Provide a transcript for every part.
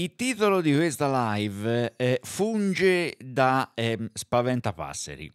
Il titolo di questa live eh, funge da eh, spaventapasseri,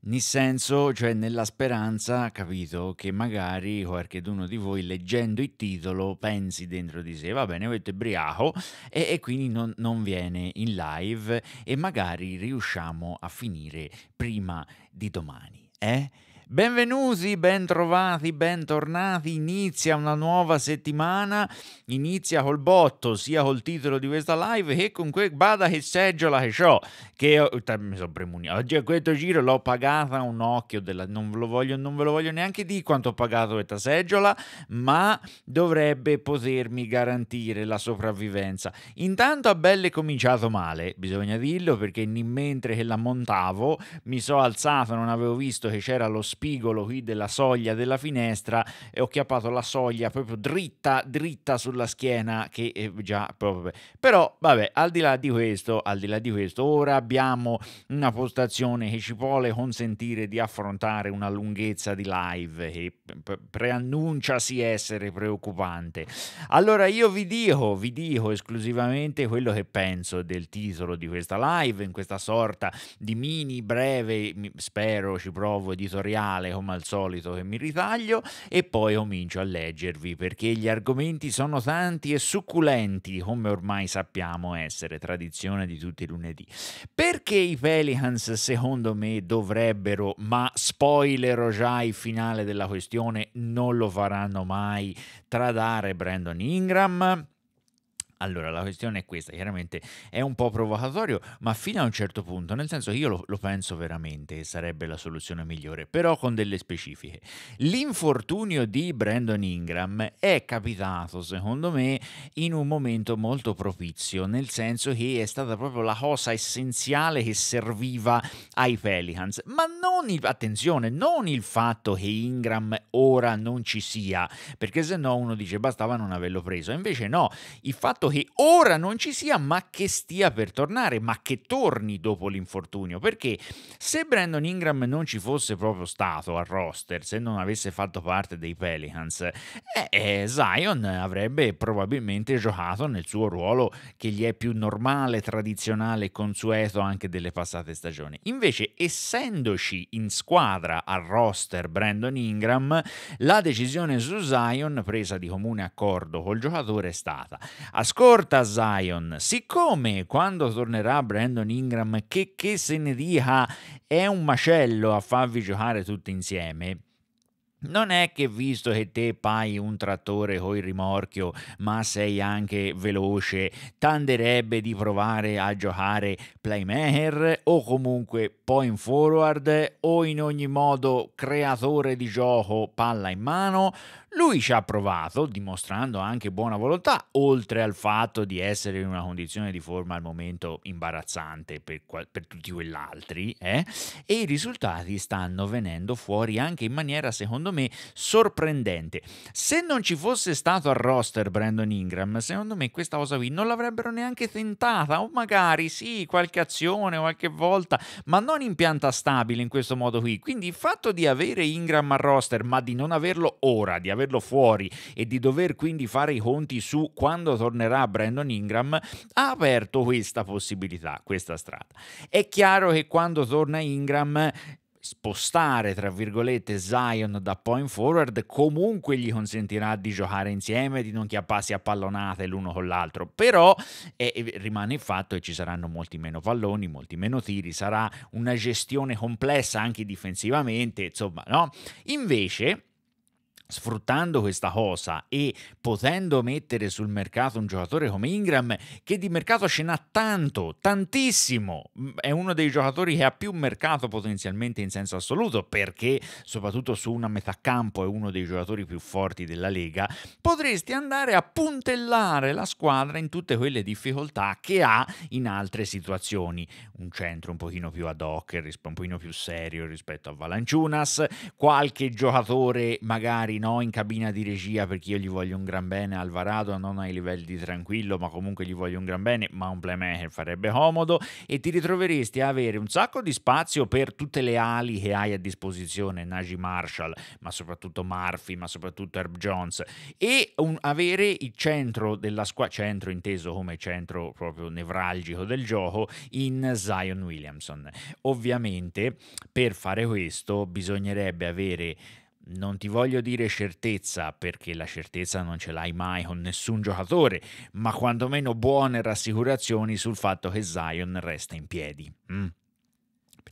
nel senso, cioè nella speranza, capito, che magari qualcuno di voi leggendo il titolo pensi dentro di sé, va bene, avete è briaco e, e quindi non, non viene in live e magari riusciamo a finire prima di domani, eh? Benvenuti, bentrovati, bentornati. Inizia una nuova settimana, inizia col botto, sia col titolo di questa live che con quel bada che seggiola che ho. Che ho, mi sono premunito. Oggi a questo giro l'ho pagata un occhio, della, non, ve lo voglio, non ve lo voglio neanche dire quanto ho pagato questa seggiola, ma dovrebbe potermi garantire la sopravvivenza. Intanto ha Belle cominciato male, bisogna dirlo, perché mentre che la montavo mi sono alzato, non avevo visto che c'era lo spazio spigolo qui della soglia della finestra e ho chiappato la soglia proprio dritta, dritta sulla schiena che è eh, già proprio... Però vabbè, al di là di questo, al di là di questo, ora abbiamo una postazione che ci vuole consentire di affrontare una lunghezza di live che preannunciasi essere preoccupante. Allora io vi dico, vi dico esclusivamente quello che penso del titolo di questa live, in questa sorta di mini breve, spero ci provo editoriale editoriale come al solito che mi ritaglio e poi comincio a leggervi perché gli argomenti sono tanti e succulenti come ormai sappiamo essere tradizione di tutti i lunedì. Perché i Pelicans secondo me dovrebbero, ma spoilerò già il finale della questione, non lo faranno mai, tradare Brandon Ingram? Allora, la questione è questa, chiaramente è un po' provocatorio, ma fino a un certo punto, nel senso che io lo, lo penso veramente che sarebbe la soluzione migliore, però con delle specifiche. L'infortunio di Brandon Ingram è capitato, secondo me, in un momento molto propizio, nel senso che è stata proprio la cosa essenziale che serviva ai Pelicans, ma non il, attenzione, non il fatto che Ingram ora non ci sia, perché se no uno dice bastava non averlo preso, invece no, il fatto che ora non ci sia, ma che stia per tornare, ma che torni dopo l'infortunio. Perché se Brandon Ingram non ci fosse proprio stato al roster, se non avesse fatto parte dei Pelicans, eh, eh, Zion avrebbe probabilmente giocato nel suo ruolo che gli è più normale, tradizionale e consueto anche delle passate stagioni. Invece, essendoci in squadra al roster Brandon Ingram, la decisione su Zion, presa di comune accordo col giocatore, è stata ascoltare scorta Zion. Siccome quando tornerà Brandon Ingram, che, che se ne dica, è un macello a farvi giocare tutti insieme. Non è che visto che te fai un trattore con il rimorchio, ma sei anche veloce, tanderebbe di provare a giocare playmaker o comunque point forward o in ogni modo creatore di gioco palla in mano? Lui ci ha provato, dimostrando anche buona volontà, oltre al fatto di essere in una condizione di forma al momento imbarazzante per, per tutti quell'altri, eh? e i risultati stanno venendo fuori anche in maniera, secondo me, sorprendente. Se non ci fosse stato al roster Brandon Ingram, secondo me questa cosa qui non l'avrebbero neanche tentata, o magari sì, qualche azione, qualche volta, ma non in pianta stabile in questo modo qui. Quindi il fatto di avere Ingram al roster, ma di non averlo ora, di averlo averlo fuori e di dover quindi fare i conti su quando tornerà Brandon Ingram, ha aperto questa possibilità, questa strada. È chiaro che quando torna Ingram spostare tra virgolette Zion da point forward comunque gli consentirà di giocare insieme di non chiapparsi a pallonate l'uno con l'altro però eh, rimane il fatto che ci saranno molti meno palloni molti meno tiri sarà una gestione complessa anche difensivamente insomma no invece sfruttando questa cosa e potendo mettere sul mercato un giocatore come Ingram che di mercato ce n'ha tanto, tantissimo, mm, è uno dei giocatori che ha più mercato potenzialmente in senso assoluto perché soprattutto su una metà campo è uno dei giocatori più forti della Lega, potresti andare a puntellare la squadra in tutte quelle difficoltà che ha in altre situazioni, un centro un pochino più ad hoc, un pochino più serio rispetto a Valanciunas, qualche giocatore magari magari no in cabina di regia perché io gli voglio un gran bene Alvarado, non ai livelli di tranquillo, ma comunque gli voglio un gran bene, ma un playmaker farebbe comodo e ti ritroveresti a avere un sacco di spazio per tutte le ali che hai a disposizione, Najee Marshall, ma soprattutto Murphy, ma soprattutto Herb Jones e un, avere il centro della squadra, centro inteso come centro proprio nevralgico del gioco in Zion Williamson. Ovviamente per fare questo bisognerebbe avere non ti voglio dire certezza perché la certezza non ce l'hai mai con nessun giocatore, ma quantomeno buone rassicurazioni sul fatto che Zion resta in piedi. Mm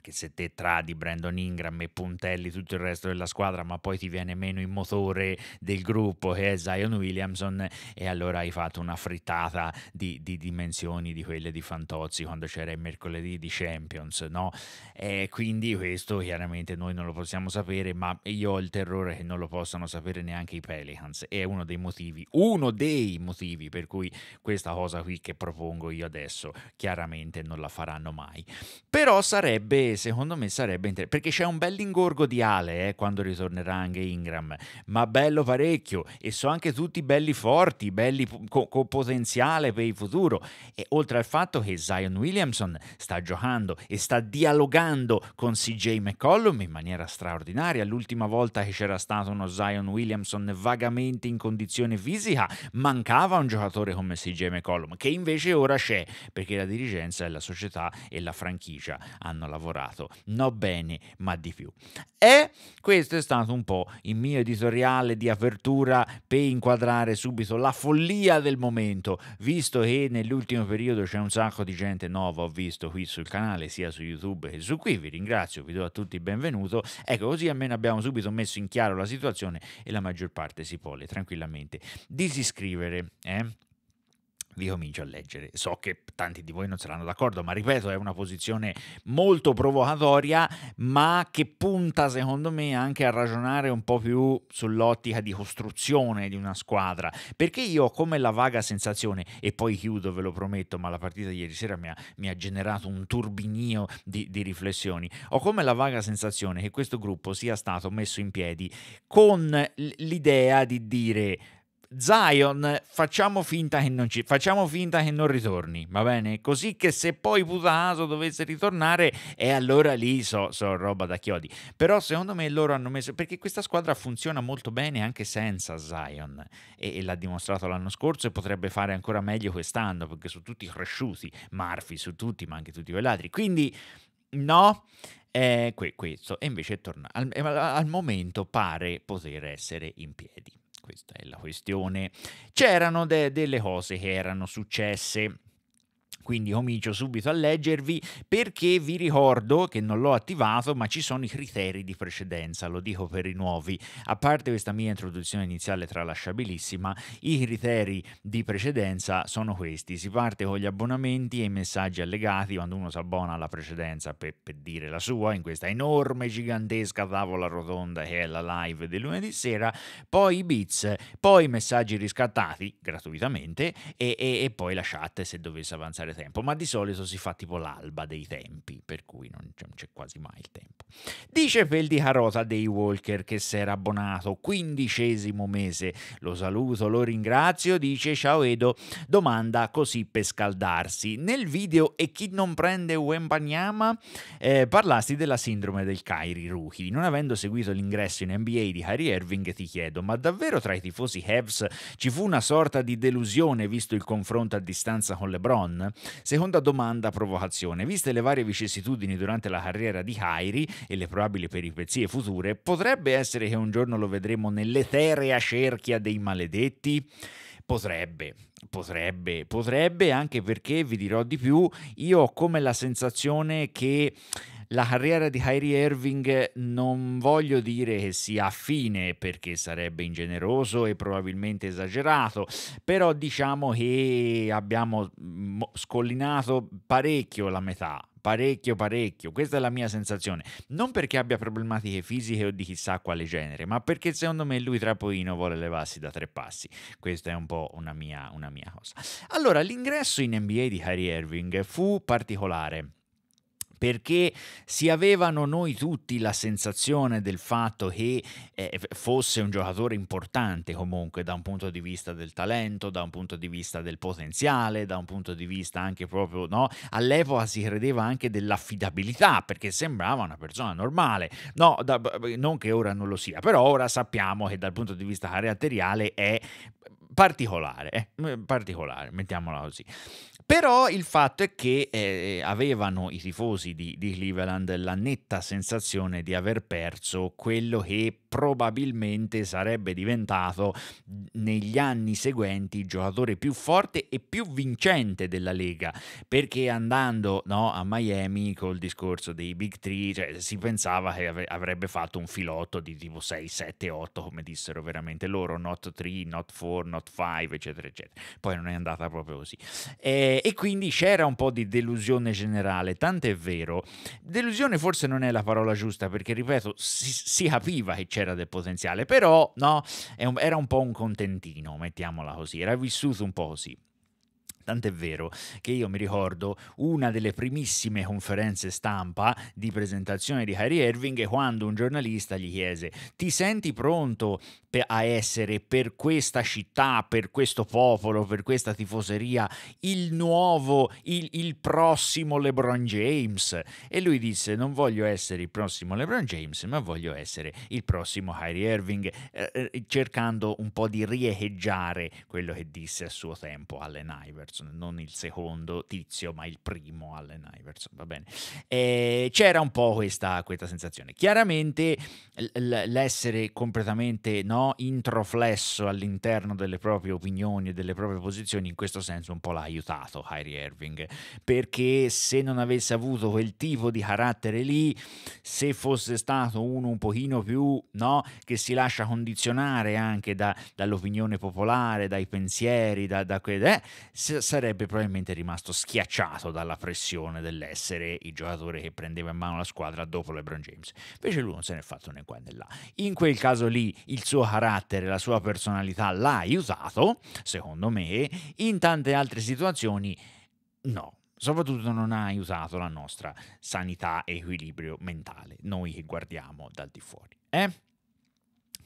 perché se te tradi Brandon Ingram e puntelli tutto il resto della squadra, ma poi ti viene meno il motore del gruppo che è Zion Williamson, e allora hai fatto una frittata di, di dimensioni di quelle di Fantozzi quando c'era il mercoledì di Champions, no? E quindi questo chiaramente noi non lo possiamo sapere, ma io ho il terrore che non lo possano sapere neanche i Pelicans, è uno dei motivi, uno dei motivi per cui questa cosa qui che propongo io adesso chiaramente non la faranno mai. Però sarebbe secondo me sarebbe interessante, perché c'è un bel ingorgo di Ale eh, quando ritornerà anche Ingram, ma bello parecchio e so anche tutti belli forti, belli con, con potenziale per il futuro e oltre al fatto che Zion Williamson sta giocando e sta dialogando con CJ McCollum in maniera straordinaria, l'ultima volta che c'era stato uno Zion Williamson vagamente in condizione fisica mancava un giocatore come CJ McCollum che invece ora c'è perché la dirigenza e la società e la franchigia hanno lavorato dimostrato, no bene, ma di più. E questo è stato un po' il mio editoriale di apertura per inquadrare subito la follia del momento, visto che nell'ultimo periodo c'è un sacco di gente nuova, ho visto qui sul canale, sia su YouTube che su qui, vi ringrazio, vi do a tutti il benvenuto, ecco così almeno abbiamo subito messo in chiaro la situazione e la maggior parte si può tranquillamente disiscrivere. Eh? vi comincio a leggere. So che tanti di voi non saranno d'accordo, ma ripeto, è una posizione molto provocatoria, ma che punta secondo me anche a ragionare un po' più sull'ottica di costruzione di una squadra, perché io ho come la vaga sensazione, e poi chiudo, ve lo prometto, ma la partita di ieri sera mi ha, mi ha generato un turbinio di, di riflessioni, ho come la vaga sensazione che questo gruppo sia stato messo in piedi con l'idea di dire Zion, facciamo finta che non ci facciamo finta che non ritorni, va bene? Così che se poi putato dovesse ritornare, e allora lì so, so roba da chiodi. Però secondo me loro hanno messo perché questa squadra funziona molto bene anche senza Zion e, e l'ha dimostrato l'anno scorso e potrebbe fare ancora meglio quest'anno perché sono tutti cresciuti, Murphy su tutti, ma anche tutti quegli altri. Quindi no, eh, questo e invece torna al, al momento pare poter essere in piedi questa è la questione, c'erano de- delle cose che erano successe quindi comincio subito a leggervi perché vi ricordo che non l'ho attivato, ma ci sono i criteri di precedenza, lo dico per i nuovi. A parte questa mia introduzione iniziale tralasciabilissima, i criteri di precedenza sono questi. Si parte con gli abbonamenti e i messaggi allegati quando uno si abbona alla precedenza per, per dire la sua in questa enorme, gigantesca tavola rotonda che è la live del lunedì sera, poi i bits, poi i messaggi riscattati gratuitamente e, e, e poi la chat se dovesse avanzare perdere tempo, ma di solito si fa tipo l'alba dei tempi, per cui non c'è, non c'è quasi mai il tempo. Dice pel di carota dei Walker che si era abbonato, quindicesimo mese, lo saluto, lo ringrazio, dice ciao Edo, domanda così per scaldarsi. Nel video e chi non prende Wembanyama eh, parlasti della sindrome del Kairi Ruki, non avendo seguito l'ingresso in NBA di Harry Irving ti chiedo, ma davvero tra i tifosi Heavs ci fu una sorta di delusione visto il confronto a distanza con LeBron? Seconda domanda provocazione. Viste le varie vicissitudini durante la carriera di Kairi e le probabili peripezie future, potrebbe essere che un giorno lo vedremo nell'eterea cerchia dei maledetti? Potrebbe, potrebbe, potrebbe anche perché vi dirò di più, io ho come la sensazione che la carriera di Kyrie Irving non voglio dire che sia fine perché sarebbe ingeneroso e probabilmente esagerato, però diciamo che abbiamo mm, scollinato parecchio la metà parecchio parecchio, questa è la mia sensazione, non perché abbia problematiche fisiche o di chissà quale genere, ma perché secondo me lui tra Trapoino vuole levarsi da tre passi, questa è un po' una mia, una mia cosa. Allora, l'ingresso in NBA di Harry Irving fu particolare perché si avevano noi tutti la sensazione del fatto che eh, fosse un giocatore importante comunque da un punto di vista del talento, da un punto di vista del potenziale, da un punto di vista anche proprio, no? All'epoca si credeva anche dell'affidabilità perché sembrava una persona normale, no, da, non che ora non lo sia, però ora sappiamo che dal punto di vista caratteriale è particolare, eh? particolare, mettiamola così. Però il fatto è che eh, avevano i tifosi di, di Cleveland la netta sensazione di aver perso quello che probabilmente sarebbe diventato mhmm, negli anni seguenti il giocatore più forte e più vincente della Lega, perché andando no, a Miami col discorso dei Big Three cioè, si pensava che avrebbe fatto un filotto di tipo 6, 7, 8, come dissero veramente loro, not 3, not 4, not 5, eccetera, eccetera. Poi non è andata proprio così. Eh, e quindi c'era un po' di delusione generale, tant'è vero, delusione forse non è la parola giusta, perché ripeto, si, si capiva che c'era c'era del potenziale, però no, era un po' un contentino, mettiamola così, era vissuto un po' così. Tant'è vero che io mi ricordo una delle primissime conferenze stampa di presentazione di Harry Irving quando un giornalista gli chiese ti senti pronto a essere per questa città, per questo popolo, per questa tifoseria il nuovo, il, il prossimo LeBron James. E lui disse: Non voglio essere il prossimo LeBron James, ma voglio essere il prossimo Kyrie Irving, eh, eh, cercando un po' di riecheggiare quello che disse a suo tempo Allen Iverson, non il secondo tizio, ma il primo Allen Iverson. Va bene, e c'era un po' questa, questa sensazione. Chiaramente l- l- l'essere completamente no, no, introflesso all'interno delle proprie opinioni e delle proprie posizioni, in questo senso un po' l'ha aiutato Harry Irving, perché se non avesse avuto quel tipo di carattere lì, se fosse stato uno un pochino più, no, che si lascia condizionare anche da, dall'opinione popolare, dai pensieri, da, da que- eh, sarebbe probabilmente rimasto schiacciato dalla pressione dell'essere il giocatore che prendeva in mano la squadra dopo LeBron James. Invece lui non se n'è fatto né qua né là. In quel caso lì il suo carattere, la sua personalità l'ha aiutato, secondo me, in tante altre situazioni no soprattutto non ha aiutato la nostra sanità e equilibrio mentale, noi che guardiamo dal di fuori. Eh?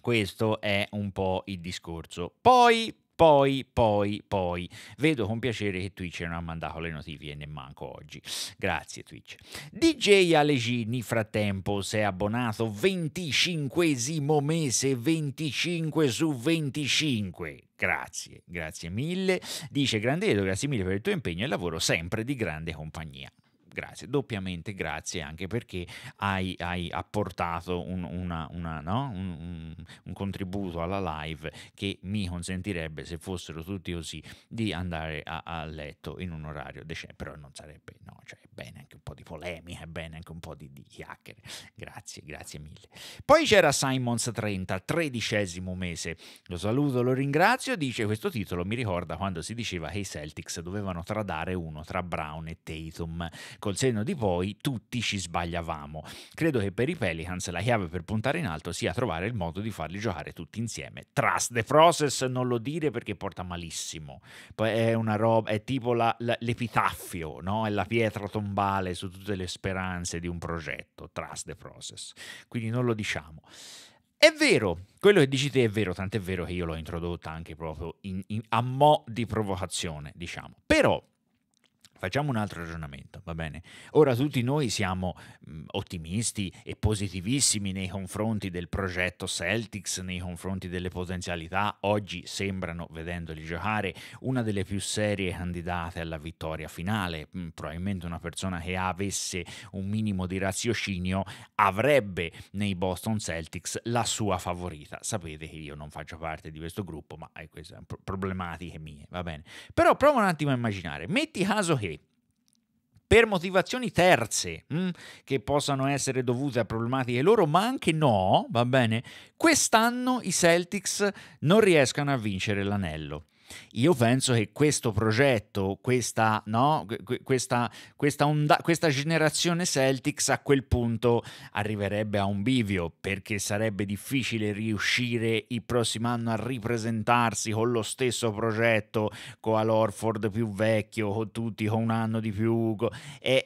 Questo è un po' il discorso. Poi poi, poi, poi. Vedo con piacere che Twitch non ha mandato le notifiche nemmeno oggi. Grazie Twitch. DJ Alegini, frattempo, sei abbonato 25 mese, 25 su 25. Grazie, grazie mille. Dice Grandedo, grazie mille per il tuo impegno e lavoro sempre di grande compagnia grazie, doppiamente grazie anche perché hai, hai apportato un, una, una, no? un, un, contributo alla live che mi consentirebbe, se fossero tutti così, di andare a, a letto in un orario decente, però non sarebbe, no, cioè è bene anche un po' di polemica, è bene anche un po' di, di chiacchiere, grazie, grazie mille. Poi c'era Simons 30, tredicesimo mese, lo saluto, lo ringrazio, dice questo titolo mi ricorda quando si diceva che i Celtics dovevano tradare uno tra Brown e Tatum col senno di poi tutti ci sbagliavamo. Credo che per i Pelicans la chiave per puntare in alto sia trovare il modo di farli giocare tutti insieme. Trust the process, non lo dire perché porta malissimo. è una roba, è tipo la, la, l'epitaffio, no? È la pietra tombale su tutte le speranze di un progetto. Trust the process. Quindi non lo diciamo. È vero, quello che dici te è vero, tant'è vero che io l'ho introdotta anche proprio in, in, a mo' di provocazione, diciamo. Però Facciamo un altro ragionamento, va bene? Ora tutti noi siamo mh, mm, ottimisti e positivissimi nei confronti del progetto Celtics, nei confronti delle potenzialità. Oggi sembrano, vedendoli giocare, una delle più serie candidate alla vittoria finale. Mh, mm, probabilmente una persona che avesse un minimo di raziocinio avrebbe nei Boston Celtics la sua favorita. Sapete che io non faccio parte di questo gruppo, ma è eh, queste problematiche mie, va bene? Però prova un attimo a immaginare, metti caso che per motivazioni terze, mh, mm, che possano essere dovute a problematiche loro, ma anche no, va bene, quest'anno i Celtics non riescano a vincere l'anello. Io penso che questo progetto, questa, no, questa, questa, onda, questa generazione Celtics a quel punto arriverebbe a un bivio perché sarebbe difficile riuscire il prossimo anno a ripresentarsi con lo stesso progetto, con l'Orford più vecchio, con tutti con un anno di più. E,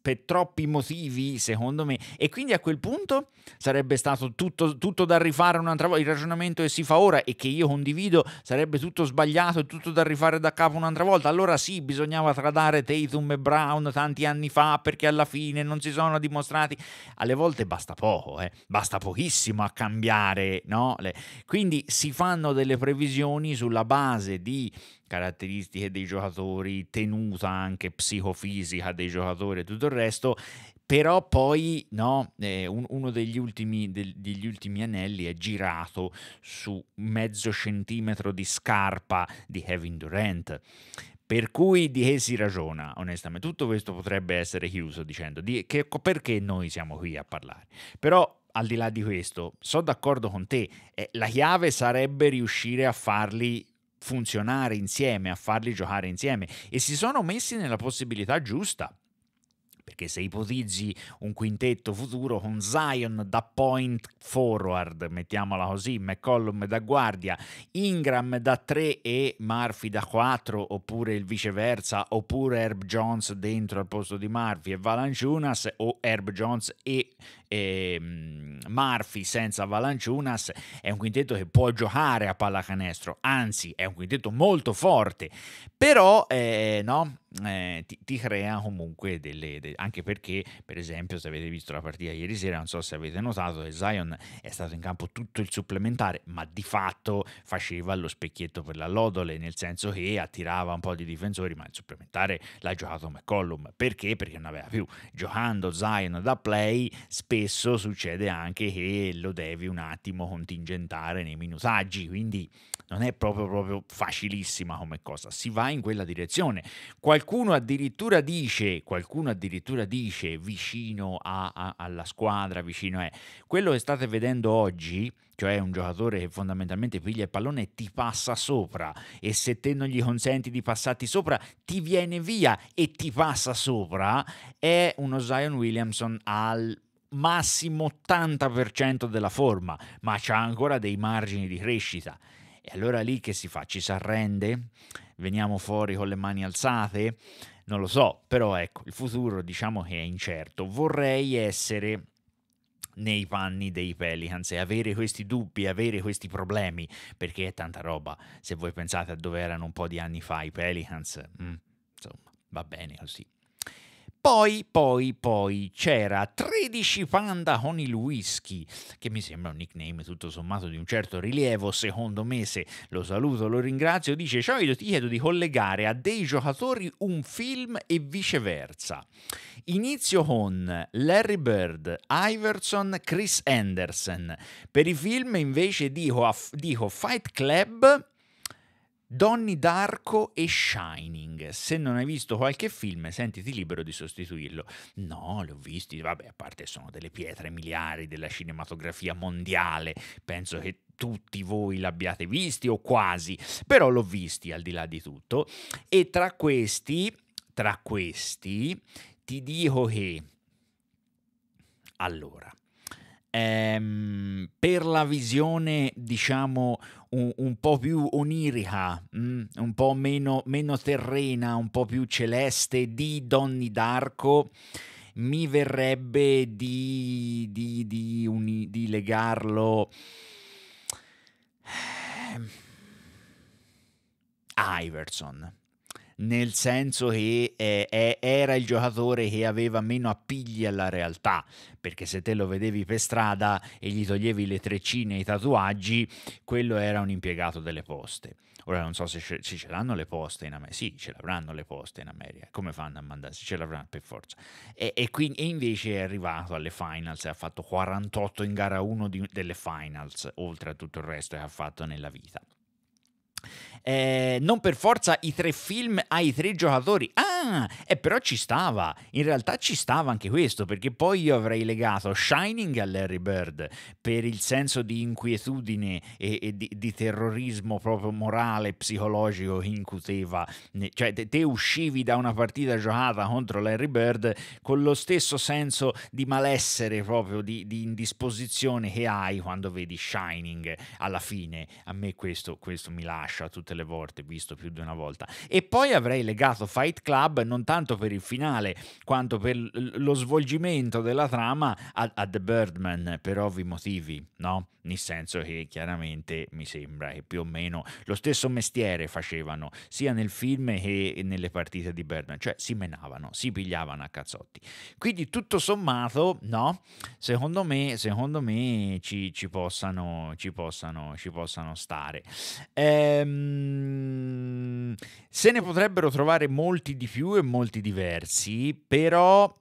per troppi motivi, secondo me. E quindi a quel punto sarebbe stato tutto, tutto da rifare un'altra volta. Il ragionamento che si fa ora e che io condivido sarebbe tutto sbagliato e tutto da rifare da capo un'altra volta. Allora sì, bisognava tradare Tatum e Brown tanti anni fa perché alla fine non si sono dimostrati. Alle volte basta poco, eh? basta pochissimo a cambiare. No? Le... Quindi si fanno delle previsioni sulla base di caratteristiche dei giocatori, tenuta anche psicofisica dei giocatori e tutto il resto, però poi no, eh, un, uno degli ultimi, del, degli ultimi, anelli è girato su mezzo centimetro di scarpa di Kevin Durant. Per cui di che si ragiona, onestamente? Tutto questo potrebbe essere chiuso dicendo di, che, perché noi siamo qui a parlare. Però al di là di questo, sono d'accordo con te, eh, la chiave sarebbe riuscire a farli funzionare insieme, a farli giocare insieme e si sono messi nella possibilità giusta perché se ipotizzi un quintetto futuro con Zion da point forward, mettiamola così, McCollum da guardia, Ingram da 3 e Murphy da 4, oppure il viceversa, oppure Herb Jones dentro al posto di Murphy e Valanciunas, o Herb Jones e e ehm, Murphy senza Valanciunas è un quintetto che può giocare a pallacanestro, anzi è un quintetto molto forte, però eh, no, eh, ti, ti, crea comunque delle, de, anche perché per esempio se avete visto la partita ieri sera non so se avete notato che Zion è stato in campo tutto il supplementare ma di fatto faceva lo specchietto per la lodole nel senso che attirava un po' di difensori ma il supplementare l'ha giocato McCollum perché? perché non aveva più giocando Zion da play spesso spesso succede anche che lo devi un attimo contingentare nei minutaggi, quindi non è proprio, proprio facilissima come cosa, si va in quella direzione. Qualcuno addirittura dice, qualcuno addirittura dice vicino a, a, alla squadra, vicino a... Quello che state vedendo oggi cioè un giocatore che fondamentalmente piglia il pallone e ti passa sopra e se te non gli consenti di passarti sopra ti viene via e ti passa sopra è uno Zion Williamson al massimo 80% della forma, ma c'ha ancora dei margini di crescita. E allora lì che si fa? Ci si arrende? Veniamo fuori con le mani alzate? Non lo so, però ecco, il futuro diciamo che è incerto. Vorrei essere nei panni dei Pelicans e avere questi dubbi, avere questi problemi, perché è tanta roba. Se voi pensate a dove erano un po' di anni fa i Pelicans, mm, insomma, va bene così. Poi, poi, poi c'era 13 Panda con il whisky, che mi sembra un nickname tutto sommato di un certo rilievo, secondo me se lo saluto lo ringrazio, dice ciao io ti chiedo di collegare a dei giocatori un film e viceversa. Inizio con Larry Bird, Iverson, Chris Anderson. Per i film invece dico, dico Fight Club Donny Darko e Shining. Se non hai visto qualche film, sentiti libero di sostituirlo. No, li ho visti, vabbè, a parte sono delle pietre miliari della cinematografia mondiale, penso che tutti voi l'abbiate visti o quasi, però l'ho visti al di là di tutto e tra questi, tra questi ti dico che allora ehm, per la visione, diciamo, un, un po' più onirica, mh, mm, un po' meno, meno terrena, un po' più celeste di Donny Darko mi verrebbe di, di, di, uni, di, legarlo a ehm, Iverson nel senso che eh, era il giocatore che aveva meno appigli alla realtà, perché se te lo vedevi per strada e gli toglievi le treccine e i tatuaggi, quello era un impiegato delle poste. Ora non so se ce, se ce l'hanno le poste in America, sì, ce l'avranno le poste in America, come fanno a mandarsi? Ce l'avranno per forza. E, e, qui, e invece è arrivato alle finals, e ha fatto 48 in gara 1 di, delle finals, oltre a tutto il resto che ha fatto nella vita eh, non per forza i tre film ai tre giocatori. Ah, eh, però ci stava. In realtà ci stava anche questo, perché poi io avrei legato Shining a Larry Bird per il senso di inquietudine e, e di, di, terrorismo proprio morale, psicologico che incuteva. Cioè, te, te uscivi da una partita giocata contro Larry Bird con lo stesso senso di malessere proprio, di, di indisposizione che hai quando vedi Shining alla fine. A me questo, questo mi lascia tutto tutte le volte, visto più di una volta. E poi avrei legato Fight Club non tanto per il finale quanto per lo svolgimento della trama a, a The Birdman per ovvi motivi, no? Nel senso che chiaramente mi sembra che più o meno lo stesso mestiere facevano sia nel film che nelle partite di Birdman, cioè si menavano, si pigliavano a cazzotti. Quindi tutto sommato, no? Secondo me, secondo me ci, ci, possano, ci, possano, ci possano stare. Ehm Ehm, se ne potrebbero trovare molti di più e molti diversi, però...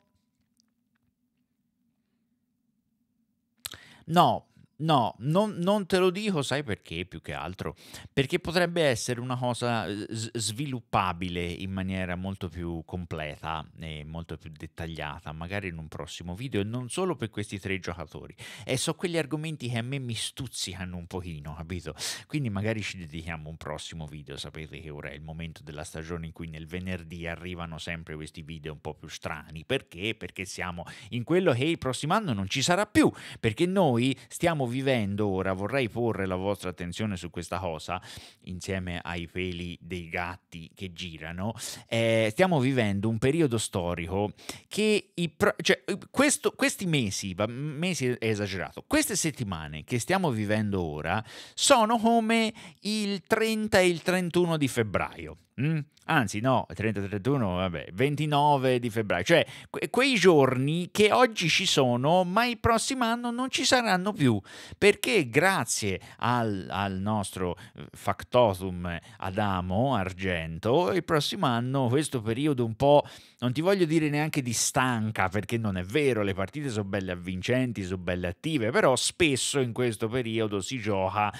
No, No, non, non, te lo dico, sai perché più che altro? Perché potrebbe essere una cosa eh, s- sviluppabile in maniera molto più completa e molto più dettagliata, magari in un prossimo video, e non solo per questi tre giocatori. E so quegli argomenti che a me mi stuzzicano un pochino, capito? Quindi magari ci dedichiamo un prossimo video, sapete che ora è il momento della stagione in cui nel venerdì arrivano sempre questi video un po' più strani. Perché? Perché siamo in quello che il prossimo anno non ci sarà più, perché noi stiamo vivendo ora, vorrei porre la vostra attenzione su questa cosa, insieme ai peli dei gatti che girano, eh, stiamo vivendo un periodo storico che i, cioè, questo, questi mesi, mesi è esagerato, queste settimane che stiamo vivendo ora sono come il 30 e il 31 di febbraio. Mm? Anzi, no, 30, 31, vabbè, 29 di febbraio, cioè que- quei giorni che oggi ci sono, ma il prossimo anno non ci saranno più, perché grazie al, al nostro eh, factotum Adamo Argento, il prossimo anno, questo periodo un po', non ti voglio dire neanche di stanca, perché non è vero, le partite sono belle avvincenti, sono belle attive, però spesso in questo periodo si gioca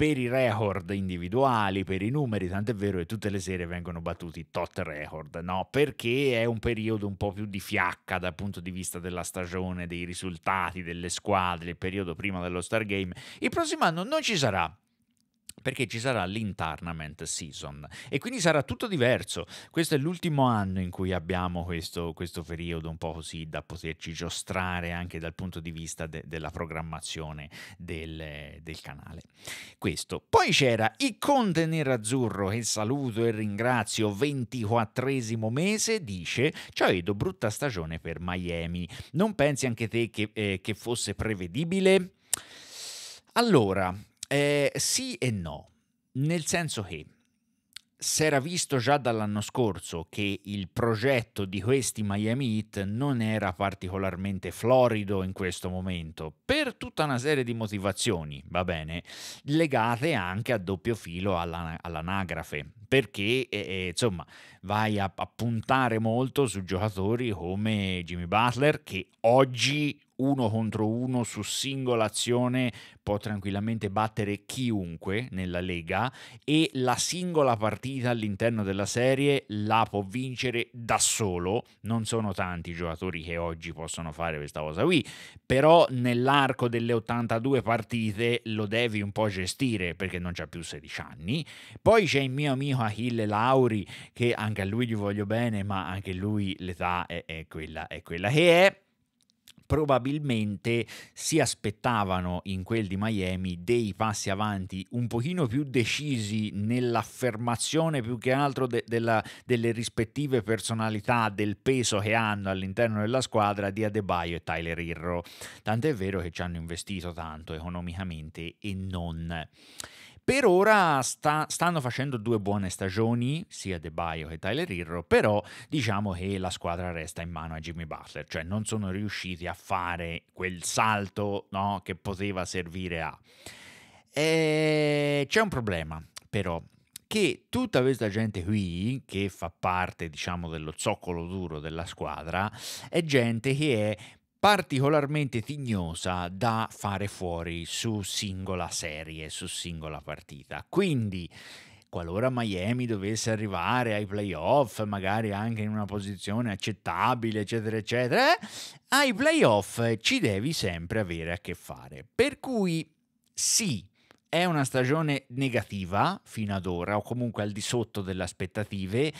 per i record individuali, per i numeri, tant'è vero che tutte le serie vengono battuti tot record, no? Perché è un periodo un po' più di fiacca dal punto di vista della stagione, dei risultati, delle squadre, il periodo prima dello Stargame. Il prossimo anno non ci sarà perché ci sarà l'internament season e quindi sarà tutto diverso. Questo è l'ultimo anno in cui abbiamo questo, questo periodo un po' così da poterci giostrare anche dal punto di vista de- della programmazione del, del, canale. Questo. Poi c'era il Conte Nerazzurro che saluto e ringrazio, 24esimo mese, dice Cioedo brutta stagione per Miami. Non pensi anche te che, eh, che fosse prevedibile? Allora, eh, sì e no, nel senso che si era visto già dall'anno scorso che il progetto di questi Miami Heat non era particolarmente florido in questo momento, per tutta una serie di motivazioni, va bene, legate anche a doppio filo alla, all'anagrafe, perché eh, eh insomma vai a, a puntare molto su giocatori come Jimmy Butler che oggi uno contro uno su singola azione può tranquillamente battere chiunque nella Lega e la singola partita all'interno della serie la può vincere da solo. Non sono tanti i giocatori che oggi possono fare questa cosa qui, però nell'arco delle 82 partite lo devi un po' gestire perché non c'ha più 16 anni. Poi c'è il mio amico Achille Lauri che anche a lui gli voglio bene, ma anche lui l'età è, è quella, è quella che è probabilmente si aspettavano in quel di Miami dei passi avanti un pochino più decisi nell'affermazione più che altro de- della, delle rispettive personalità, del peso che hanno all'interno della squadra di Adebayo e Tyler Irro. Tant'è vero che ci hanno investito tanto economicamente e non per ora sta, stanno facendo due buone stagioni, sia De Baio che Tyler Irro, però diciamo che la squadra resta in mano a Jimmy Butler, cioè non sono riusciti a fare quel salto no, che poteva servire a... E eh, c'è un problema però che tutta questa gente qui, che fa parte diciamo dello zoccolo duro della squadra, è gente che è particolarmente tignosa da fare fuori su singola serie, su singola partita. Quindi qualora Miami dovesse arrivare ai playoff, magari anche in una posizione accettabile, eccetera, eccetera, eh, ai playoff ci devi sempre avere a che fare. Per cui sì, è una stagione negativa fino ad ora, o comunque al di sotto delle aspettative,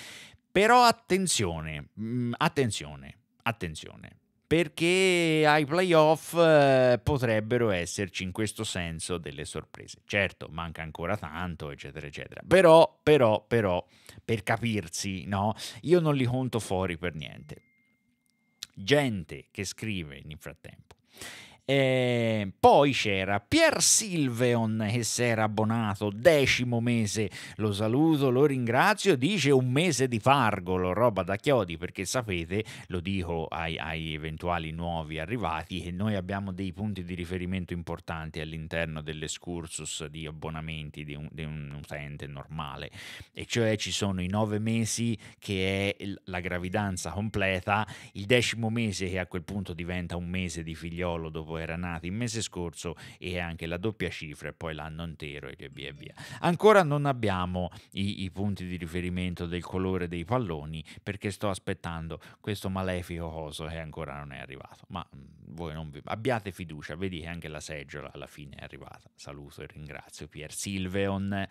però attenzione, mm, attenzione, attenzione perché ai playoff eh, potrebbero esserci in questo senso delle sorprese. Certo, manca ancora tanto, eccetera, eccetera. Però, però, però, per capirsi, no, io non li conto fuori per niente. Gente che scrive nel frattempo. E ehm, poi c'era Pier Silveon che si era abbonato decimo mese, lo saluto, lo ringrazio, dice un mese di fargolo, roba da chiodi perché sapete, lo dico ai, ai eventuali nuovi arrivati, che noi abbiamo dei punti di riferimento importanti all'interno dell'escursus di abbonamenti di un, di un utente normale, e cioè ci sono i nove mesi che è la gravidanza completa, il decimo mese che a quel punto diventa un mese di figliolo dopo era nati il mese scorso e anche la doppia cifra e poi l'anno intero e via via. Ancora non abbiamo i, i punti di riferimento del colore dei palloni perché sto aspettando questo malefico coso che ancora non è arrivato, ma voi non vi... abbiate fiducia, vedi che anche la seggiola alla fine è arrivata. Saluto e ringrazio Pier Silveon.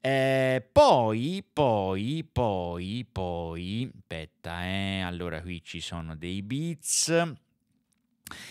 Eh, poi, poi, poi, poi, aspetta, eh, allora qui ci sono dei beats.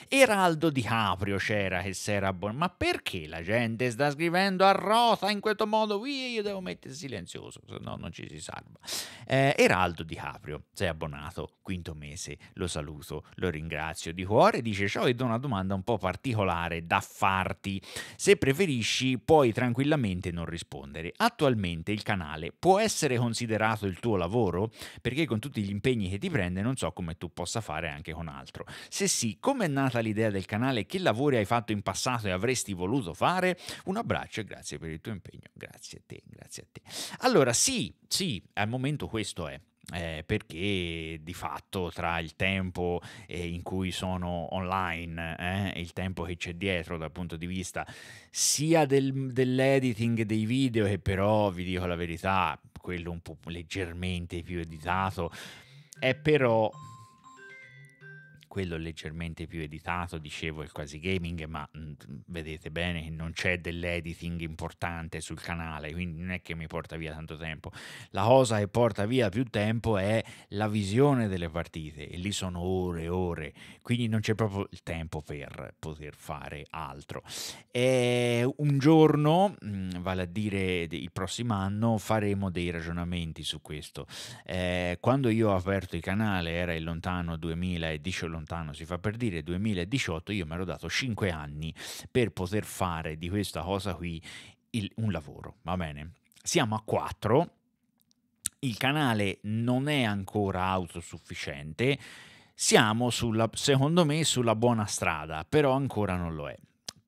Eraldo Di Caprio c'era che si era abbonato. Ma perché la gente sta scrivendo a rota in questo modo? io devo mettere silenzioso, se no non ci si salva. Eh, Eraldo Di Caprio si è abbonato quinto mese. Lo saluto, lo ringrazio di cuore. Dice: Ciao, ed ho una domanda un po' particolare da farti. Se preferisci, puoi tranquillamente non rispondere. Attualmente il canale può essere considerato il tuo lavoro? Perché con tutti gli impegni che ti prende, non so come tu possa fare anche con altro. Se sì, come nata l'idea del canale, che lavori hai fatto in passato e avresti voluto fare? Un abbraccio e grazie per il tuo impegno. Grazie a te, grazie a te. Allora, sì, sì, al momento questo è. Eh, perché di fatto tra il tempo eh, in cui sono online eh, il tempo che c'è dietro dal punto di vista sia del, dell'editing dei video che però vi dico la verità quello un po' leggermente più editato è però quello leggermente più editato, dicevo il quasi gaming, ma mh, mhmm, vedete bene che non c'è dell'editing importante sul canale, quindi non è che mi porta via tanto tempo. La cosa che porta via più tempo è la visione delle partite e lì sono ore e ore, quindi non c'è proprio il tempo per poter fare altro. E un giorno, mh, mhmm, vale a dire il prossimo anno, faremo dei ragionamenti su questo. Eh, quando io ho aperto il canale era il lontano 2010 lontano si fa per dire, 2018 io mi ero dato 5 anni per poter fare di questa cosa qui il, un lavoro, va bene? Siamo a 4, il canale non è ancora autosufficiente, siamo sulla, secondo me sulla buona strada, però ancora non lo è.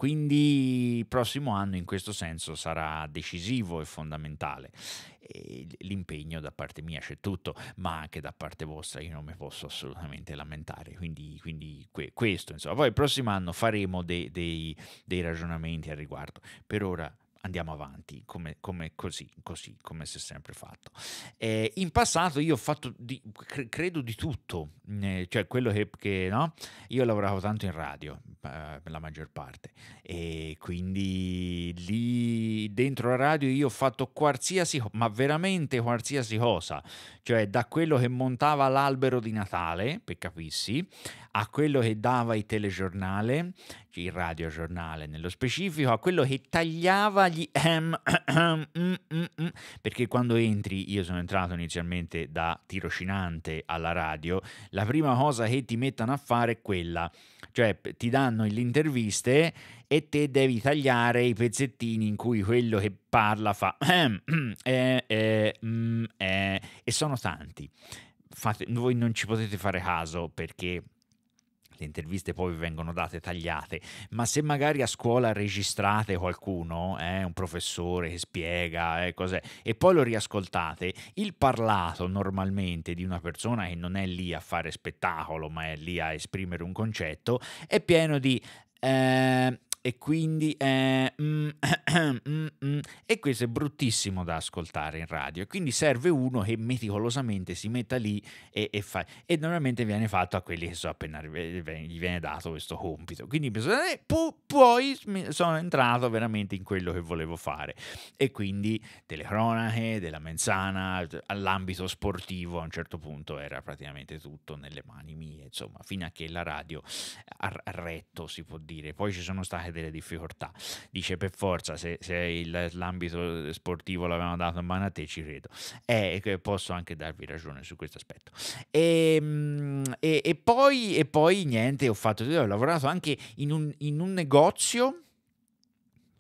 Quindi il prossimo anno in questo senso sarà decisivo e fondamentale. E l'impegno da parte mia c'è tutto, ma anche da parte vostra io non mi posso assolutamente lamentare. Quindi, quindi que- questo, insomma. Poi il prossimo anno faremo de- dei, dei ragionamenti al riguardo. Per ora andiamo avanti come, come, così, così, come si è sempre fatto. Eh, in passato io ho fatto, di, cre, credo di tutto, mm, eh, cioè quello che, che no? io lavoravo tanto in radio, eh, la maggior parte, e quindi lì dentro la radio io ho fatto qualsiasi, ma veramente qualsiasi cosa, cioè da quello che montava l'albero di Natale, per capissi, a quello che dava il telegiornale, cioè il radiogiornale nello specifico, a quello che tagliava gli ehm, ehm, mm, mm, mm, perché quando entri, io sono entrato inizialmente da tirocinante alla radio, la prima cosa che ti mettono a fare è quella, cioè ti danno le interviste e te devi tagliare i pezzettini in cui quello che parla fa ehm, eh, eh, mm, eh, e sono tanti. Fate, voi non ci potete fare caso perché le interviste poi vengono date tagliate, ma se magari a scuola registrate qualcuno, eh, un professore che spiega eh, cos'è, e poi lo riascoltate, il parlato normalmente di una persona che non è lì a fare spettacolo, ma è lì a esprimere un concetto, è pieno di... Eh, e quindi eh, mm, mm, mm, e questo è bruttissimo da ascoltare in radio quindi serve uno che meticolosamente si metta lì e, e fa e normalmente viene fatto a quelli che so appena gli viene dato questo compito quindi eh, pu, poi sono entrato veramente in quello che volevo fare e quindi delle cronache della menzana all'ambito sportivo a un certo punto era praticamente tutto nelle mani mie insomma fino a che la radio ha retto si può dire poi ci sono state delle difficoltà. Dice per forza, se, se il, l'ambito sportivo l'avevano dato in mano a te, ci credo. Eh, e posso anche darvi ragione su questo aspetto. E, ehm, e, e, poi, e poi, niente, ho fatto, ho lavorato anche in un, in un negozio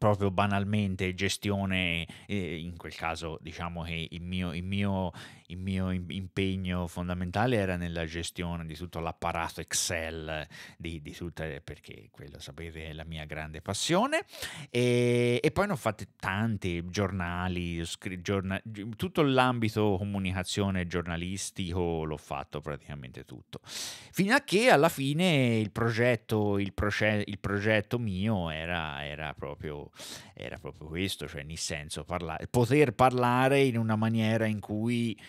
proprio banalmente gestione, eh, in quel caso diciamo che il mio, il, mio, il mio, impegno fondamentale era nella gestione di tutto l'apparato Excel, di, di tutta, perché quello sapete è la mia grande passione, e, e poi ne ho fatte tanti giornali, scri, giorna, tutto l'ambito comunicazione giornalistico l'ho fatto praticamente tutto, fino a che alla fine il progetto, il proce, il progetto mio era, era proprio era proprio questo, cioè nel senso parlare, poter parlare in una maniera in cui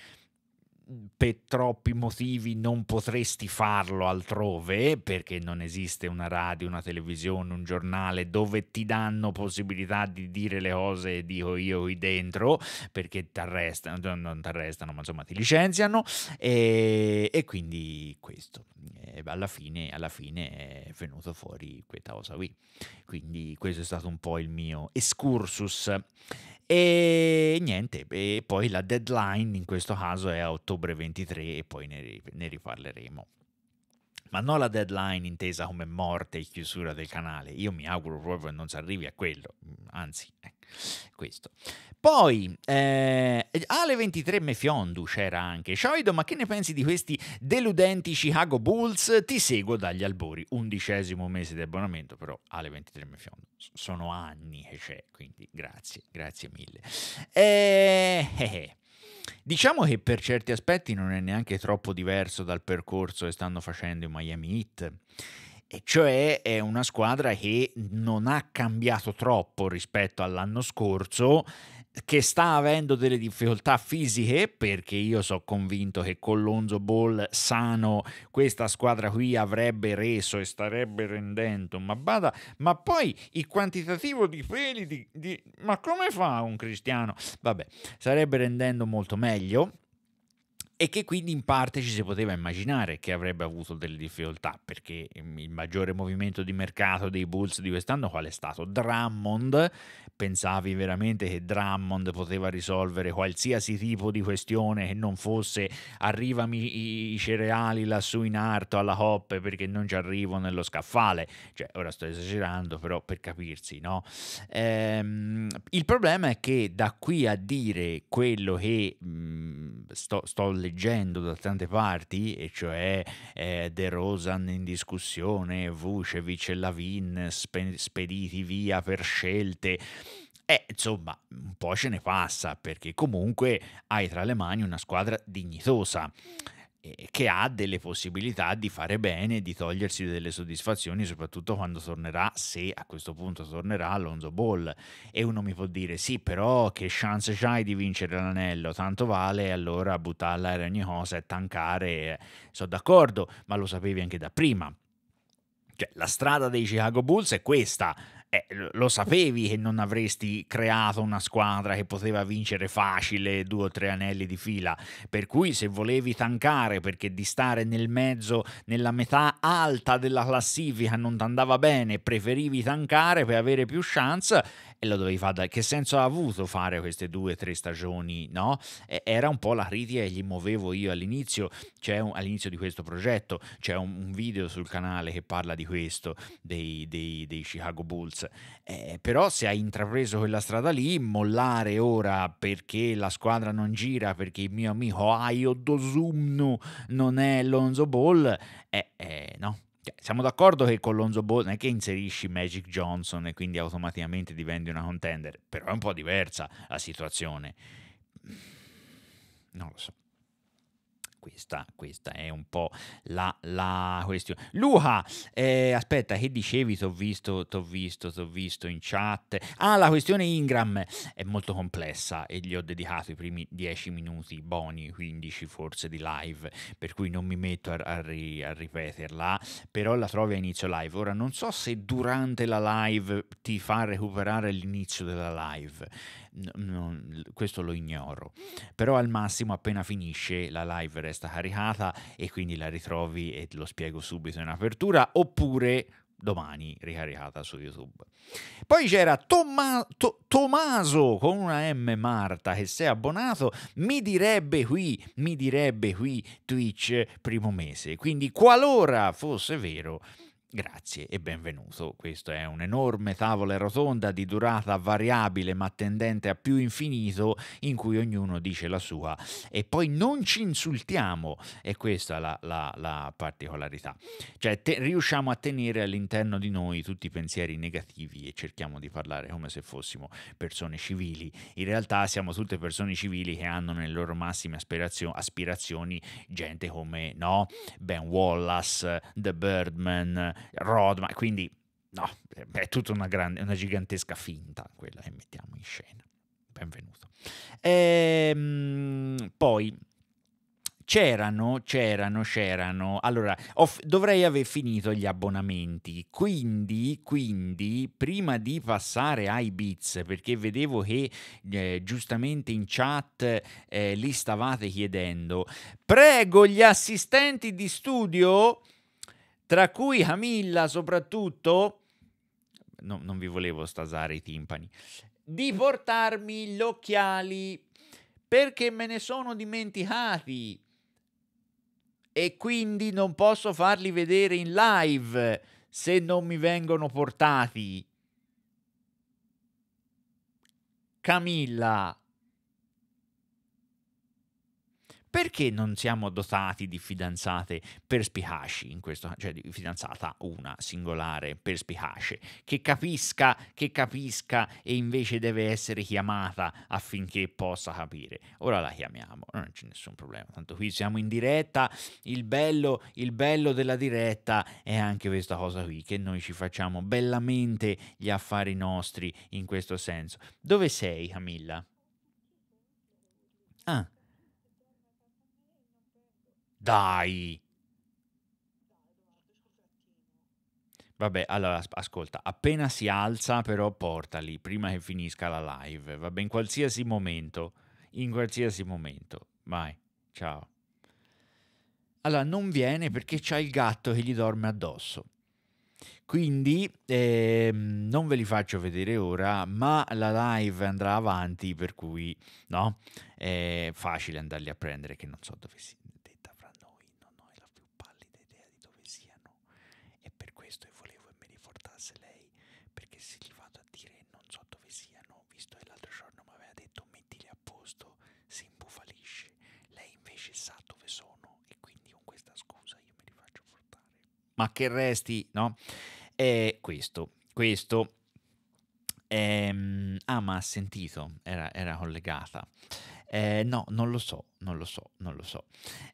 per troppi motivi non potresti farlo altrove perché non esiste una radio, una televisione, un giornale dove ti danno possibilità di dire le cose dico io qui dentro perché ti arrestano, non ti arrestano ma insomma ti licenziano e, e quindi questo alla fine, alla fine, è venuto fuori questa cosa qui. Quindi questo è stato un po' il mio excursus. E niente, e poi la deadline in questo caso è a ottobre 23 e poi ne, ne riparleremo ma non la deadline intesa come morte e chiusura del canale. Io mi auguro proprio che non si arrivi a quello, anzi, eh, questo. Poi eh, alle 23 Mefiondu c'era anche Scioido, ma che ne pensi di questi deludenti Chicago Bulls? Ti seguo dagli albori. Undicesimo mese di abbonamento, però alle 23 Mefiondu. Sono anni che c'è, quindi grazie, grazie mille. Eh, eh, eh. Diciamo che per certi aspetti non è neanche troppo diverso dal percorso che stanno facendo i Miami Heat. E cioè è una squadra che non ha cambiato troppo rispetto all'anno scorso che sta avendo delle difficoltà fisiche perché io sono convinto che con Lonzo Ball sano questa squadra qui avrebbe reso e starebbe rendendo ma bada ma poi il quantitativo di peli di, di ma come fa un cristiano vabbè starebbe rendendo molto meglio e che quindi in parte ci si poteva immaginare che avrebbe avuto delle difficoltà perché il maggiore movimento di mercato dei Bulls di quest'anno qual è stato? Drummond, pensavi veramente che Drummond poteva risolvere qualsiasi tipo di questione che non fosse arrivami i cereali lassù in alto alla coppe perché non ci arrivo nello scaffale, cioè ora sto esagerando però per capirsi no? Ehm, il problema è che da qui a dire quello che mh, mhmm, sto, sto leggendo leggendo da tante parti, e cioè eh, De Rosan in discussione, Vucevic e Lavin spe- spediti via per scelte. Eh, insomma, un po' ce ne passa perché comunque hai tra le mani una squadra dignitosa che ha delle possibilità di fare bene, di togliersi delle soddisfazioni, soprattutto quando tornerà, se a questo punto tornerà Alonso Ball. E uno mi può dire, sì, però che chance c'hai di vincere l'anello? Tanto vale allora buttarla a ogni cosa e tancare. Eh, Sono d'accordo, ma lo sapevi anche da prima. Cioè, la strada dei Chicago Bulls è questa eh, lo sapevi che non avresti creato una squadra che poteva vincere facile due o tre anelli di fila, per cui se volevi tancare perché di stare nel mezzo, nella metà alta della classifica non ti andava bene, preferivi tancare per avere più chance, e lo dovevi fare. Che senso ha avuto fare queste due o tre stagioni? No? E era un po' la critica che gli muovevo io all'inizio. Un... all'inizio di questo progetto c'è un, video sul canale che parla di questo, dei, dei, dei Chicago Bulls. Eh, però se hai intrapreso quella strada lì, mollare ora perché la squadra non gira, perché il mio amico Ayo Dozumno non è Lonzo Ball, eh, eh, no cioè, siamo d'accordo che con Lonzo Ball non è che inserisci Magic Johnson e quindi automaticamente diventi una contender, però è un po' diversa la situazione. Non lo so. Questa, questa, è un po' la, la questione. Luca, eh, aspetta, che dicevi? T'ho visto, t'ho visto, t'ho visto in chat. Ah, la questione Ingram è molto complessa e gli ho dedicato i primi 10 minuti, buoni 15 forse di live, per cui non mi metto a, a, ri, a, ripeterla, però la trovi a inizio live. Ora non so se durante la live ti fa recuperare l'inizio della live non, questo lo ignoro. Però al massimo appena finisce la live resta caricata e quindi la ritrovi e lo spiego subito in apertura, oppure domani ricaricata su YouTube. Poi c'era Tomma, to, Tommaso con una M Marta che se è abbonato mi direbbe qui, mi direbbe qui Twitch primo mese. Quindi qualora fosse vero Grazie e benvenuto. Questo è un'enorme tavola rotonda di durata variabile ma tendente a più infinito in cui ognuno dice la sua e poi non ci insultiamo e questa è la, la, la particolarità. Cioè te, riusciamo a tenere all'interno di noi tutti i pensieri negativi e cerchiamo di parlare come se fossimo persone civili. In realtà siamo tutte persone civili che hanno nelle loro massime aspirazio- aspirazioni gente come no? Ben Wallace, The Birdman, Rodman, quindi no, è tutta una, grande, una gigantesca finta quella che mettiamo in scena. Benvenuto. Ehm, poi c'erano, c'erano, c'erano. Allora, f- dovrei aver finito gli abbonamenti. Quindi, quindi, prima di passare ai bits, perché vedevo che eh, giustamente in chat eh, li stavate chiedendo, prego gli assistenti di studio tra cui Hamilla soprattutto, no, non vi volevo stasare i timpani, di portarmi gli occhiali perché me ne sono dimenticati e quindi non posso farli vedere in live se non mi vengono portati. Camilla, perché non siamo dotati di fidanzate perspicaci in questo cioè di fidanzata una singolare perspicace che capisca che capisca e invece deve essere chiamata affinché possa capire ora la chiamiamo non c'è nessun problema tanto qui siamo in diretta il bello il bello della diretta è anche questa cosa qui che noi ci facciamo bellamente gli affari nostri in questo senso dove sei Camilla ah dai. Vabbè, allora ascolta, appena si alza però portali prima che finisca la live, vabbè, in qualsiasi momento, in qualsiasi momento. Vai, ciao. Allora, non viene perché c'ha il gatto che gli dorme addosso. Quindi eh, non ve li faccio vedere ora, ma la live andrà avanti, per cui no, è facile andarli a prendere che non so dove si ma che resti, no? È questo, questo. Ehm, ah, ma ha sentito, era, era collegata. Eh, no, non lo so, non lo so, non lo so.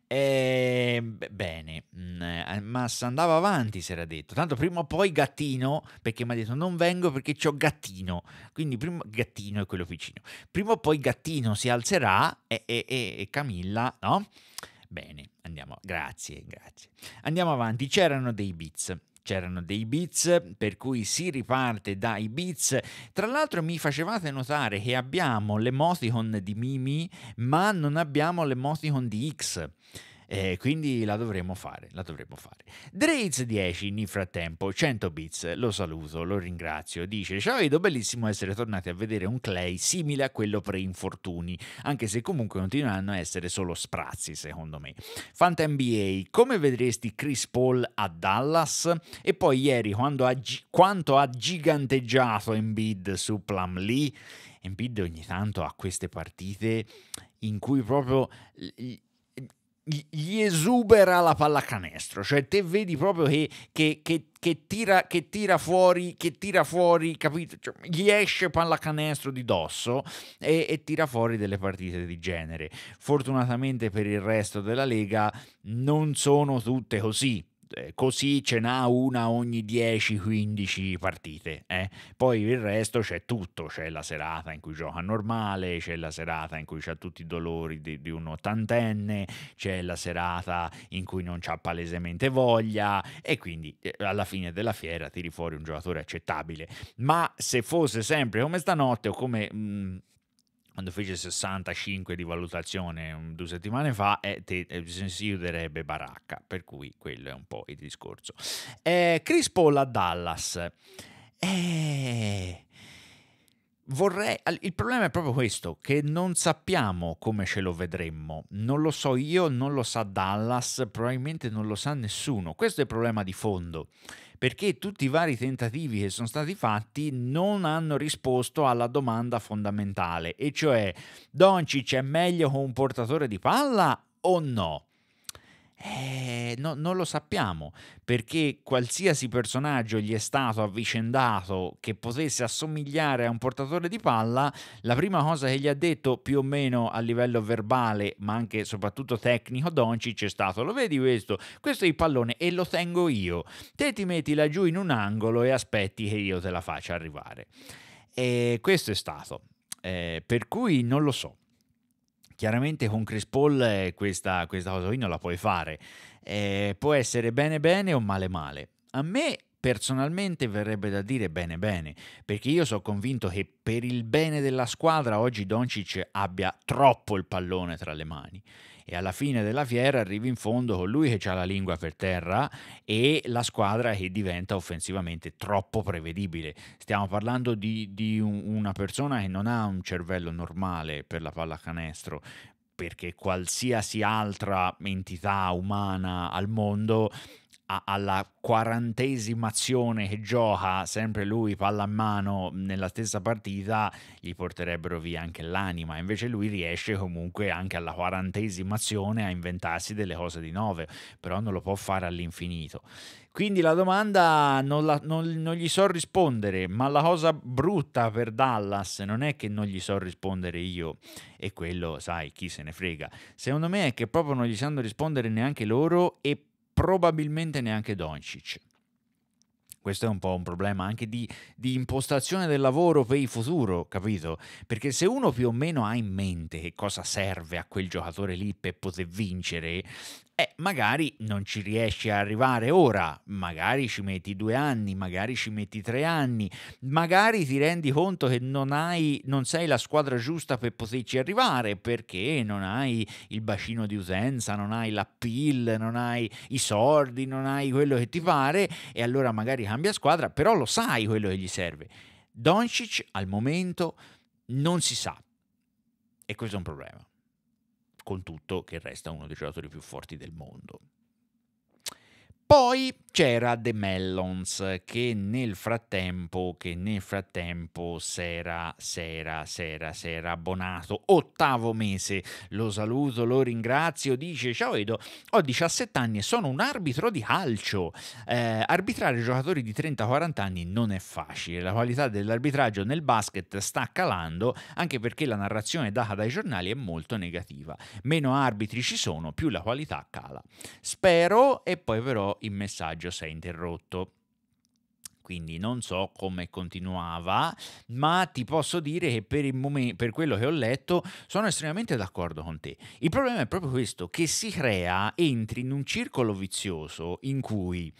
Ehm, mm, eh, bene, ma andava avanti, si era detto. Tanto prima o poi gattino, perché mi ha detto non vengo perché ho gattino. Quindi prima, gattino è quello vicino. Prima o poi gattino si alzerà e, e, e, e Camilla, no? Bene, andiamo, grazie, grazie. Andiamo avanti, c'erano dei bits. c'erano dei bits, per cui si riparte dai bits. Tra l'altro mi facevate notare che abbiamo l'emoticon di Mimi, ma non abbiamo l'emoticon di X. Eh, quindi la dovremmo fare, la dovremmo fare. Draze 10 nel frattempo, 100 bits, lo saluto, lo ringrazio, dice ciao Ido, bellissimo essere tornati a vedere un Clay simile a quello pre-infortuni, anche se comunque continueranno a essere solo sprazzi secondo me. Fanta NBA, come vedresti Chris Paul a Dallas? E poi ieri ha gi- quanto ha giganteggiato Embiid su Plum Lee? Embiid ogni tanto ha queste partite in cui proprio gli esubera la pallacanestro, cioè te vedi proprio che, che, che, che tira, tira, fuori, che tira fuori, capito? Cioè, gli esce pallacanestro di dosso e, e, tira fuori delle partite di genere. Fortunatamente per il resto della Lega non sono tutte così, eh, così ce n'ha una ogni 10-15 partite. Eh? Poi il resto c'è tutto, c'è la serata in cui gioca normale, c'è la serata in cui ha tutti i dolori di, di un ottantenne, c'è la serata in cui non c'ha palesemente voglia e quindi eh, alla fine della fiera tiri fuori un giocatore accettabile. Ma se fosse sempre come stanotte o come... Mh, mm, quando fece 65 di valutazione mm, due settimane fa, eh, te, eh, si chiuderebbe baracca, per cui quello è un po' il discorso. Eh, Chris Paul a Dallas. Eh, vorrei, il problema è proprio questo, che non sappiamo come ce lo vedremmo. Non lo so io, non lo sa Dallas, probabilmente non lo sa nessuno. Questo è il problema di fondo perché tutti i vari tentativi che sono stati fatti non hanno risposto alla domanda fondamentale, e cioè Doncic è meglio con un portatore di palla o no? Eh, no, non lo sappiamo, perché qualsiasi personaggio gli è stato avvicendato che potesse assomigliare a un portatore di palla, la prima cosa che gli ha detto più o meno a livello verbale, ma anche soprattutto tecnico, Doncic è stato, lo vedi questo? Questo è il pallone e lo tengo io. Te ti metti laggiù in un angolo e aspetti che io te la faccia arrivare. E questo è stato. Eh, per cui non lo so chiaramente con Chris Paul eh, questa, questa cosa qui non la puoi fare. Eh, può essere bene bene o male male. A me personalmente verrebbe da dire bene bene, perché io sono convinto che per il bene della squadra oggi Doncic abbia troppo il pallone tra le mani e alla fine della fiera arrivi in fondo con lui che ha la lingua per terra e la squadra che diventa offensivamente troppo prevedibile. Stiamo parlando di, di una persona che non ha un cervello normale per la pallacanestro, perché qualsiasi altra entità umana al mondo alla quarantesima azione che gioca sempre lui palla a mano nella stessa partita gli porterebbero via anche l'anima invece lui riesce comunque anche alla quarantesima azione a inventarsi delle cose di nove però non lo può fare all'infinito quindi la domanda non, la, non, non gli so rispondere ma la cosa brutta per Dallas non è che non gli so rispondere io e quello sai chi se ne frega secondo me è che proprio non gli sanno rispondere neanche loro e probabilmente neanche Doncic. Questo è un po' un problema anche di, di, impostazione del lavoro per il futuro, capito? Perché se uno più o meno ha in mente che cosa serve a quel giocatore lì per poter vincere, eh, magari non ci riesci a arrivare ora, magari ci metti due anni, magari ci metti tre anni, magari ti rendi conto che non, hai, non sei la squadra giusta per poterci arrivare perché non hai il bacino di usenza, non hai l'appeal, non hai i soldi, non hai quello che ti pare e allora magari cambia squadra, però lo sai quello che gli serve. Doncic al momento non si sa e questo è un problema con tutto che resta uno dei giocatori più forti del mondo. Poi c'era The Mellons che nel frattempo, che nel frattempo s'era, s'era, s'era, s'era abbonato. Ottavo mese, lo saluto, lo ringrazio, dice ciao Edo, ho 17 anni e sono un arbitro di calcio. Eh, arbitrare giocatori di 30-40 anni non è facile, la qualità dell'arbitraggio nel basket sta calando anche perché la narrazione data dai giornali è molto negativa. Meno arbitri ci sono, più la qualità cala. Spero e poi però il messaggio si è interrotto quindi non so come continuava, ma ti posso dire che per, momento, per, quello che ho letto sono estremamente d'accordo con te. Il problema è proprio questo, che si crea, entri in un circolo vizioso in cui...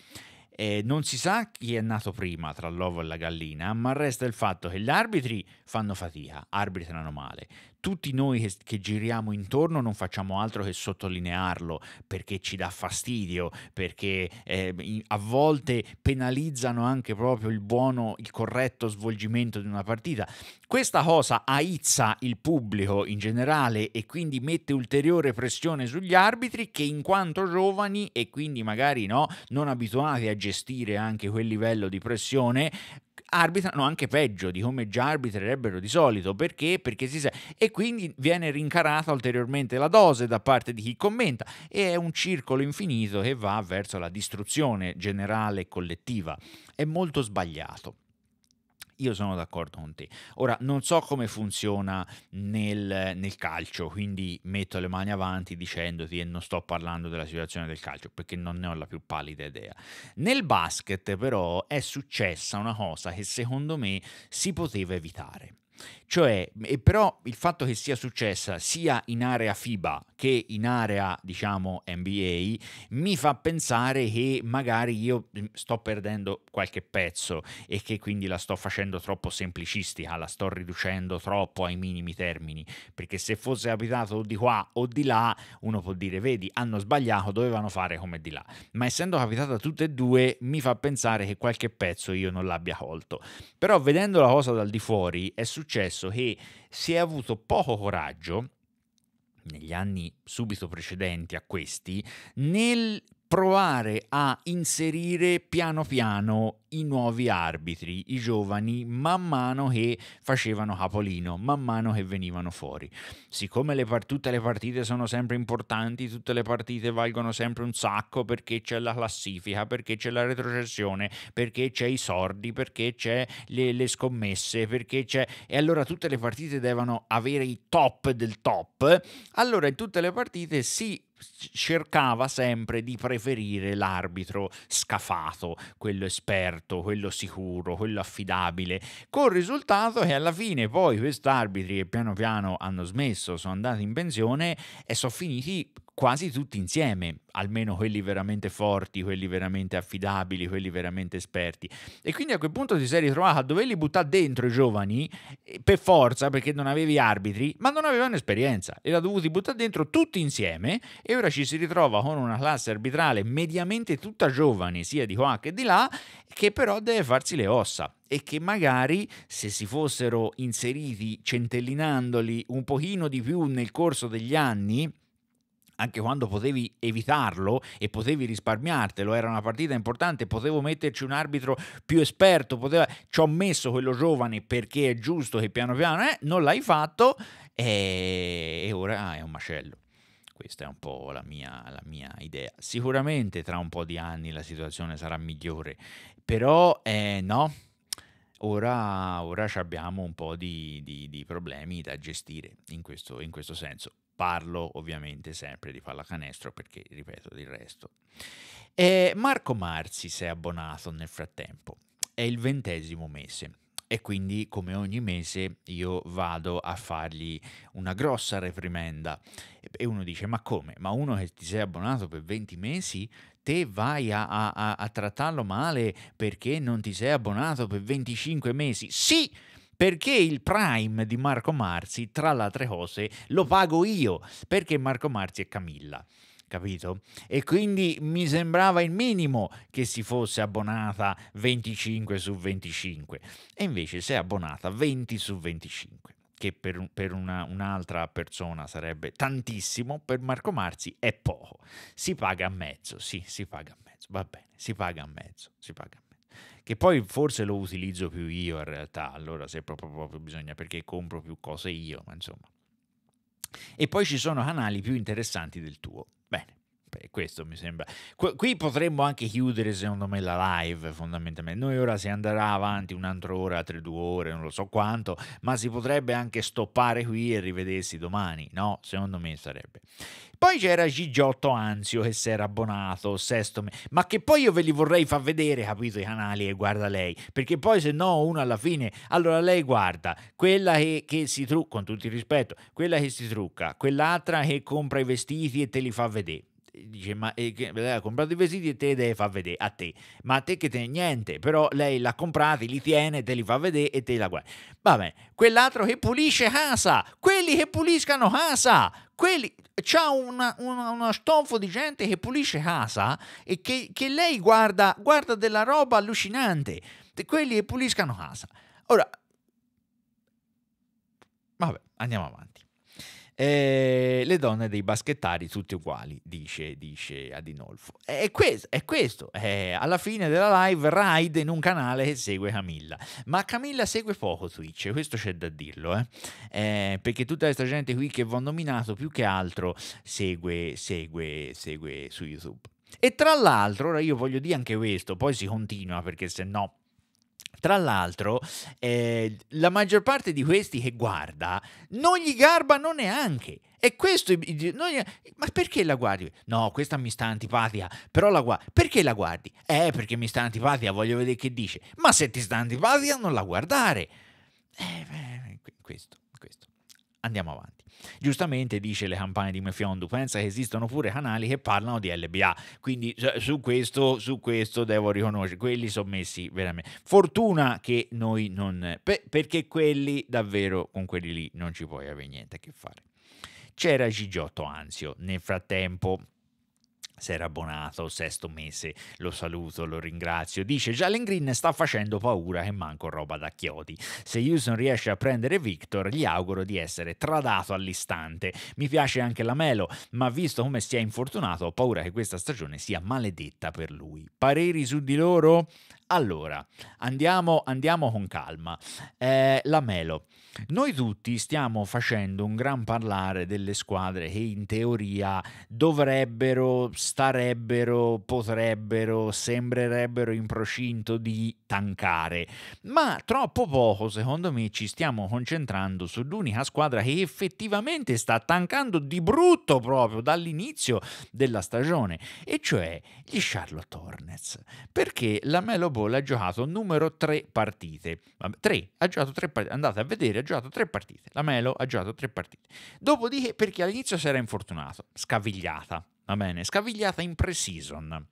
Eh, non si sa chi è nato prima tra l'uovo e la gallina, ma resta il fatto che gli arbitri fanno fatica, arbitrano male tutti noi che, che giriamo intorno non facciamo altro che sottolinearlo perché ci dà fastidio, perché eh, a volte penalizzano anche proprio il buono, il corretto svolgimento di una partita. Questa cosa aizza il pubblico in generale e quindi mette ulteriore pressione sugli arbitri che in quanto giovani e quindi magari no, non abituati a gestire anche quel livello di pressione arbitrano anche peggio di come già arbitrerebbero di solito. Perché? Perché si sa. E quindi viene rincarata ulteriormente la dose da parte di chi commenta e è un circolo infinito che va verso la distruzione generale e collettiva. È molto sbagliato. Io sono d'accordo con te. Ora, non so come funziona nel, nel calcio, quindi metto le mani avanti dicendoti e non sto parlando della situazione del calcio perché non ne ho la più pallida idea. Nel basket però è successa una cosa che secondo me si poteva evitare. Cioè, però il fatto che sia successa sia in area FIBA che in area, diciamo, NBA, mi fa pensare che magari io mm, sto perdendo qualche pezzo e che quindi la sto facendo troppo semplicistica, la sto riducendo troppo ai minimi termini, perché se fosse abitato di qua o di là, uno può dire, vedi, hanno sbagliato, dovevano fare come di là. Ma essendo capitata tutte e due, mi fa pensare che qualche pezzo io non l'abbia colto. Però vedendo la cosa dal di fuori è successo senso che si è avuto poco coraggio negli anni subito precedenti a questi, nel provare a inserire piano piano i nuovi arbitri, i giovani, man mano che facevano capolino, man mano che venivano fuori. Siccome le par- tutte le partite sono sempre importanti, tutte le partite valgono sempre un sacco perché c'è la classifica, perché c'è la retrocessione, perché c'è i sordi, perché c'è le, le scommesse, perché c'è... E allora tutte le partite devono avere i top del top. Allora in tutte le partite si cercava sempre di preferire l'arbitro scafato, quello esperto, quello sicuro, quello affidabile, col risultato che alla fine poi questi arbitri che piano piano hanno smesso, sono andati in pensione e sono finiti quasi tutti insieme, almeno quelli veramente forti, quelli veramente affidabili, quelli veramente esperti. E quindi a quel punto ti sei ritrovato a doverli buttare dentro i giovani eh, per forza perché non avevi arbitri, ma non avevano esperienza. E l'ha dovuti buttare dentro tutti insieme e ora ci si ritrova con una classe arbitrale mediamente tutta giovane, sia di qua che di là, che però deve farsi le ossa e che magari se si fossero inseriti centellinandoli un pochino di più nel corso degli anni, anche quando potevi evitarlo e potevi risparmiartelo, era una partita importante, potevo metterci un arbitro più esperto, poteva... ci ho messo quello giovane perché è giusto che piano piano, eh, non l'hai fatto e, e ora ah, è un macello. Questa è un po' la mia, la mia, idea. Sicuramente tra un po' di anni la situazione sarà migliore, però eh, no, ora, ora abbiamo un po' di, di, di, problemi da gestire in questo, in questo senso. Parlo ovviamente sempre di pallacanestro perché, ripeto, il resto. E eh, Marco Marzi si è abbonato nel frattempo, è il ventesimo mese e quindi come ogni mese io vado a fargli una grossa reprimenda e uno dice ma come? Ma uno che ti sei abbonato per 20 mesi te vai a, a, a trattarlo male perché non ti sei abbonato per 25 mesi? Sì! perché il prime di Marco Marzi, tra le altre cose, lo pago io, perché Marco Marzi è Camilla capito? E quindi mi sembrava il minimo che si fosse abbonata 25 su 25 e invece si è abbonata 20 su 25 che per, per una, un'altra persona sarebbe tantissimo, per Marco Marzi è poco. Si paga a mezzo, sì, si paga a mezzo, va bene, si paga a mezzo, si paga a mezzo che poi forse lo utilizzo più io in realtà, allora se proprio, proprio bisogna perché compro più cose io, ma insomma. E poi ci sono canali più interessanti del tuo. Bene. Beh, questo mi sembra. qui potremmo anche chiudere, secondo me, la live fondamentalmente. Noi ora si andrà avanti un'altra ora, tre, due ore, non lo so quanto, ma si potrebbe anche stoppare qui e rivedersi domani, no? Secondo me sarebbe. Poi c'era Gigiotto Anzio che si era abbonato, sesto me- ma che poi io ve li vorrei far vedere, capito, i canali e guarda lei, perché poi se no uno alla fine, allora lei guarda, quella che, che si trucca, con tutto il rispetto, quella che si trucca, quell'altra che compra i vestiti e te li fa vedere dice ma lei ha comprato i vestiti e te li fa vedere a te ma a te che te niente però lei l'ha comprati li tiene te li fa vedere e te la guarda va bene quell'altro che pulisce casa quelli che puliscano casa quelli c'ha una, una, una stoffa di gente che pulisce casa e che, che lei guarda guarda della roba allucinante quelli che puliscano casa ora vabbè andiamo avanti eh, le donne dei baschettari tutti uguali, dice, dice Adinolfo. E questo, è questo. Eh, alla fine della live Raid in un canale che segue Camilla. Ma Camilla segue poco Twitch, questo c'è da dirlo, eh? eh perché tutta questa gente qui che va nominato più che altro segue, segue, segue su YouTube. E tra l'altro, ora io voglio dire anche questo, poi si continua perché se no tra l'altro, eh, la maggior parte di questi che guarda non gli garbano neanche. E questo. Noi, ma perché la guardi? No, questa mi sta antipatia. Però la guardi. Perché la guardi? Eh, perché mi sta antipatia, voglio vedere che dice. Ma se ti sta antipatia, non la guardare. Eh, beh, questo, questo. Andiamo avanti. Giustamente dice le campagne di Mefiondu, pensa che esistono pure canali che parlano di LBA, quindi cioè, su questo, su questo devo riconoscere, quelli sono messi veramente. Fortuna che noi non... perché quelli davvero con quelli lì non ci puoi avere niente a che fare. C'era Gigiotto Anzio nel frattempo se era abbonato sesto mese, lo saluto, lo ringrazio. Dice Jalen Green sta facendo paura e manco roba da chiodi. Se Houston riesce a prendere Victor, gli auguro di essere tradato all'istante. Mi piace anche la Melo, ma visto come si è infortunato, ho paura che questa stagione sia maledetta per lui. Pareri su di loro? Allora, andiamo, andiamo con calma. Eh, la Melo. Noi tutti stiamo facendo un gran parlare delle squadre che in teoria dovrebbero, starebbero, potrebbero, sembrerebbero in procinto di tancare, ma troppo poco secondo me ci stiamo concentrando sull'unica squadra che effettivamente sta tancando di brutto proprio dall'inizio della stagione, e cioè gli Charlotte Hornets, perché la Melo Liverpool ha giocato numero 3 partite. 3, ha giocato 3 partite. Andate a vedere, ha giocato 3 partite. La Melo ha giocato 3 partite. Dopodiché, perché all'inizio si era infortunato, scavigliata, va bene, scavigliata in pre-season.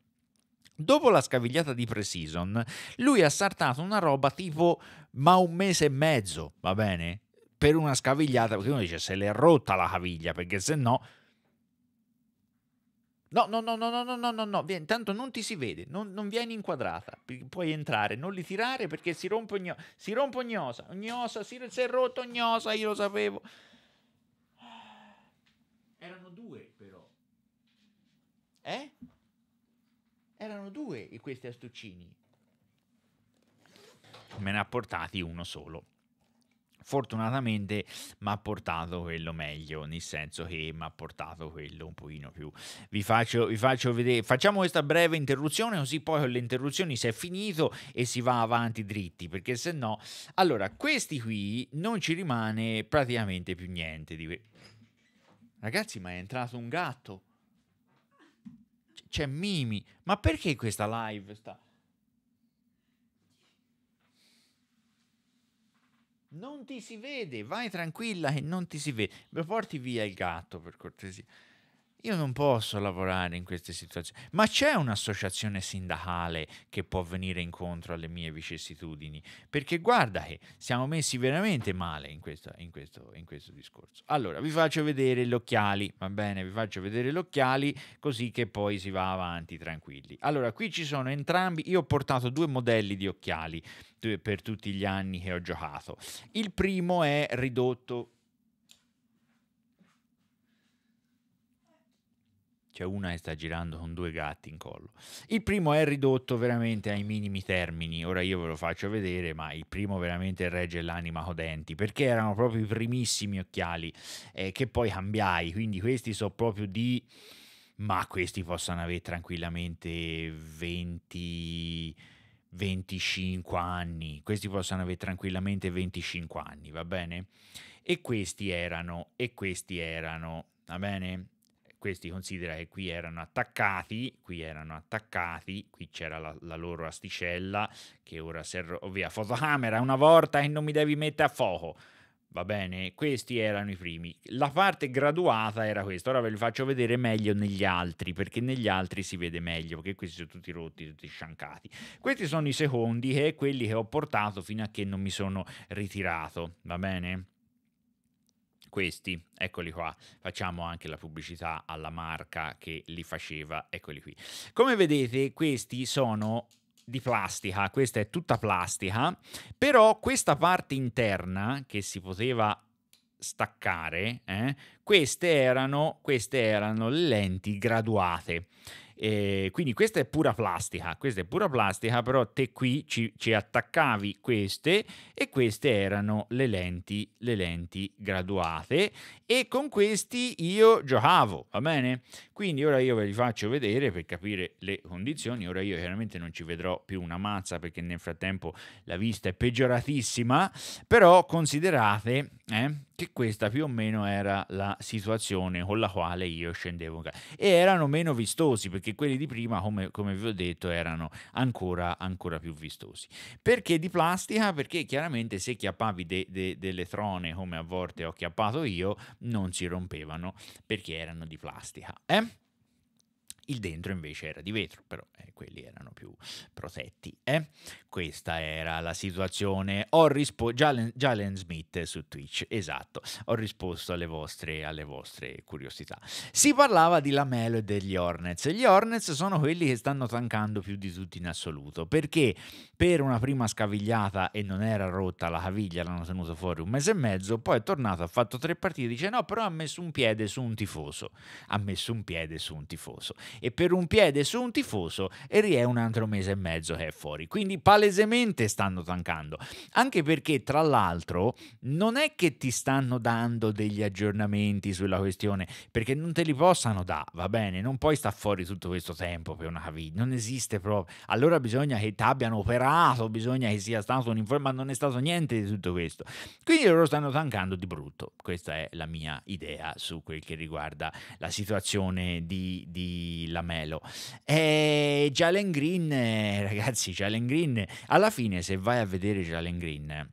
Dopo la scavigliata di pre-season, lui ha saltato una roba tipo ma un mese e mezzo, va bene? Per una scavigliata, perché uno dice se l'è rotta la caviglia, perché se no No, no, no, no, no, no, no, no, no, intanto non ti si vede, non, non vieni inquadrata, puoi entrare, non li tirare perché si rompe ogni, si rompe ogni osa, ogni osa, si, si è rotto ogni osa, io lo sapevo. Erano due però. Eh? Erano due questi astuccini. Me ne ha portati uno solo fortunatamente mi ha portato quello meglio, nel senso che mi ha portato quello un pochino più. Vi faccio, vi faccio vedere, facciamo questa breve interruzione così poi con le interruzioni si è finito e si va avanti dritti, perché se no... Allora, questi qui non ci rimane praticamente più niente di... Ragazzi, ma è entrato un gatto. C'è Mimi. Ma perché questa live sta... Non ti si vede, vai tranquilla che non ti si vede. Lo porti via il gatto per cortesia. Io non posso lavorare in queste situazioni, ma c'è un'associazione sindacale che può venire incontro alle mie vicissitudini, perché guarda che siamo messi veramente male in questo, in questo, in questo discorso. Allora, vi faccio vedere gli occhiali, va bene, vi faccio vedere gli occhiali così che poi si va avanti tranquilli. Allora, qui ci sono entrambi, io ho portato due modelli di occhiali per tutti gli anni che ho giocato. Il primo è ridotto c'è cioè, una che sta girando con due gatti in collo. Il primo è ridotto veramente ai minimi termini, ora io ve lo faccio vedere, ma il primo veramente regge l'anima codenti, perché erano proprio i primissimi occhiali eh, che poi cambiai, quindi questi so proprio di... ma questi possono avere tranquillamente 20... 25 anni, questi possono avere tranquillamente 25 anni, va bene? E questi erano, e questi erano, va bene? questi considera che qui erano attaccati, qui erano attaccati, qui c'era la, la loro asticella che ora serrò via, fotocamera una volta e non mi devi mettere a fuoco. Va bene, questi erano i primi. La parte graduata era questa. Ora ve li faccio vedere meglio negli altri, perché negli altri si vede meglio, perché questi sono tutti rotti, tutti sciancati. Questi sono i secondi, e quelli che ho portato fino a che non mi sono ritirato. Va bene? questi, eccoli qua, facciamo anche la pubblicità alla marca che li faceva, eccoli qui. Come vedete questi sono di plastica, questa è tutta plastica, però questa parte interna che si poteva staccare, eh, queste, erano, queste erano le lenti graduate. E ehm, quindi questa è pura plastica, questa è pura plastica, però te qui ci, ci attaccavi queste e queste erano le lenti, le lenti graduate e con questi io giocavo, va bene? Quindi ora io ve li faccio vedere per capire le condizioni, ora io chiaramente non ci vedrò più una mazza perché nel frattempo la vista è peggioratissima, però considerate eh, che questa più o meno era la situazione con la quale io scendevo e erano meno vistosi perché perché quelli di prima, come, come vi ho detto, erano ancora, ancora, più vistosi. Perché di plastica? Perché chiaramente se chiappavi de, de, delle trone come a volte ho chiappato io, non si rompevano perché erano di plastica. Eh? il dentro invece era di vetro, però eh, quelli erano più protetti. Eh? Questa era la situazione. Ho risposto, Jalen, Jalen, Smith su Twitch, esatto, ho risposto alle vostre, alle vostre curiosità. Si parlava di Lamelo e degli Hornets. Gli Hornets sono quelli che stanno tankando più di tutti in assoluto, perché per una prima scavigliata e non era rotta la caviglia, l'hanno tenuto fuori un mese e mezzo, poi è tornato, ha fatto tre partite, dice no, però ha messo un piede su un tifoso, ha messo un piede su un tifoso e per un piede su un tifoso e riè un altro mese e mezzo che è fuori. Quindi palesemente stanno tancando, anche perché tra l'altro non è che ti stanno dando degli aggiornamenti sulla questione, perché non te li possano dare, va bene, non puoi stare fuori tutto questo tempo per una caviglia, non esiste proprio. Allora bisogna che ti abbiano operato, bisogna che sia stato un informe, ma non è stato niente di tutto questo. Quindi loro stanno tancando di brutto, questa è la mia idea su quel che riguarda la situazione di, di di Lamelo. E eh, Jalen Green, eh, ragazzi, Jalen Green, alla fine se vai a vedere Jalen Green,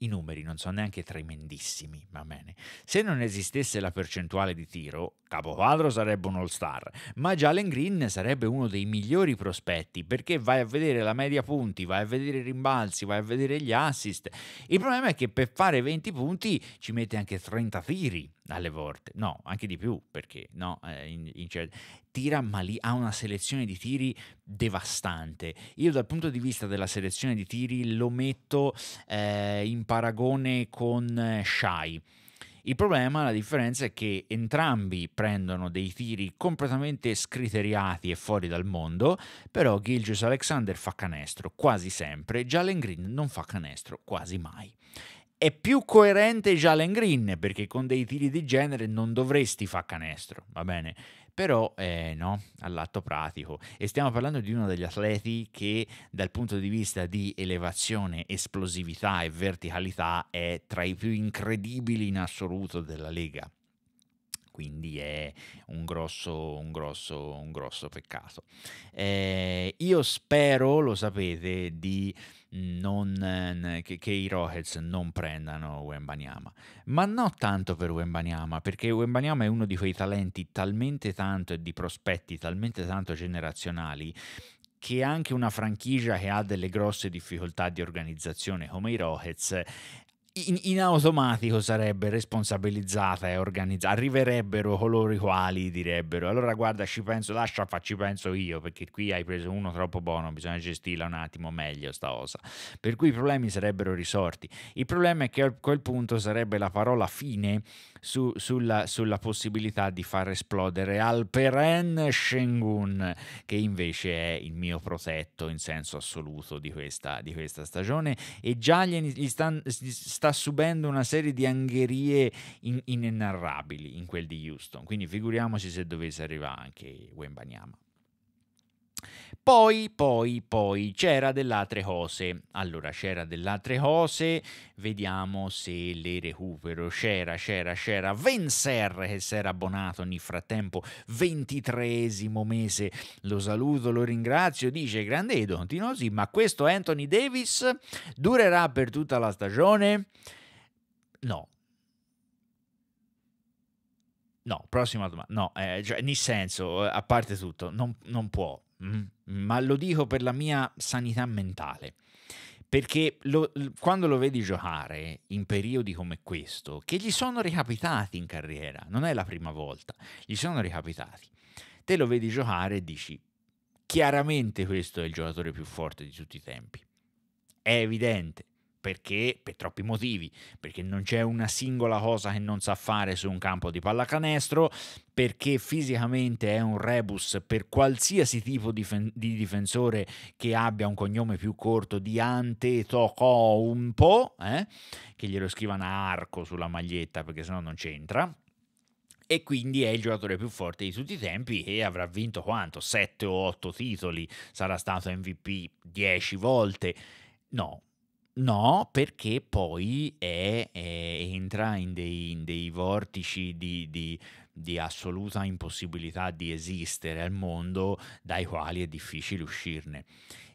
i numeri non sono neanche tremendissimi, va bene. Se non esistesse la percentuale di tiro, capoquadro sarebbe un all-star, ma Jalen Green sarebbe uno dei migliori prospetti perché vai a vedere la media punti, vai a vedere i rimbalzi, vai a vedere gli assist. Il problema è che per fare 20 punti ci mette anche 30 tiri alle volte, no, anche di più perché no, eh, in, in, cioè, tira ma lì ha una selezione di tiri devastante. Io dal punto di vista della selezione di tiri lo metto eh, in paragone con eh, Shai il problema, la differenza è che entrambi prendono dei tiri completamente scriteriati e fuori dal mondo, però Gilgius Alexander fa canestro quasi sempre, Jalen Green non fa canestro quasi mai è più coerente Jalen Green perché con dei tiri di genere non dovresti fare canestro, va bene? però eh, no, all'atto pratico. E stiamo parlando di uno degli atleti che dal punto di vista di elevazione, esplosività e verticalità è tra i più incredibili in assoluto della Lega quindi è un grosso, un grosso, un grosso peccato. Eh, io spero, lo sapete, di non, che, che, i Rockets non prendano Wembanyama, ma non tanto per Wembanyama, perché Wembanyama è uno di quei talenti talmente tanto e di prospetti talmente tanto generazionali che anche una franchigia che ha delle grosse difficoltà di organizzazione come i Rockets in, in, automatico sarebbe responsabilizzata e organizzata, arriverebbero coloro i quali direbbero allora guarda ci penso, lascia fa, ci penso io perché qui hai preso uno troppo buono, bisogna gestirla un attimo meglio sta cosa, per cui i problemi sarebbero risorti, il problema è che a quel punto sarebbe la parola fine su, sulla, sulla, possibilità di far esplodere al Alperen Shengun, che invece è il mio protetto in senso assoluto di questa, di questa stagione e già gli, gli stan, sta subendo una serie di angherie in, inenarrabili in quel di Houston, quindi figuriamoci se dovesse arrivare anche Wembanyama. Poi, poi, poi c'era dell'altre cose. Allora, c'era dell'altre cose. Vediamo se le recupero. C'era, c'era, c'era. Venser che si era abbonato nel frattempo, ventitreesimo mese. Lo saluto, lo ringrazio. Dice grande continua così. Ma questo Anthony Davis durerà per tutta la stagione? No, No, prossima domanda. No, eh, cioè, nel senso, a parte tutto, non, non può. Mm, ma lo dico per la mia sanità mentale. Perché lo, quando lo vedi giocare in periodi come questo, che gli sono ricapitati in carriera, non è la prima volta, gli sono ricapitati, te lo vedi giocare e dici, chiaramente questo è il giocatore più forte di tutti i tempi. È evidente, perché per troppi motivi, perché non c'è una singola cosa che non sa fare su un campo di pallacanestro, perché fisicamente è un rebus per qualsiasi tipo di, difensore che abbia un cognome più corto di Ante Tocò un po', eh? che glielo scrivano a arco sulla maglietta perché sennò non c'entra e quindi è il giocatore più forte di tutti i tempi e avrà vinto quanto? 7 o 8 titoli, sarà stato MVP 10 volte. No, No, perché poi è, è- entra in dei, in dei vortici di, di- di assoluta impossibilità di esistere al mondo, dai quali è difficile uscirne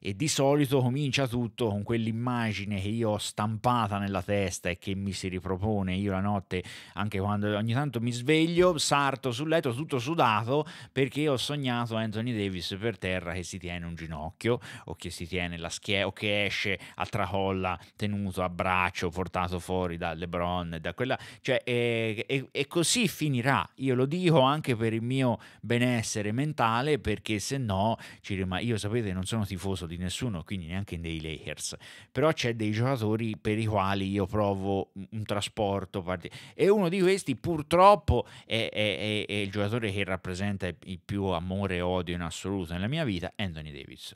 e di solito comincia tutto con quell'immagine che io ho stampata nella testa e che mi si ripropone io la notte, anche quando ogni tanto mi sveglio, sarto sul letto tutto sudato perché ho sognato Anthony Davis per terra che si tiene un ginocchio o che si tiene la schiena o che esce a tracolla tenuto a braccio, portato fuori da LeBron, da quella... Cioè, e, e, e così finirà, io lo dico anche per il mio benessere mentale perché se no, ci io sapete non sono tifoso di nessuno, quindi neanche dei Lakers, però c'è dei giocatori per i quali io provo un trasporto part- e uno di questi purtroppo è, è, è, è il giocatore che rappresenta il più amore e odio in assoluto nella mia vita, Anthony Davis.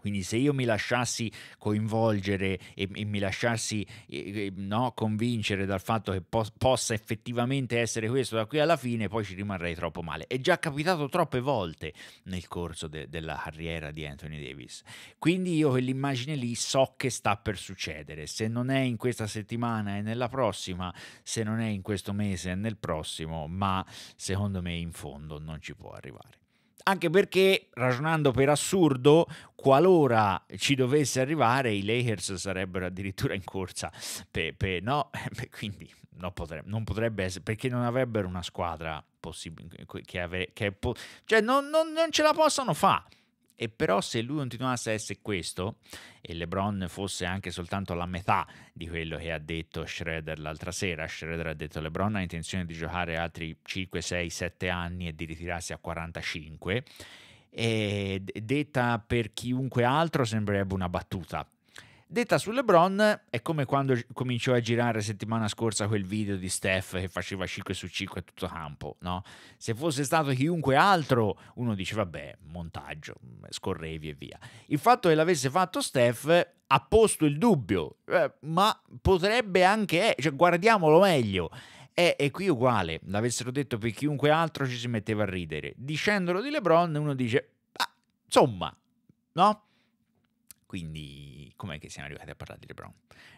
Quindi se io mi lasciassi coinvolgere e, e mi lasciassi e, no, convincere dal fatto che po- possa effettivamente essere questo da qui alla fine, poi ci rimarrei troppo male. È già capitato troppe volte nel corso de- della carriera di Anthony Davis. Quindi io quell'immagine lì so che sta per succedere. Se non è in questa settimana è nella prossima, se non è in questo mese è nel prossimo, ma secondo me in fondo non ci può arrivare anche perché ragionando per assurdo qualora ci dovesse arrivare i Lakers sarebbero addirittura in corsa per, per, no? quindi no, potrebbe, non potrebbe essere perché non avrebbero una squadra possibile che, ave, che po- cioè non, non, non, ce la possono fare e però se lui continuasse a essere questo, e LeBron fosse anche soltanto la metà di quello che ha detto Schroeder l'altra sera, Schroeder ha detto LeBron ha intenzione di giocare altri 5, 6, 7 anni e di ritirarsi a 45, e detta per chiunque altro sembrerebbe una battuta Detta su LeBron è come quando cominciò a girare settimana scorsa quel video di Steph che faceva 5 su 5 a tutto campo, no? Se fosse stato chiunque altro, uno dice vabbè, montaggio, mm, scorrevi e via. Il fatto che l'avesse fatto Steph ha posto il dubbio, eh, ma potrebbe anche, eh, cioè guardiamolo meglio. È, qui uguale, l'avessero detto per chiunque altro ci si metteva a ridere. Dicendolo di LeBron uno dice, ah, insomma, no? Quindi com'è che siamo arrivati a parlare di LeBron?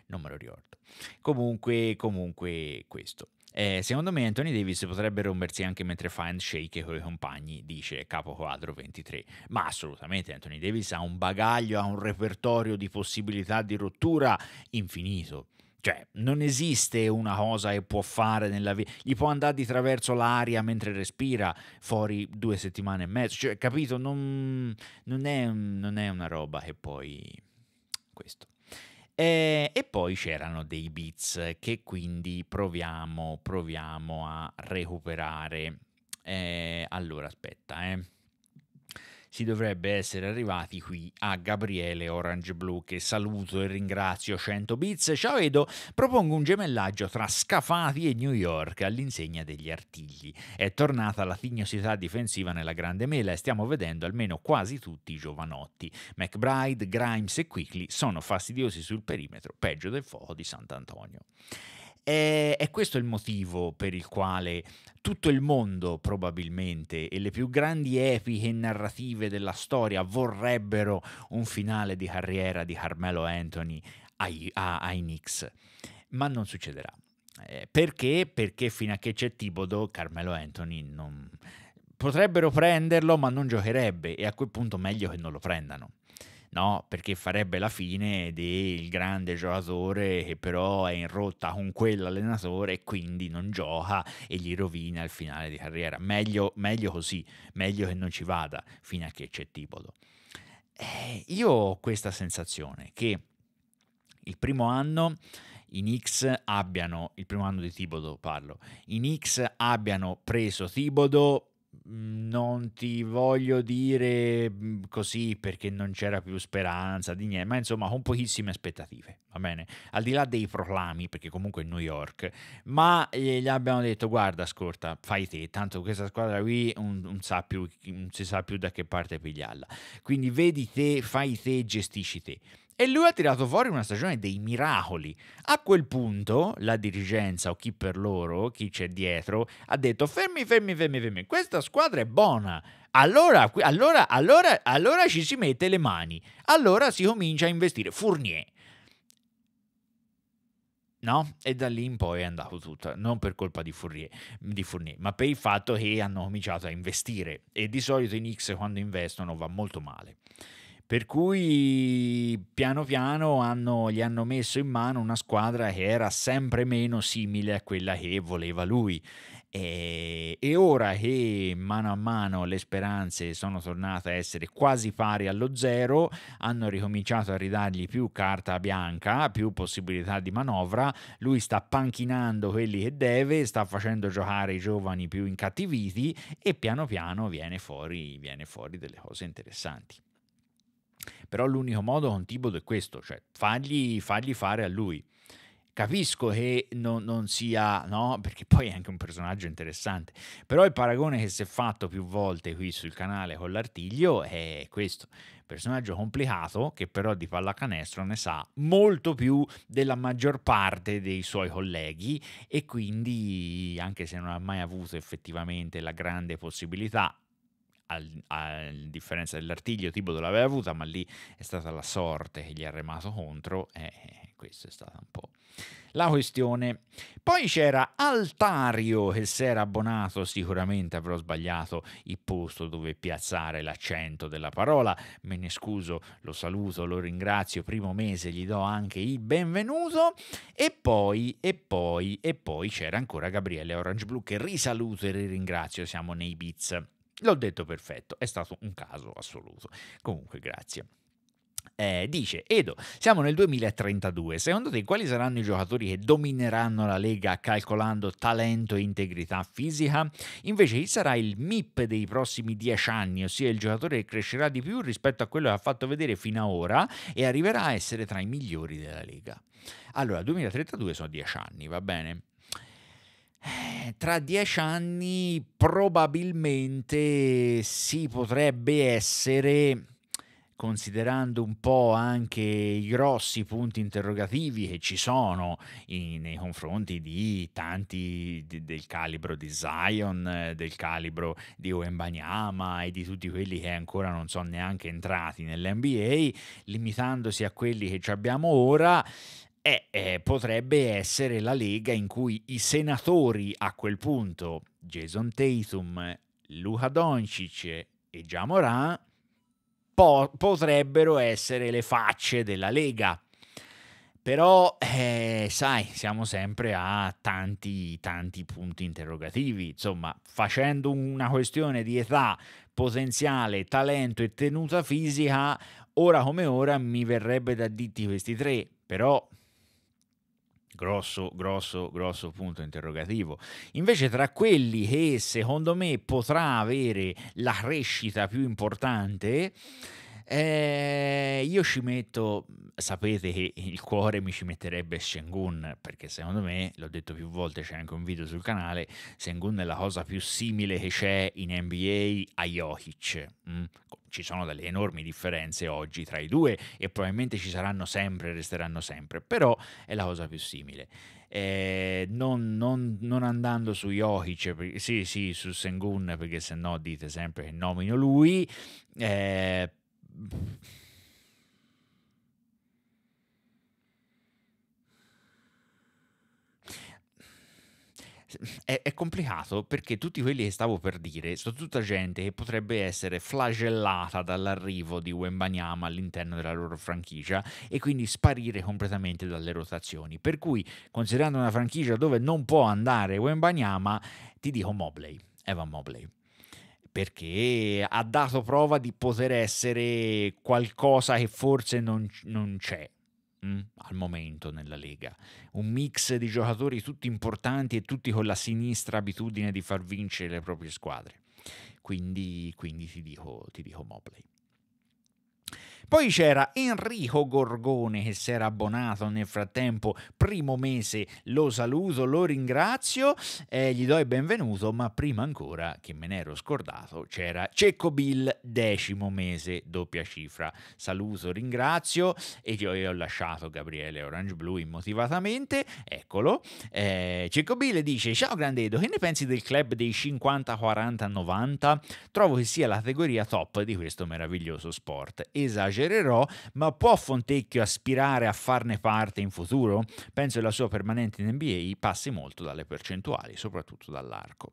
Non me lo ricordo. Comunque, comunque questo. Eh, secondo me Anthony Davis potrebbe rompersi anche mentre fa handshake con i compagni, dice Capo Quadro 23. Ma assolutamente Anthony Davis ha un bagaglio, ha un repertorio di possibilità di rottura infinito. Cioè, non esiste una cosa che può fare nella vita. Gli può andare di traverso l'aria mentre respira fuori due settimane e mezzo. Cioè, capito? Non, non, è, non è una roba che poi questo. Eh, e poi c'erano dei bits che quindi proviamo, proviamo a recuperare. Eh, allora aspetta, eh si dovrebbe essere arrivati qui a Gabriele Orange Blue che saluto e ringrazio 100 bits. Ciao Edo, propongo un gemellaggio tra Scafati e New York all'insegna degli artigli. È tornata la tignosità difensiva nella grande mela e stiamo vedendo almeno quasi tutti i giovanotti. McBride, Grimes e Quickly sono fastidiosi sul perimetro, peggio del fuoco di Sant'Antonio. E, e questo è il motivo per il quale tutto il mondo probabilmente e le più grandi epiche narrative della storia vorrebbero un finale di carriera di Carmelo Anthony ai, a, ai Knicks, ma non succederà. Eh, perché? Perché fino a che c'è Tibodo, Carmelo Anthony non... potrebbero prenderlo, ma non giocherebbe e a quel punto meglio che non lo prendano no? Perché farebbe la fine del grande giocatore che però è in rotta con quell'allenatore e quindi non gioca e gli rovina il finale di carriera. Meglio, meglio così, meglio che non ci vada fino a che c'è Tibodo. Eh, io ho questa sensazione che il primo anno i Knicks abbiano, il primo anno di Tibodo parlo, i Knicks abbiano preso Tibodo Mm, non ti voglio dire mm, così perché non c'era più speranza di niente, ma insomma con pochissime aspettative, va bene? Al di là dei proclami, perché comunque è New York, ma eh, gli abbiamo detto guarda scorta, fai te, tanto questa squadra qui non, non, sa più, non si sa più da che parte pigliarla, quindi vedi te, fai te, gestisci te. E lui ha tirato fuori una stagione dei miracoli. A quel punto la dirigenza o chi per loro, chi c'è dietro, ha detto fermi, fermi, fermi, fermi, questa squadra è buona. Allora, allora, allora, allora ci si mette le mani. Allora si comincia a investire. Fournier. No? E da lì in poi è andato tutto, non per colpa di Fournier, di Fournier, ma per il fatto che hanno cominciato a investire e di solito i Knicks quando investono va molto male. Per cui piano piano hanno, gli hanno messo in mano una squadra che era sempre meno simile a quella che voleva lui. E, e ora che mano a mano le speranze sono tornate a essere quasi pari allo zero, hanno ricominciato a ridargli più carta bianca, più possibilità di manovra, lui sta panchinando quelli che deve, sta facendo giocare i giovani più incattiviti e piano piano viene fuori, viene fuori delle cose interessanti però l'unico modo con Tibodo è questo, cioè fargli, fagli fare a lui. Capisco che non, non sia, no, perché poi è anche un personaggio interessante, però il paragone che si è fatto più volte qui sul canale con l'artiglio è questo, personaggio complicato che però di pallacanestro ne sa molto più della maggior parte dei suoi colleghi e quindi anche se non ha mai avuto effettivamente la grande possibilità al, a differenza dell'artiglio Tibodo l'aveva avuta, ma lì è stata la sorte che gli ha remato contro e eh, questa è stata un po' la questione. Poi c'era Altario che si era abbonato, sicuramente avrò sbagliato il posto dove piazzare l'accento della parola, me ne scuso, lo saluto, lo ringrazio, primo mese gli do anche il benvenuto e poi, e poi, e poi c'era ancora Gabriele Orange Blue che risaluto e ringrazio, siamo nei bits. L'ho detto perfetto, è stato un caso assoluto. Comunque, grazie. Eh, dice Edo, siamo nel 2032, secondo te quali saranno i giocatori che domineranno la Lega calcolando talento e integrità fisica? Invece chi sarà il MIP dei prossimi 10 anni, ossia il giocatore che crescerà di più rispetto a quello che ha fatto vedere fino ad ora e arriverà a essere tra i migliori della Lega? Allora, 2032 sono 10 anni, va bene? Eh, tra dieci anni probabilmente si potrebbe essere, considerando un po' anche i grossi punti interrogativi che ci sono in, nei confronti di tanti di, del calibro di Zion, del calibro di Oembanyama e di tutti quelli che ancora non sono neanche entrati nell'NBA, limitandosi a quelli che abbiamo ora eh, eh, potrebbe essere la lega in cui i senatori a quel punto, Jason Tatum, Luca Doncic e Jamoran, po- potrebbero essere le facce della lega. Però, eh, sai, siamo sempre a tanti, tanti punti interrogativi. Insomma, facendo una questione di età, potenziale, talento e tenuta fisica, ora come ora mi verrebbe da dirti questi tre. Però Grosso, grosso, grosso punto interrogativo. Invece tra quelli che secondo me potrà avere la crescita più importante eh, io ci metto, sapete che il cuore mi ci metterebbe Sengun, perché secondo me, l'ho detto più volte, c'è anche un video sul canale, Sengun è la cosa più simile che c'è in NBA a Jokic. Mm? Ci sono delle enormi differenze oggi tra i due e probabilmente ci saranno sempre, resteranno sempre, però è la cosa più simile. Eh, non, non, non, andando su Jokic, sì sì su Sengun perché se no dite sempre che nomino lui, eh, è, è, complicato perché tutti quelli che stavo per dire sono tutta gente che potrebbe essere flagellata dall'arrivo di Wembanyama all'interno della loro franchigia e quindi sparire completamente dalle rotazioni. Per cui, considerando una franchigia dove non può andare Wembanyama, ti dico Mobley, Evan Mobley perché ha dato prova di poter essere qualcosa che forse non, non c'è mh, mm, al momento nella Lega. Un mix di giocatori tutti importanti e tutti con la sinistra abitudine di far vincere le proprie squadre. Quindi, quindi ti, dico, ti dico Mobley. Poi c'era Enrico Gorgone che si era abbonato nel frattempo, primo mese, lo saluto, lo ringrazio, eh, gli do il benvenuto, ma prima ancora che me ne ero scordato c'era Cecco Bill, decimo mese, doppia cifra. Saluto, ringrazio e io, io ho lasciato Gabriele Orange Blue immotivatamente, eccolo. Eh, Cecco Bill dice, ciao Grandedo, che ne pensi del club dei 50, 40, 90? Trovo che sia la categoria top di questo meraviglioso sport. Esagerato suggerirò, ma può Fontecchio aspirare a farne parte in futuro? Penso che la sua permanente in NBA passi molto dalle percentuali, soprattutto dall'arco.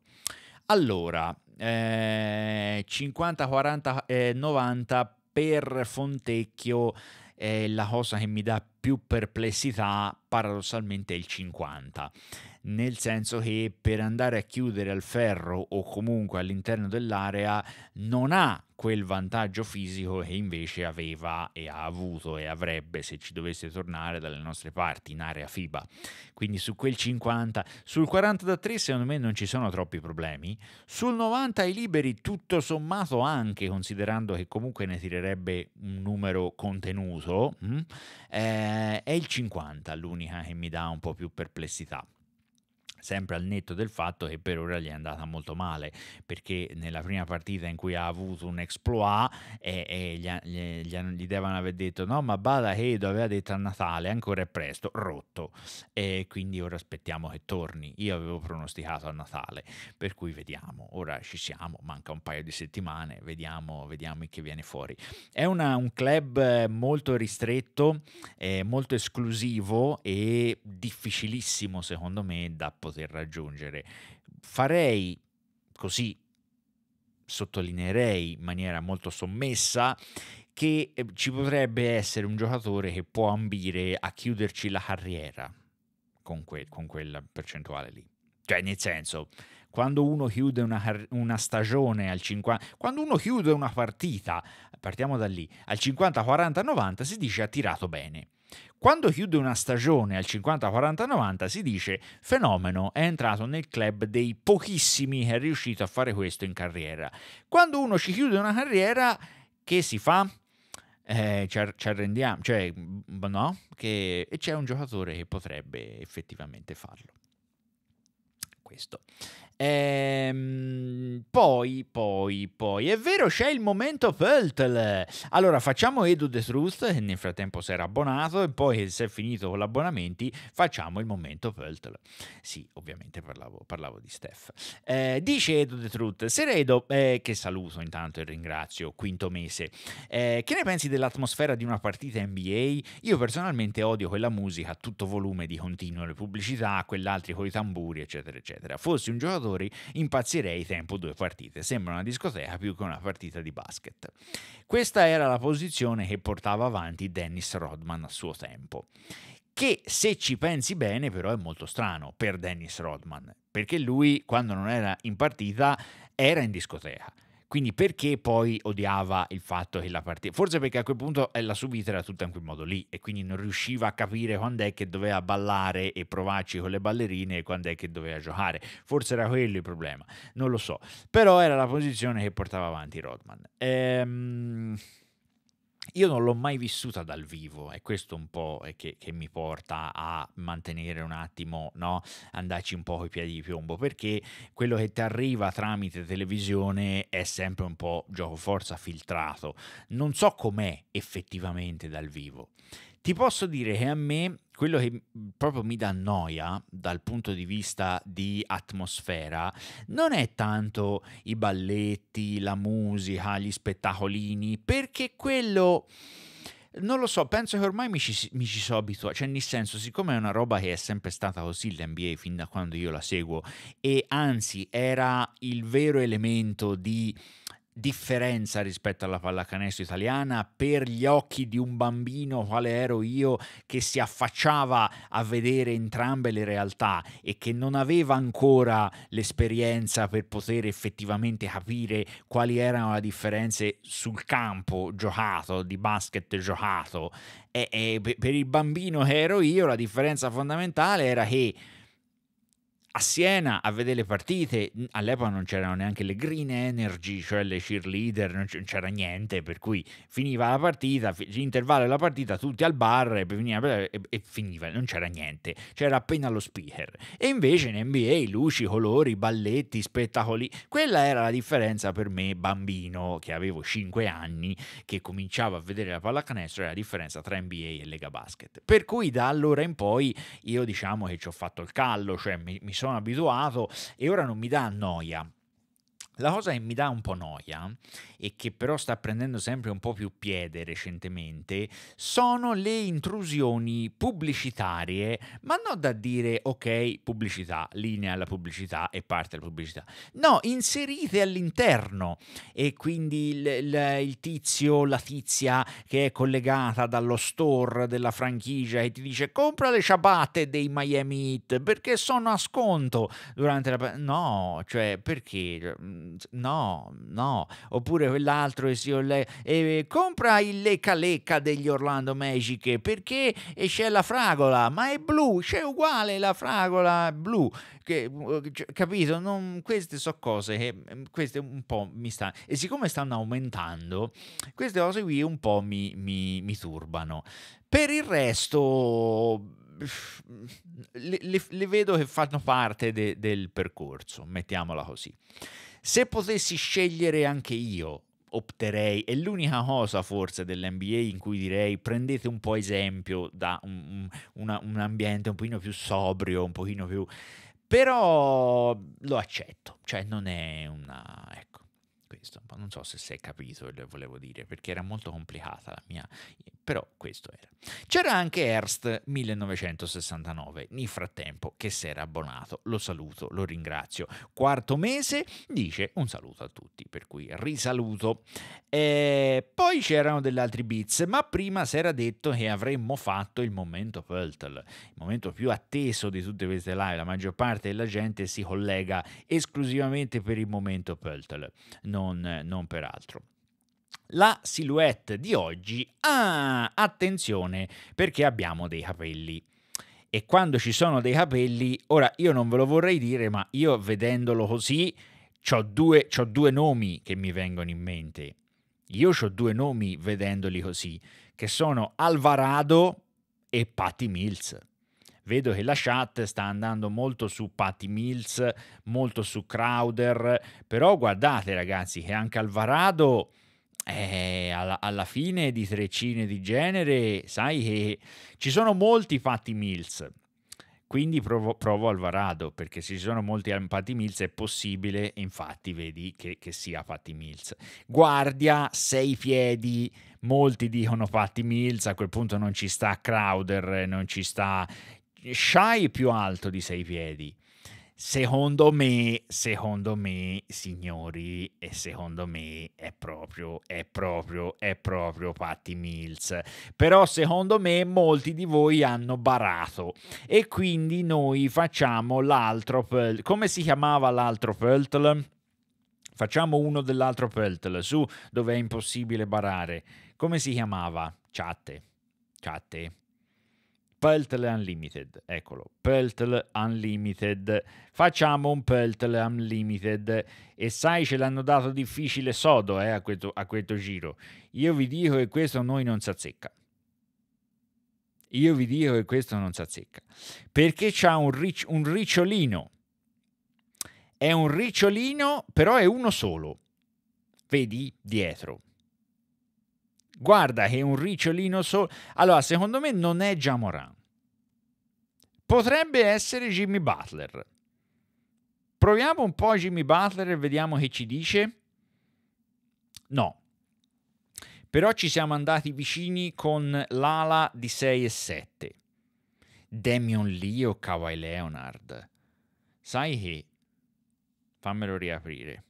Allora, eh, 50, 40, eh, 90 per Fontecchio eh, la cosa che mi dà più perplessità paradossalmente è il 50 nel senso che per andare a chiudere al ferro o comunque all'interno dell'area non ha quel vantaggio fisico che invece aveva e ha avuto e avrebbe se ci dovesse tornare dalle nostre parti in area FIBA. Quindi su quel 50, sul 40 da 3 secondo me non ci sono troppi problemi, sul 90 ai liberi tutto sommato anche considerando che comunque ne tirerebbe un numero contenuto, mm, eh, è il 50 l'unica che mi dà un po' più perplessità sempre al netto del fatto che per ora gli è andata molto male perché nella prima partita in cui ha avuto un exploit eh, eh, gli, gli, gli, gli devono aver detto no ma bada che aveva detto a Natale ancora è presto rotto e quindi ora aspettiamo che torni io avevo pronosticato a Natale per cui vediamo ora ci siamo manca un paio di settimane vediamo, vediamo che viene fuori è una, un club molto ristretto eh, molto esclusivo e difficilissimo secondo me da poter poter raggiungere. Farei così, sottolineerei in maniera molto sommessa che eh, ci potrebbe essere un giocatore che può ambire a chiuderci la carriera con, que- con quella percentuale lì. Cioè, nel senso, quando uno chiude una, una stagione al 50, quando uno chiude una partita, partiamo da lì, al 50, 40, 90 si dice ha tirato bene. Quando chiude una stagione al 50-40-90 si dice fenomeno, è entrato nel club dei pochissimi che è riuscito a fare questo in carriera. Quando uno ci chiude una carriera, che si fa? Eh, ci, ar- ci arrendiamo, cioè no, che e c'è un giocatore che potrebbe effettivamente farlo. Questo Ehm, poi, poi, poi, è vero, c'è il momento Peltel. Allora, facciamo Edu The Truth, che nel frattempo si era abbonato, e poi se è finito con l'abbonamento, facciamo il momento Peltel. Sì, ovviamente parlavo, parlavo di Steph. Eh, dice Edu The Truth, Seredo, eh, che saluto intanto e ringrazio, quinto mese, eh, che ne pensi dell'atmosfera di una partita NBA? Io personalmente odio quella musica a tutto volume di continuo, le pubblicità, quell'altri con i tamburi, eccetera, eccetera. Fossi un giocatore spettatori, impazzirei tempo due partite. Sembra una discoteca più che una partita di basket. Questa era la posizione che portava avanti Dennis Rodman a suo tempo che se ci pensi bene però è molto strano per Dennis Rodman, perché lui quando non era in partita era in discoteca. Quindi perché poi odiava il fatto che la partita... Forse perché a quel punto eh, la subita era tutta in quel modo lì e quindi non riusciva a capire quando è che doveva ballare e provarci con le ballerine e quando è che doveva giocare. Forse era quello il problema, non lo so. Però era la posizione che portava avanti Rodman. Ehm... Io non l'ho mai vissuta dal vivo e questo un po' è che, che mi porta a mantenere un attimo, no? andarci un po' coi piedi di piombo, perché quello che ti arriva tramite televisione è sempre un po' gioco forza filtrato. Non so com'è effettivamente dal vivo. Ti posso dire che a me quello che mhmm, proprio mi dà noia dal punto di vista di atmosfera non è tanto i balletti, la musica, gli spettacolini, perché quello... Non lo so, penso che ormai mi ci, mi ci so abituato, cioè nel senso, siccome è una roba che è sempre stata così l'NBA fin da quando io la seguo e anzi era il vero elemento di differenza rispetto alla pallacanestro italiana, per gli occhi di un bambino quale ero io che si affacciava a vedere entrambe le realtà e che non aveva ancora l'esperienza per poter effettivamente capire quali erano le differenze sul campo giocato, di basket giocato. E, e per il bambino che ero io la differenza fondamentale era che a Siena a vedere le partite, all'epoca non c'erano neanche le green energy, cioè le cheerleader, non c'era niente, per cui finiva la partita, l'intervallo della partita, tutti al bar e, veniva, e, finiva, non c'era niente, c'era appena lo speaker. E invece in NBA luci, colori, balletti, spettacoli, quella era la differenza per me bambino che avevo 5 anni, che cominciavo a vedere la pallacanestro, era la differenza tra NBA e Lega Basket. Per cui da allora in poi io diciamo che ci ho fatto il callo, cioè mi, mi sono abituato e ora non mi dà noia. La cosa che mi dà un po' noia e che però sta prendendo sempre un po' più piede recentemente sono le intrusioni pubblicitarie, ma non da dire ok pubblicità, linea alla pubblicità e parte alla pubblicità, no, inserite all'interno e quindi il, il, il tizio, la tizia che è collegata dallo store della franchigia e ti dice compra le ciabatte dei Miami Heat perché sono a sconto durante la... no, cioè perché cioè, no, no. Oppure quell'altro e sì, le, eh, compra il lecca lecca degli Orlando Magic perché c'è la fragola, ma è blu, c'è uguale la fragola blu. Che, uhm, capito? Non, queste sono cose che mhmm, queste un po' mi stanno. E siccome stanno aumentando, queste cose qui un po' mi, mi, mi turbano. Per il resto. Le, le, le, vedo che fanno parte de, del percorso, mettiamola così. Se potessi scegliere anche io, opterei, è l'unica cosa forse dell'NBA in cui direi prendete un po' esempio da un, un, un ambiente un pochino più sobrio, un pochino più... però lo accetto, cioè non è una... Ecco Stampa. Non so se si è capito quello che volevo dire, perché era molto complicata la mia. Però questo era. C'era anche Erst 1969, nel frattempo che si era abbonato. Lo saluto, lo ringrazio. Quarto mese dice un saluto a tutti, per cui risaluto. E poi c'erano degli altri bits, ma prima si era detto che avremmo fatto il momento Pöltl, il momento più atteso di tutte queste live. La maggior parte della gente si collega esclusivamente per il momento Pöltl. Non non, non per altro la silhouette di oggi. Ah, attenzione perché abbiamo dei capelli. E quando ci sono dei capelli, ora io non ve lo vorrei dire, ma io vedendolo così, ho due, due, nomi che mi vengono in mente. Io ho due nomi vedendoli così, che sono Alvarado e Patty Mills vedo che la chat sta andando molto su Patty Mills, molto su Crowder, però guardate ragazzi che anche Alvarado... Eh, alla, alla, fine di treccine di genere, sai che ci sono molti fatti Mills. Quindi provo, provo Alvarado, perché se ci sono molti Fatti Mills è possibile, infatti vedi, che, che sia Fatti Mills. Guardia, sei piedi, molti dicono Patti Mills, a quel punto non ci sta Crowder, non ci sta Shy più alto di 6 piedi. Secondo me, secondo me, signori, e secondo me è proprio, è proprio, è proprio Patty Mills. Però secondo me molti di voi hanno barato e quindi noi facciamo l'altro Peltl. Come si chiamava l'altro Peltl? Facciamo uno dell'altro Peltl su dove è impossibile barare. Come si chiamava? Chatte. Chatte Peltle Unlimited, eccolo, Peltle Unlimited, facciamo un Peltle Unlimited e sai ce l'hanno dato difficile sodo eh, a, questo, a questo giro, io vi dico che questo noi non si azzecca, io vi dico che questo non si azzecca, perché c'ha un, ric- un ricciolino, è un ricciolino però è uno solo, vedi dietro, Guarda che un ricciolino solo... Allora, secondo me non è Jamoran. Potrebbe essere Jimmy Butler. Proviamo un po' Jimmy Butler e vediamo che ci dice. No. Però ci siamo andati vicini con l'ala di 6 e 7. Damion Lee o Kawhi Leonard. Sai che? Fammelo riaprire.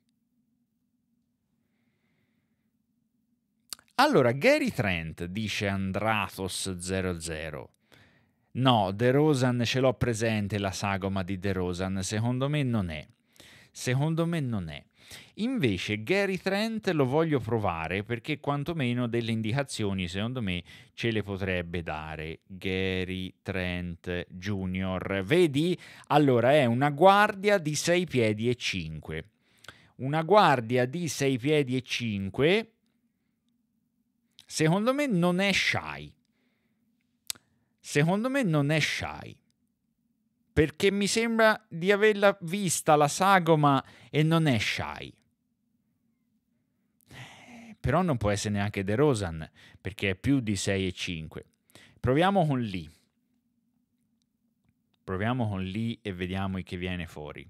Allora, Gary Trent, dice Andrathos00. No, De Rosan ce l'ho presente la sagoma di De Rosan, secondo me non è. Secondo me non è. Invece Gary Trent lo voglio provare perché quantomeno delle indicazioni secondo me ce le potrebbe dare Gary Trent Jr. Vedi? Allora è una guardia di 6 piedi e 5. Una guardia di 6 piedi e 5 Secondo me non è shy. Secondo me non è shy. Perché mi sembra di averla vista la sagoma e non è shy. Però non può essere neanche De Rosan perché è più di 6,5. Proviamo con lì. Proviamo con lì e vediamo che viene fuori.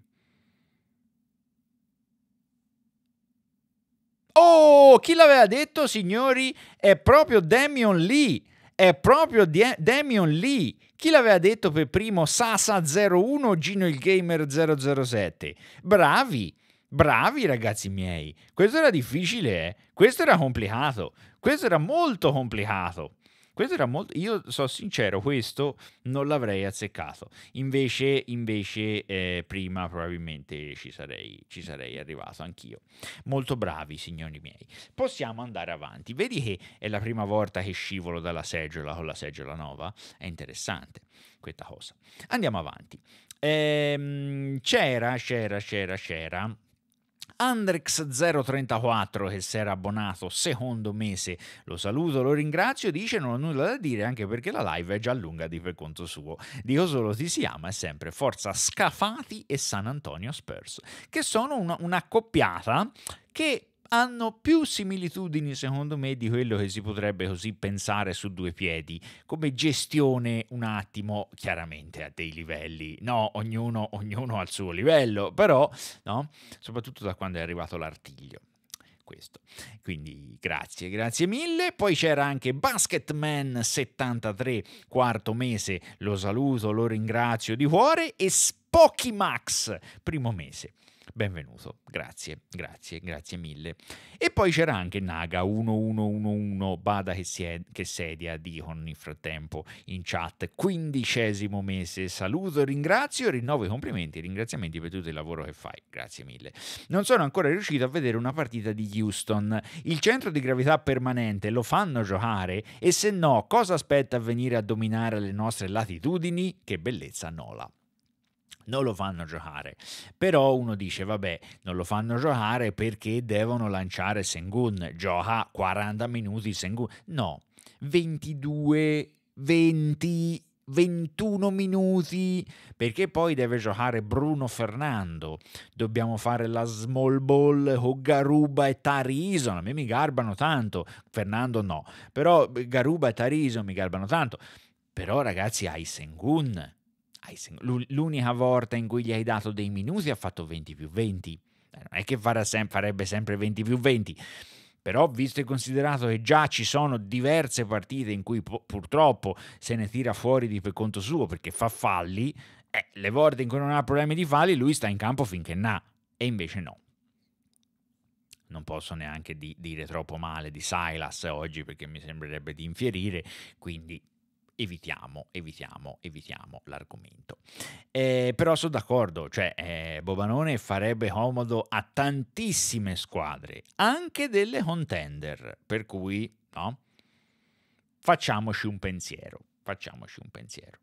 Oh, chi l'aveva detto, signori? È proprio Damian Lee. È proprio De- Damian Lee. Chi l'aveva detto per primo? Sasa01, Gino il Gamer 007. Bravi, bravi ragazzi miei. Questo era difficile, eh? Questo era complicato. Questo era molto complicato. Questo era molto. Io sono sincero, questo non l'avrei azzeccato. Invece, invece eh, prima probabilmente ci sarei, ci sarei arrivato anch'io. Molto bravi, signori miei. Possiamo andare avanti. Vedi che è la prima volta che scivolo dalla seggiola con la seggiola nuova? È interessante questa cosa. Andiamo avanti. Ehm, c'era, c'era, c'era, c'era Andrex034 che si era abbonato secondo mese, lo saluto, lo ringrazio, dice non ho nulla da dire anche perché la live è già lunga di per conto suo. Dico solo ti si ama e sempre Forza Scafati e San Antonio Spurs, che sono una, una coppiata che hanno più similitudini secondo me di quello che si potrebbe così pensare su due piedi, come gestione un attimo chiaramente a dei livelli, no, ognuno, ognuno al suo livello, però no? soprattutto da quando è arrivato l'artiglio. Questo. Quindi grazie, grazie mille. Poi c'era anche Basketman73, quarto mese, lo saluto, lo ringrazio di cuore e Spocky Max, primo mese benvenuto. Grazie, grazie, grazie mille. E poi c'era anche Naga 1111, bada che, sied- che sedia, Dicon nel frattempo in chat, quindicesimo mese, saluto, ringrazio, rinnovo i complimenti, ringraziamenti per tutto il lavoro che fai, grazie mille. Non sono ancora riuscito a vedere una partita di Houston, il centro di gravità permanente lo fanno giocare e se no cosa aspetta a venire a dominare le nostre latitudini? Che bellezza Nola non lo fanno giocare. Però uno dice, vabbè, non lo fanno giocare perché devono lanciare Sengun. Gioca 40 minuti Sengun. No, 22, 20... 21 minuti perché poi deve giocare Bruno Fernando. Dobbiamo fare la small ball con Garuba e Tarison. A me mi garbano tanto, Fernando no, però Garuba e Tarison mi garbano tanto. Però ragazzi hai Sengun Rising. L'unica volta in cui gli hai dato dei minuti ha fatto 20 più 20. Eh, non è che farebbe sempre 20 più 20. Però, visto e considerato che già ci sono diverse partite in cui purtroppo se ne tira fuori di per conto suo perché fa falli, eh, le volte in cui non ha problemi di falli, lui sta in campo finché n'ha. E invece no. Non posso neanche di- dire troppo male di Silas oggi perché mi sembrerebbe di infierire, quindi evitiamo, evitiamo, evitiamo l'argomento. Eh, però sono d'accordo, cioè eh, Bobanone farebbe comodo a tantissime squadre, anche delle contender, per cui no? facciamoci un pensiero, facciamoci un pensiero.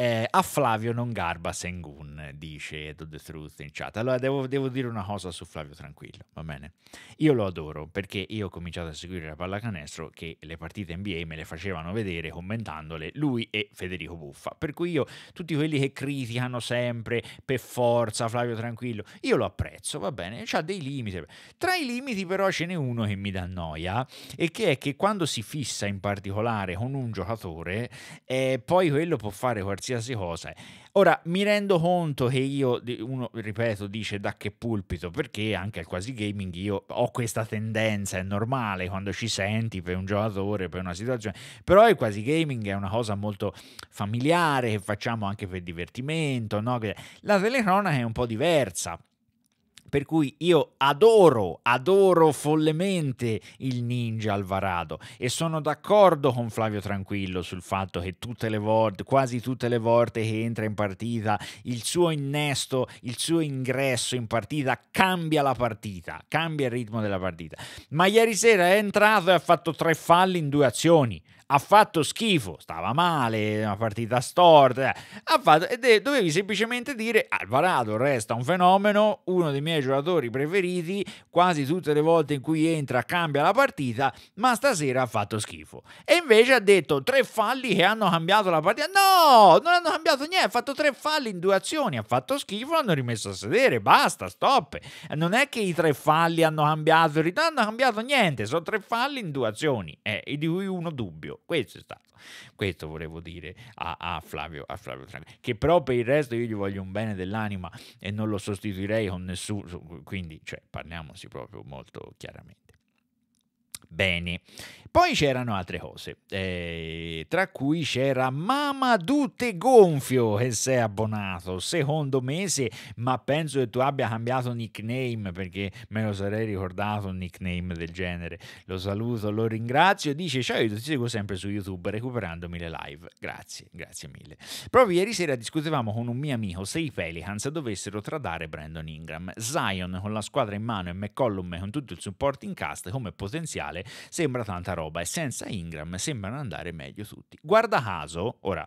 Eh, a Flavio non garba Sengun, dice Do The Truth in chat. Allora devo, devo, dire una cosa su Flavio Tranquillo, va bene? Io lo adoro perché io ho cominciato a seguire la pallacanestro che le partite NBA me le facevano vedere commentandole lui e Federico Buffa. Per cui io, tutti quelli che criticano sempre per forza Flavio Tranquillo, io lo apprezzo, va bene? C'ha dei limiti. Tra i limiti però ce n'è uno che mi dà noia e che è che quando si fissa in particolare con un giocatore, eh, poi quello può fare qualsiasi qualsiasi cosa. Ora mi rendo conto che io, uno ripeto, dice da che pulpito, perché anche al quasi gaming io ho questa tendenza, è normale quando ci senti per un giocatore, per una situazione, però il quasi gaming è una cosa molto familiare che facciamo anche per divertimento, no? la telecronaca è un po' diversa per cui io adoro, adoro follemente il ninja Alvarado e sono d'accordo con Flavio Tranquillo sul fatto che tutte le volte, quasi tutte le volte che entra in partita, il suo innesto, il suo ingresso in partita cambia la partita, cambia il ritmo della partita. Ma ieri sera è entrato e ha fatto tre falli in due azioni ha fatto schifo, stava male, una partita storta, ha fatto, dovevi semplicemente dire Alvarado resta un fenomeno, uno dei miei giocatori preferiti, quasi tutte le volte in cui entra cambia la partita, ma stasera ha fatto schifo. E invece ha detto tre falli che hanno cambiato la partita, no, non hanno cambiato niente, ha fatto tre falli in due azioni, ha fatto schifo, l'hanno rimesso a sedere, basta, stop. Non è che i tre falli hanno cambiato, non hanno cambiato niente, sono tre falli in due azioni, eh, di cui uno dubbio. Questo è stato. Questo volevo dire a, a Flavio, a Flavio Tranelli. Che però per il resto io gli voglio un bene dell'anima e non lo sostituirei con nessuno. Quindi, cioè, parliamoci proprio molto chiaramente bene. Poi c'erano altre cose, eh, tra cui c'era Mamadute Gonfio che sei abbonato, secondo mese, ma penso che tu abbia cambiato nickname perché me lo sarei ricordato un nickname del genere. Lo saluto, lo ringrazio, dice ciao, io ti seguo sempre su YouTube recuperandomi le live, grazie, grazie mille. Proprio ieri sera discutevamo con un mio amico se i Pelicans dovessero tradare Brandon Ingram, Zion con la squadra in mano e McCollum con tutto il supporting cast come potenziale male, sembra tanta roba e senza Ingram sembrano andare meglio tutti. Guarda caso, ora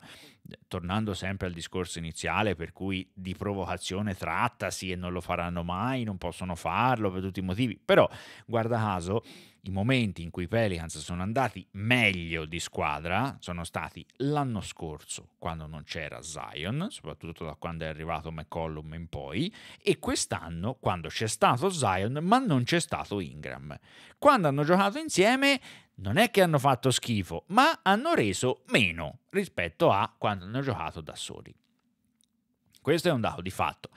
tornando sempre al discorso iniziale per cui di provocazione trattasi e non lo faranno mai, non possono farlo per tutti i motivi, però guarda caso i momenti in cui i Pelicans sono andati meglio di squadra sono stati l'anno scorso, quando non c'era Zion, soprattutto da quando è arrivato McCollum in poi, e quest'anno quando c'è stato Zion ma non c'è stato Ingram. Quando hanno giocato insieme non è che hanno fatto schifo, ma hanno reso meno rispetto a quando hanno giocato da soli. Questo è un dato di fatto.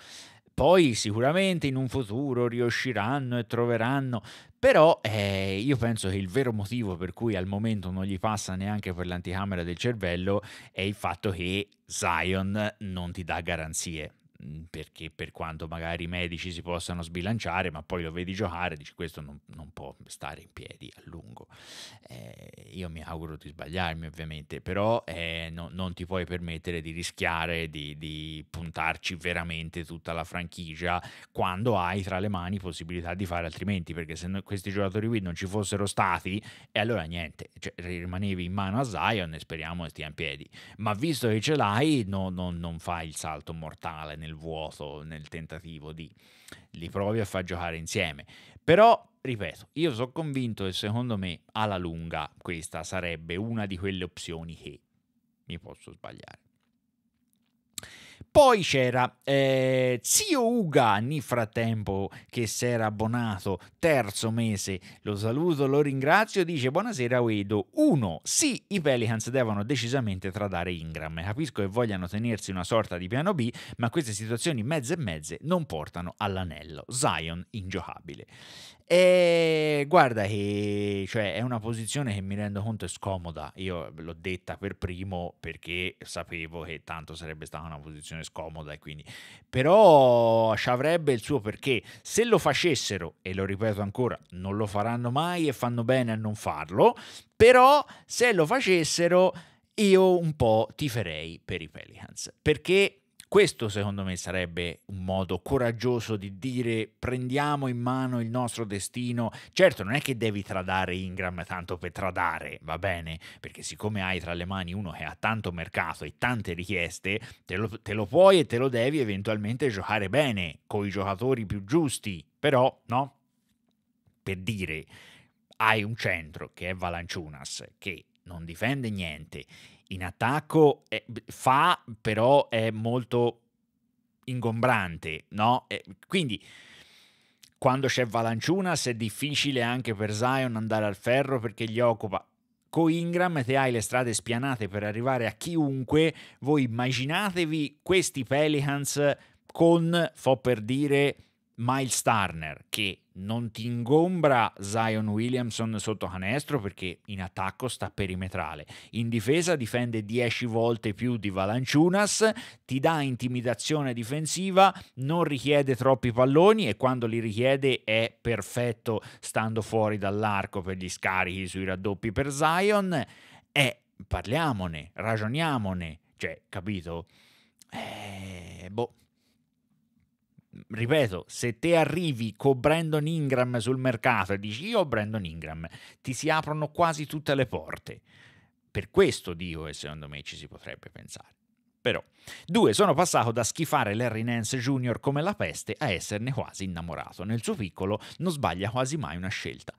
Poi sicuramente in un futuro riusciranno e troveranno, però eh, io penso che il vero motivo per cui al momento non gli passa neanche per l'anticamera del cervello è il fatto che Zion non ti dà garanzie. Mm, perché per quanto magari i medici si possano sbilanciare, ma poi lo vedi giocare e dici questo non, non, può stare in piedi a lungo. Eh, io mi auguro di sbagliarmi ovviamente, però eh, no, non ti puoi permettere di rischiare di, di, puntarci veramente tutta la franchigia quando hai tra le mani possibilità di fare altrimenti, perché se no, questi giocatori qui non ci fossero stati, e allora niente, cioè, rimanevi in mano a Zion e speriamo che stia in piedi. Ma visto che ce l'hai, no, non fai il salto mortale nel vuoto, nel tentativo di li provi a far giocare insieme. Però, ripeto, io sono convinto che secondo me alla lunga questa sarebbe una di quelle opzioni che mi posso sbagliare. Poi c'era eh, Zio Uga, nel frattempo, che si era abbonato terzo mese. Lo saluto, lo ringrazio. Dice: Buonasera, Guido. 1. Sì, i Pelicans devono decisamente tradare Ingram. Capisco che vogliano tenersi una sorta di piano B, ma queste situazioni mezze e mezze non portano all'anello. Zion ingiocabile. E guarda che cioè, è una posizione che mi rendo conto è scomoda, io l'ho detta per primo perché sapevo che tanto sarebbe stata una posizione scomoda e quindi però ci avrebbe il suo perché se lo facessero e lo ripeto ancora non lo faranno mai e fanno bene a non farlo, però se lo facessero io un po' tiferei per i Pelicans perché questo secondo me sarebbe un modo coraggioso di dire prendiamo in mano il nostro destino. Certo, non è che devi tradare Ingram tanto per tradare, va bene? Perché siccome hai tra le mani uno che ha tanto mercato e tante richieste, te lo, te lo puoi e te lo devi eventualmente giocare bene, con i giocatori più giusti. Però, no? Per dire, hai un centro che è Valanciunas, che non difende niente in attacco eh, fa, però è molto ingombrante, no? Eh, quindi quando c'è Valanciunas è difficile anche per Zion andare al ferro perché gli occupa con Ingram te hai le strade spianate per arrivare a chiunque. Voi immaginatevi questi Pelicans con, fo per dire, Miles Turner, che non ti ingombra Zion Williamson sotto canestro perché in attacco sta perimetrale, in difesa difende 10 volte più di Valanciunas, ti dà intimidazione difensiva, non richiede troppi palloni e quando li richiede è perfetto stando fuori dall'arco per gli scarichi sui raddoppi per Zion. Eh, parliamone, ragioniamone, cioè, capito? Eh, boh ripeto, se te arrivi con Brandon Ingram sul mercato e dici io ho Brandon Ingram, ti si aprono quasi tutte le porte. Per questo dico che secondo me ci si potrebbe pensare. Però, due, sono passato da schifare Larry Nance Jr. come la peste a esserne quasi innamorato. Nel suo piccolo non sbaglia quasi mai una scelta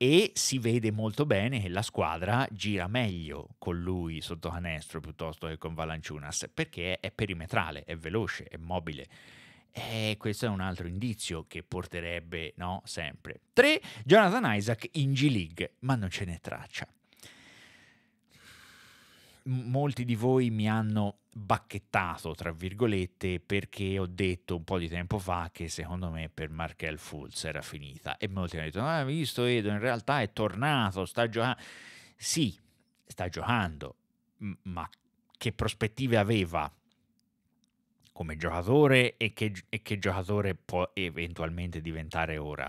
e si vede molto bene che la squadra gira meglio con lui sotto canestro piuttosto che con Valanciunas perché è perimetrale, è veloce, è mobile e eh, questo è un altro indizio che porterebbe no, sempre. 3. Jonathan Isaac in G-League, ma non ce n'è traccia. Molti di voi mi hanno bacchettato, tra virgolette, perché ho detto un po' di tempo fa che secondo me per Markel Fulz era finita. E molti hanno detto, ah, visto Edo, in realtà è tornato, sta giocando. Sì, sta giocando, ma che prospettive aveva come giocatore e che, e che giocatore può eventualmente diventare ora.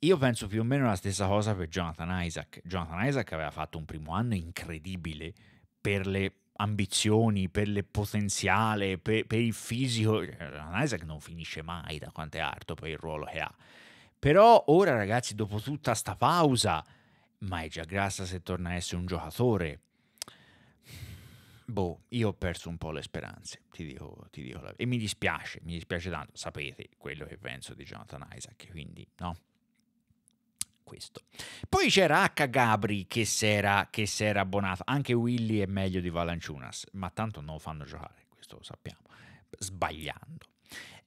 Io penso più o meno la stessa cosa per Jonathan Isaac. Jonathan Isaac aveva fatto un primo anno incredibile per le ambizioni, per il potenziale, per, per il fisico. Jonathan Isaac non finisce mai da quanto è alto per il ruolo che ha. Però ora ragazzi, dopo tutta sta pausa, ma è già grassa se torna a essere un giocatore boh, io ho perso un po' le speranze, ti dico, ti dico la... e mi dispiace, mi dispiace tanto, sapete quello che penso di Jonathan Isaac, quindi no. Questo. Poi c'era H. Gabri che si era abbonato, anche Willy è meglio di Valanciunas, ma tanto non lo fanno giocare, questo lo sappiamo, sbagliando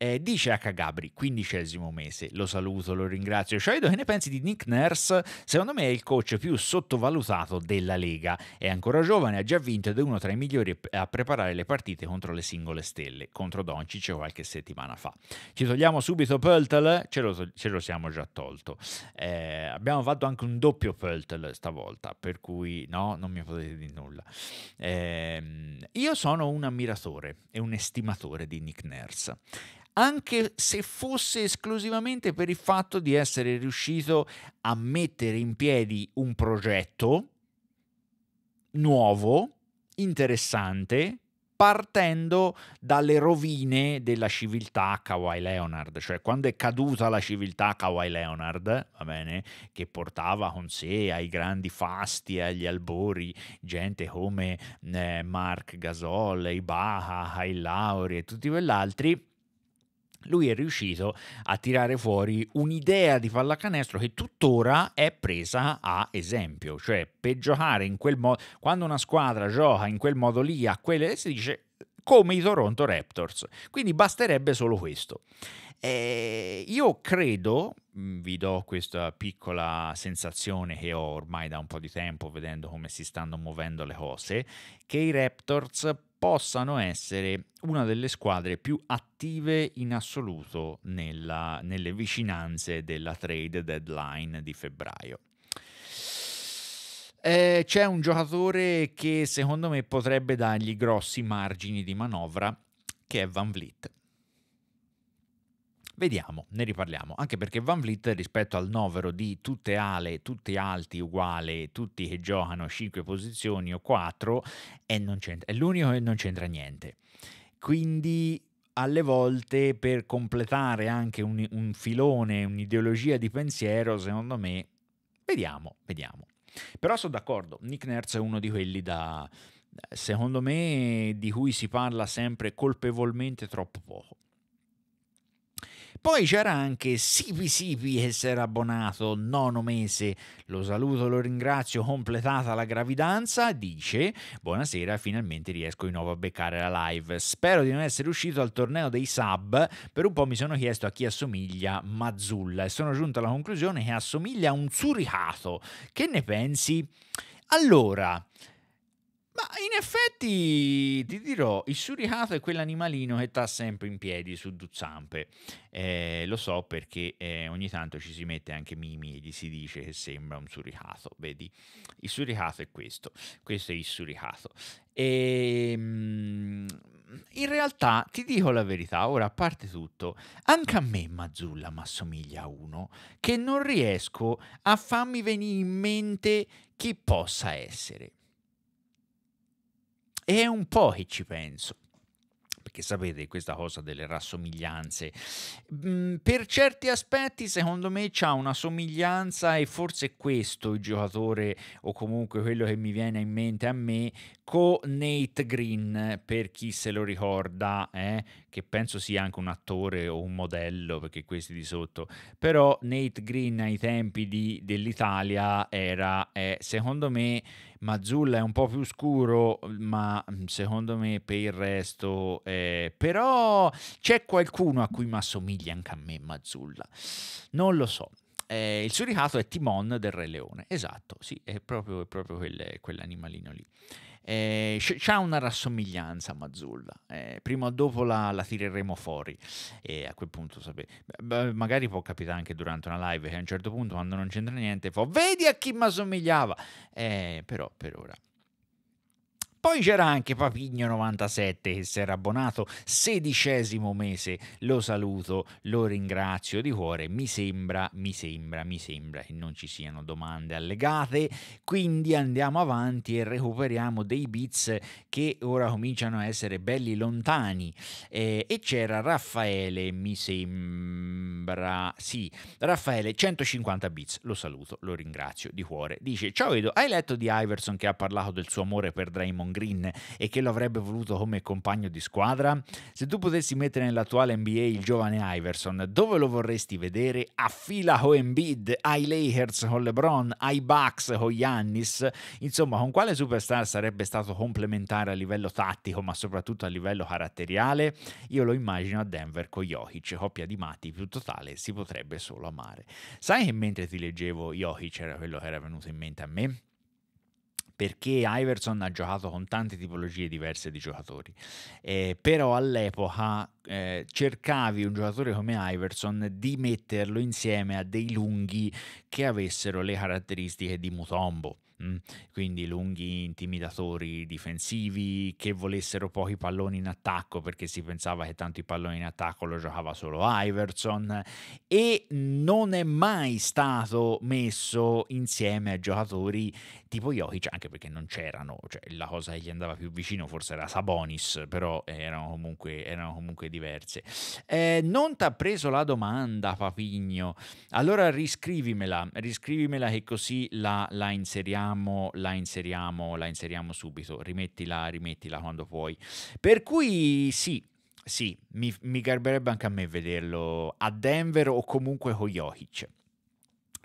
eh, dice a Kagabri, quindicesimo mese, lo saluto, lo ringrazio. Shaido, cioè, che ne pensi di Nick Nurse? Secondo me è il coach più sottovalutato della Lega. È ancora giovane, ha già vinto ed è uno tra i migliori a preparare le partite contro le singole stelle, contro Doncic qualche settimana fa. Ci togliamo subito Pöltel, ce lo, ce lo siamo già tolto. Eh, abbiamo fatto anche un doppio Pöltel stavolta, per cui no, non mi potete dire nulla. Eh, io sono un ammiratore e un estimatore di Nick Nurse anche se fosse esclusivamente per il fatto di essere riuscito a mettere in piedi un progetto nuovo, interessante, partendo dalle rovine della civiltà Kawhi Leonard, cioè quando è caduta la civiltà Kawhi Leonard, va bene, che portava con sé ai grandi fasti, agli albori, gente come eh, Mark Gasol, Ibaha, Hai Lauri e tutti quell'altri, lui è riuscito a tirare fuori un'idea di pallacanestro che tuttora è presa a esempio, cioè per giocare in quel modo, quando una squadra gioca in quel modo lì, a quelle si dice come i Toronto Raptors, quindi basterebbe solo questo. Eh, io credo, vi do questa piccola sensazione che ho ormai da un po' di tempo vedendo come si stanno muovendo le cose, che i Raptors possano essere una delle squadre più attive in assoluto nella, nelle vicinanze della trade deadline di febbraio. Eh, c'è un giocatore che secondo me potrebbe dargli grossi margini di manovra, che è Van Vliet. Vediamo, ne riparliamo, anche perché Van Vliet rispetto al novero di tutte ale, tutti alti uguali, tutti che giocano 5 posizioni o 4, è, è l'unico che non c'entra niente. Quindi alle volte per completare anche un, un filone, un'ideologia di pensiero, secondo me, vediamo, vediamo. Però sono d'accordo, Nick Nerz è uno di quelli da, secondo me, di cui si parla sempre colpevolmente troppo poco. Poi c'era anche Sipi Sipi che si era abbonato nono mese. Lo saluto, lo ringrazio, completata la gravidanza. Dice: Buonasera, finalmente riesco di nuovo a beccare la live. Spero di non essere uscito al torneo dei sub. Per un po' mi sono chiesto a chi assomiglia Mazzulla e sono giunto alla conclusione che assomiglia a un zuricato. Che ne pensi? Allora, ma in effetti ti dirò, il suricato è quell'animalino che sta sempre in piedi su due zampe. Eh, lo so perché eh, ogni tanto ci si mette anche Mimi e gli si dice che sembra un suricato. Vedi, il suricato è questo. Questo è il suricato. E, ehm, in realtà ti dico la verità, ora a parte tutto, anche a me Mazzulla mi assomiglia a uno che non riesco a farmi venire in mente chi possa essere è un po' che ci penso perché sapete questa cosa delle rassomiglianze. Mm, per certi aspetti, secondo me, c'ha una somiglianza e forse questo il giocatore o comunque quello che mi viene in mente a me con Nate Green, per chi se lo ricorda, eh, che penso sia anche un attore o un modello, perché questi di sotto, però Nate Green ai tempi di, dell'Italia era, eh, secondo me, Mazzulla è un po' più scuro, ma mm, secondo me per il resto... Eh, però c'è qualcuno a cui mi assomiglia anche a me Mazzulla. Non lo so. Eh, il suricato è Timon del Re Leone. Esatto, sì, è proprio, è proprio quel, quell'animalino lì. Eh, c'ha una rassomiglianza a Mazzulla. Eh, prima o dopo la, la tireremo fuori. E a quel punto sapete. magari può capitare anche durante una live che a un certo punto, quando non c'entra niente, fa: Vedi a chi mi assomigliava. Eh, però per ora. Poi c'era anche Papigno97 che si era abbonato, sedicesimo mese, lo saluto, lo ringrazio di cuore, mi sembra, mi sembra, mi sembra che non ci siano domande allegate, quindi andiamo avanti e recuperiamo dei bits che ora cominciano a essere belli lontani eh, e c'era Raffaele, mi sembra, sì, Raffaele 150 bits, lo saluto, lo ringrazio di cuore, dice ciao Edo, hai letto di Iverson che ha parlato del suo amore per Draymond Green e che lo avrebbe voluto come compagno di squadra? Se tu potessi mettere nell'attuale NBA il giovane Iverson, dove lo vorresti vedere? A fila con Embiid, ai Lakers con LeBron, ai Bucks con Giannis? Insomma, con quale superstar sarebbe stato complementare a livello tattico, ma soprattutto a livello caratteriale? Io lo immagino a Denver con Jokic, coppia di matti più totale, si potrebbe solo amare. Sai che mentre ti leggevo Jokic era quello che era venuto in mente a me? perché Iverson ha giocato con tante tipologie diverse di giocatori, eh, però all'epoca eh, cercavi un giocatore come Iverson di metterlo insieme a dei lunghi che avessero le caratteristiche di Mutombo. Mm? Quindi lunghi intimidatori difensivi che volessero pochi palloni in attacco perché si pensava che tanto i palloni in attacco lo giocava solo Iverson e non è mai stato messo insieme a giocatori tipo Jokic, anche perché non c'erano, cioè, la cosa che gli andava più vicino forse era Sabonis, però erano comunque, erano comunque diverse. Eh, non ti ha preso la domanda, Papigno, allora riscrivimela, riscrivimela che così la, la, inseriamo, la, inseriamo, la inseriamo subito, rimettila, rimettila quando puoi. Per cui sì, sì, mi, mi garberebbe anche a me vederlo a Denver o comunque con Jokic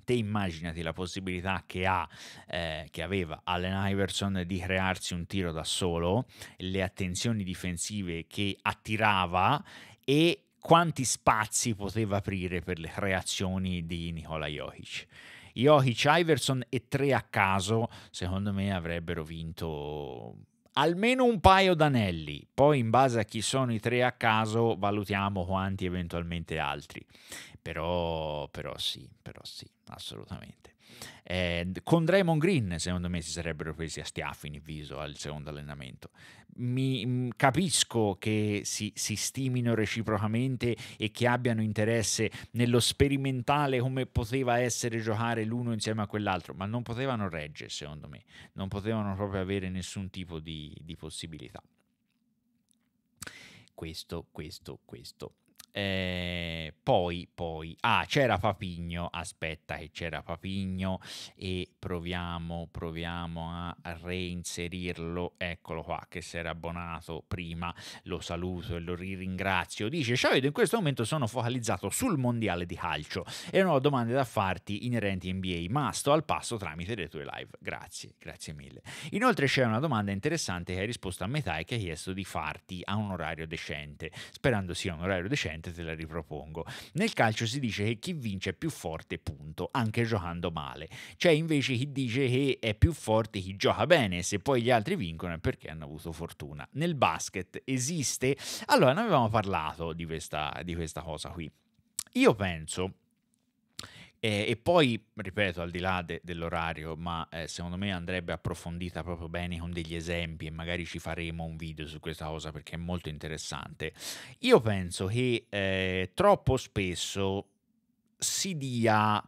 te immaginati la possibilità che, ha, eh, che aveva Allen Iverson di crearsi un tiro da solo, le attenzioni difensive che attirava e quanti spazi poteva aprire per le creazioni di Nikola Jokic. Jokic, Iverson e tre a caso, secondo me avrebbero vinto almeno un paio d'anelli, poi in base a chi sono i tre a caso valutiamo quanti eventualmente altri, però, però sì, però sì, assolutamente. Eh, con Draymond Green, secondo me, si sarebbero presi a schiaffi in viso al secondo allenamento. Mi, capisco che si, si, stimino reciprocamente e che abbiano interesse nello sperimentale come poteva essere giocare l'uno insieme a quell'altro, ma non potevano reggere, secondo me, non potevano proprio avere nessun tipo di, di possibilità. Questo, questo, questo. Eh, poi, poi, ah, c'era Papigno, aspetta che c'era Papigno e proviamo, proviamo a reinserirlo, eccolo qua che si era abbonato prima, lo saluto e lo ringrazio, dice ciao Sciavedo in questo momento sono focalizzato sul mondiale di calcio e non ho domande da farti inerenti NBA, ma sto al passo tramite le tue live, grazie, grazie mille. Inoltre c'è una domanda interessante che hai risposto a metà e che hai chiesto di farti a un orario decente, sperando sia un orario decente divertente, te la ripropongo. Nel calcio si dice che chi vince è più forte, punto, anche giocando male. C'è invece chi dice che è più forte chi gioca bene, se poi gli altri vincono è perché hanno avuto fortuna. Nel basket esiste? Allora, noi avevamo parlato di questa, di questa cosa qui. Io penso e, eh, e, poi, ripeto, al di là de, dell'orario, ma eh, secondo me andrebbe approfondita proprio bene con degli esempi e magari ci faremo un video su questa cosa perché è molto interessante. Io penso che eh, troppo spesso si dia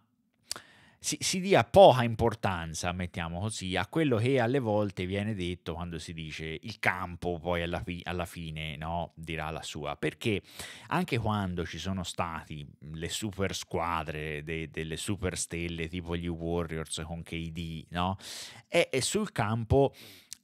si, si dia poca importanza, mettiamo così, a quello che alle volte viene detto quando si dice il campo poi alla, fi- alla fine no, dirà la sua, perché anche quando ci sono stati le super squadre de- delle super stelle tipo gli Warriors con KD, no, è, è sul campo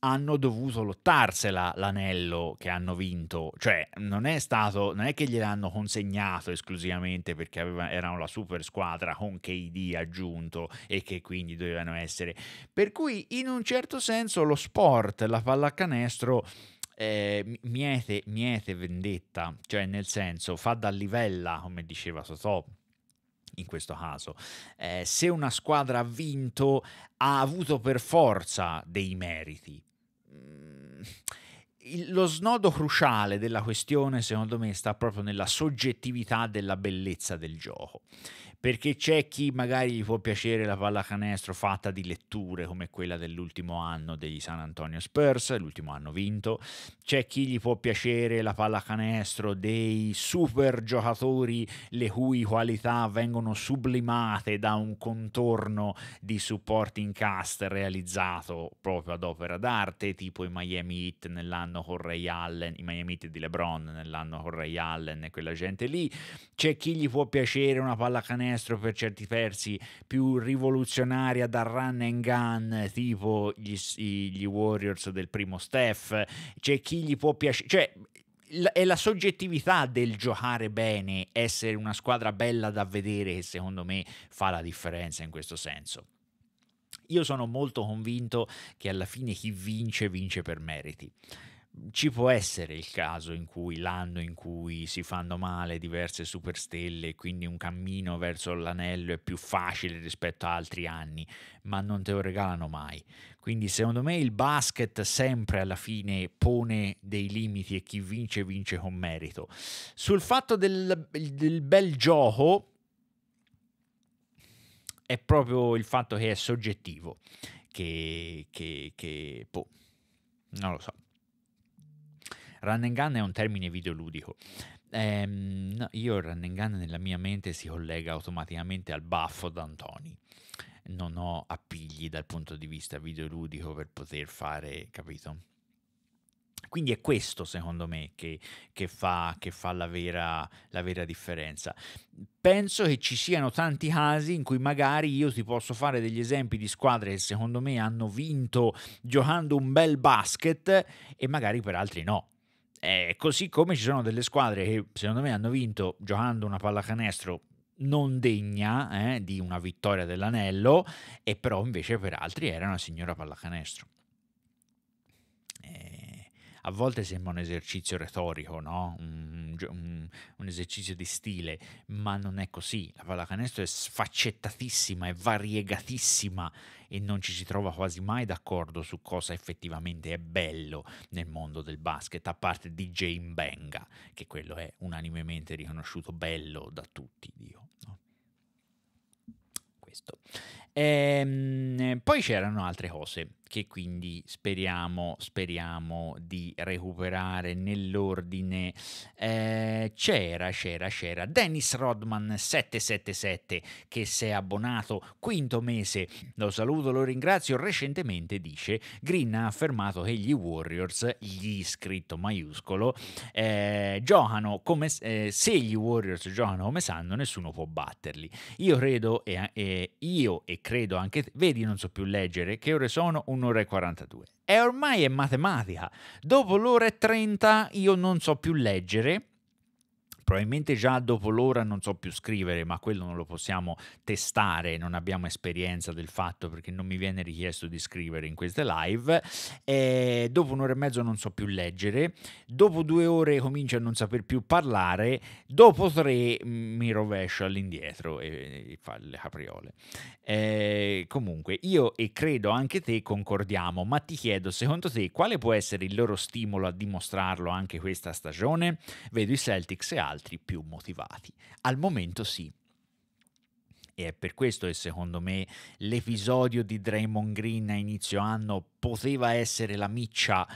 hanno dovuto lottarsela l'anello che hanno vinto, cioè non è stato, non è che gliel'hanno consegnato esclusivamente perché aveva, erano la super squadra con KD aggiunto e che quindi dovevano essere, per cui in un certo senso lo sport, la pallacanestro eh, miete, miete vendetta, cioè nel senso fa da livella, come diceva Totò in questo caso. Eh, se una squadra ha vinto, ha avuto per forza dei meriti lo snodo cruciale della questione, secondo me, sta proprio nella soggettività della bellezza del gioco perché c'è chi magari gli può piacere la pallacanestro fatta di letture come quella dell'ultimo anno degli San Antonio Spurs, l'ultimo anno vinto, c'è chi gli può piacere la pallacanestro dei super giocatori le cui qualità vengono sublimate da un contorno di supporting cast realizzato proprio ad opera d'arte, tipo i Miami Heat nell'anno con Ray Allen, i Miami Heat di LeBron nell'anno con Ray Allen e quella gente lì, c'è chi gli può piacere una pallacanestro pallacanestro per certi versi più rivoluzionaria da run and gun tipo gli, gli Warriors del primo Steph c'è chi gli può piacere cioè è la soggettività del giocare bene, essere una squadra bella da vedere che secondo me fa la differenza in questo senso. Io sono molto convinto che alla fine chi vince vince per meriti ci può essere il caso in cui l'anno in cui si fanno male diverse superstelle, e quindi un cammino verso l'anello è più facile rispetto a altri anni, ma non te lo regalano mai. Quindi secondo me il basket sempre alla fine pone dei limiti e chi vince vince con merito. Sul fatto del, del bel gioco è proprio il fatto che è soggettivo, che, che, che boh, non lo so. Run and gun è un termine videoludico. Ehm, no, io run and gun nella mia mente si collega automaticamente al baffo d'Antoni. Non ho appigli dal punto di vista videoludico per poter fare, capito? Quindi è questo secondo me che, che fa, che fa la, vera, la, vera, differenza. Penso che ci siano tanti casi in cui magari io ti posso fare degli esempi di squadre che secondo me hanno vinto giocando un bel basket e magari per altri no. Eh, così come ci sono delle squadre che secondo me hanno vinto giocando una pallacanestro non degna eh, di una vittoria dell'anello e però invece per altri era una signora pallacanestro a volte sembra un esercizio retorico, no? un, un, un, esercizio di stile, ma non è così. La pallacanestro è sfaccettatissima, è variegatissima e non ci si trova quasi mai d'accordo su cosa effettivamente è bello nel mondo del basket, a parte DJ Benga, che quello è unanimemente riconosciuto bello da tutti, Dio. No? Questo. Ehm, poi c'erano altre cose che quindi speriamo, speriamo di recuperare nell'ordine. Eh, c'era, c'era, c'era Dennis Rodman 777 che si è abbonato quinto mese. Lo saluto, lo ringrazio. Recentemente dice Green ha affermato che gli Warriors, gli scritto maiuscolo, eh, giocano come eh, se gli Warriors giocano come sanno, nessuno può batterli. Io credo e, e io e credo anche vedi non so più leggere che ore sono un un'ora e 42. E ormai è matematica. Dopo l'ora e 30 io non so più leggere probabilmente già dopo l'ora non so più scrivere, ma quello non lo possiamo testare, non abbiamo esperienza del fatto perché non mi viene richiesto di scrivere in queste live. E eh, dopo un'ora e mezzo non so più leggere, dopo due ore comincio a non saper più parlare, dopo tre mm, mi rovescio all'indietro e, fa le capriole. E eh, comunque, io e credo anche te concordiamo, ma ti chiedo, secondo te, quale può essere il loro stimolo a dimostrarlo anche questa stagione? Vedo i Celtics e altri altri più motivati. Al momento sì. E è per questo che secondo me l'episodio di Draymond Green a inizio anno poteva essere la miccia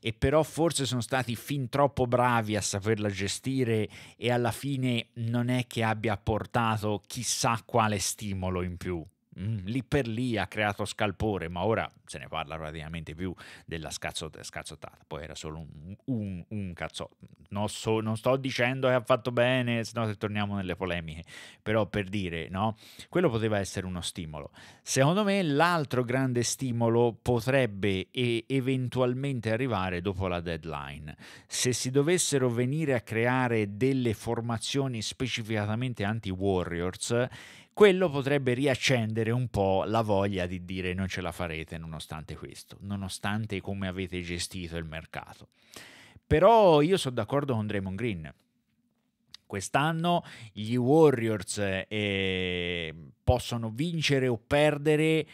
e però forse sono stati fin troppo bravi a saperla gestire e alla fine non è che abbia portato chissà quale stimolo in più. Mm, lì per lì ha creato scalpore, ma ora se ne parla praticamente più della scazzot- scazzottata. Poi era solo un, un, un cazzotto. Non, so, non, sto dicendo che ha fatto bene, se no torniamo nelle polemiche. Però per dire, no? Quello poteva essere uno stimolo. Secondo me l'altro grande stimolo potrebbe e- eventualmente arrivare dopo la deadline. Se si dovessero venire a creare delle formazioni specificatamente anti-Warriors, quello potrebbe riaccendere un po' la voglia di dire non ce la farete nonostante questo, nonostante come avete gestito il mercato. Però io sono d'accordo con Draymond Green. Quest'anno gli Warriors eh, possono vincere o perdere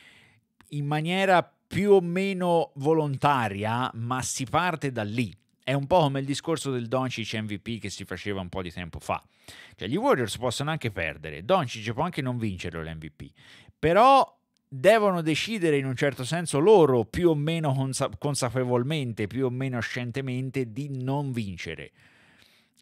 in maniera più o meno volontaria, ma si parte da lì è un po' come il discorso del Doncic MVP che si faceva un po' di tempo fa. Cioè, gli Warriors possono anche perdere, Doncic può anche non vincere l'MVP, però devono decidere in un certo senso loro, più o meno consa- consapevolmente, più o meno scientemente, di non vincere.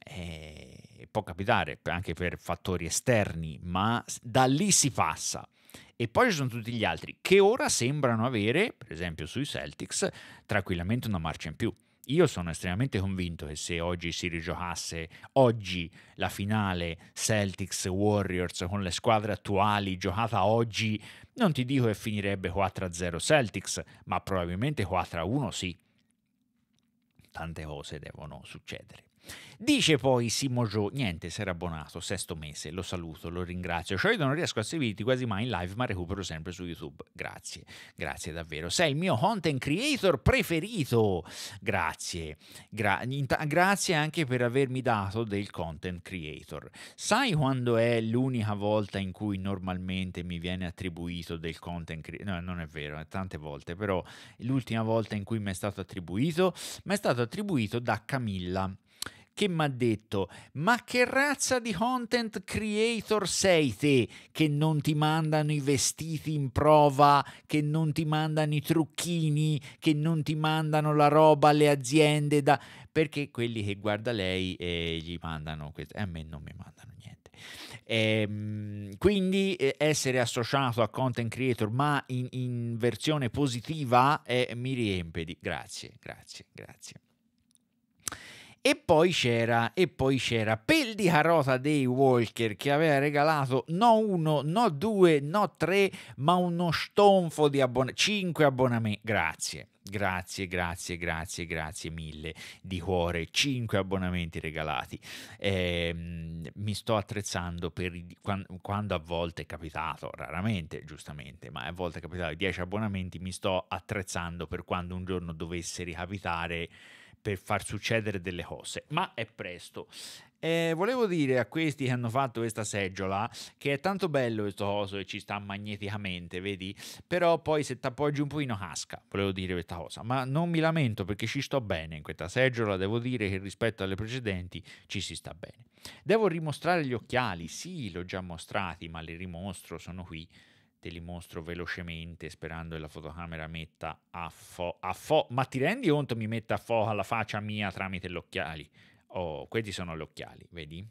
E eh, può capitare anche per fattori esterni, ma da lì si passa. E poi ci sono tutti gli altri che ora sembrano avere, per esempio sui Celtics, tranquillamente una marcia in più. Io sono estremamente convinto che se oggi si rigiocasse oggi la finale Celtics Warriors con le squadre attuali giocata oggi, non ti dico che finirebbe 4-0 Celtics, ma probabilmente 4-1 sì. Tante cose devono succedere. Dice poi Simo Joe, niente, si era abbonato, sesto mese, lo saluto, lo ringrazio. Cioè io non riesco a seguirti quasi mai in live, ma recupero sempre su YouTube. Grazie, grazie davvero. Sei il mio content creator preferito. Grazie, Gra- grazie anche per avermi dato del content creator. Sai quando è l'unica volta in cui normalmente mi viene attribuito del content creator? No, non è vero, è tante volte, però l'ultima volta in cui mi è stato attribuito, mi è stato attribuito da Camilla che mi ha detto ma che razza di content creator sei te che non ti mandano i vestiti in prova, che non ti mandano i trucchini, che non ti mandano la roba alle aziende da... perché quelli che guarda lei eh, gli mandano questo e eh, a me non mi mandano niente. Ehm, quindi eh, essere associato a content creator ma in, in versione positiva eh, mi riempie di grazie, grazie, grazie. E poi c'era, e poi c'era Pel di Carota dei Walker che aveva regalato no uno, no due, no tre, ma uno stonfo di abbonamenti, cinque abbonamenti. Grazie. Grazie, grazie, grazie, grazie mille di cuore. 5 abbonamenti regalati. Eh, mi sto attrezzando per quando, a volte è capitato, raramente giustamente, ma a volte è capitato 10 abbonamenti. Mi sto attrezzando per quando un giorno dovesse ricapitare per far succedere delle cose, ma è presto. Eh, volevo dire a questi che hanno fatto questa seggiola che è tanto bello questo coso che ci sta magneticamente, vedi? Però poi se t'appoggi un pochino casca, volevo dire questa cosa, ma non mi lamento perché ci sto bene in questa seggiola, devo dire che rispetto alle precedenti ci si sta bene. Devo rimostrare gli occhiali, sì, li ho già mostrati, ma li rimostro, sono qui te li mostro velocemente sperando che la fotocamera metta a fo, a fo ma ti rendi conto mi metta a fo alla faccia mia tramite gli occhiali oh, questi sono gli occhiali vedi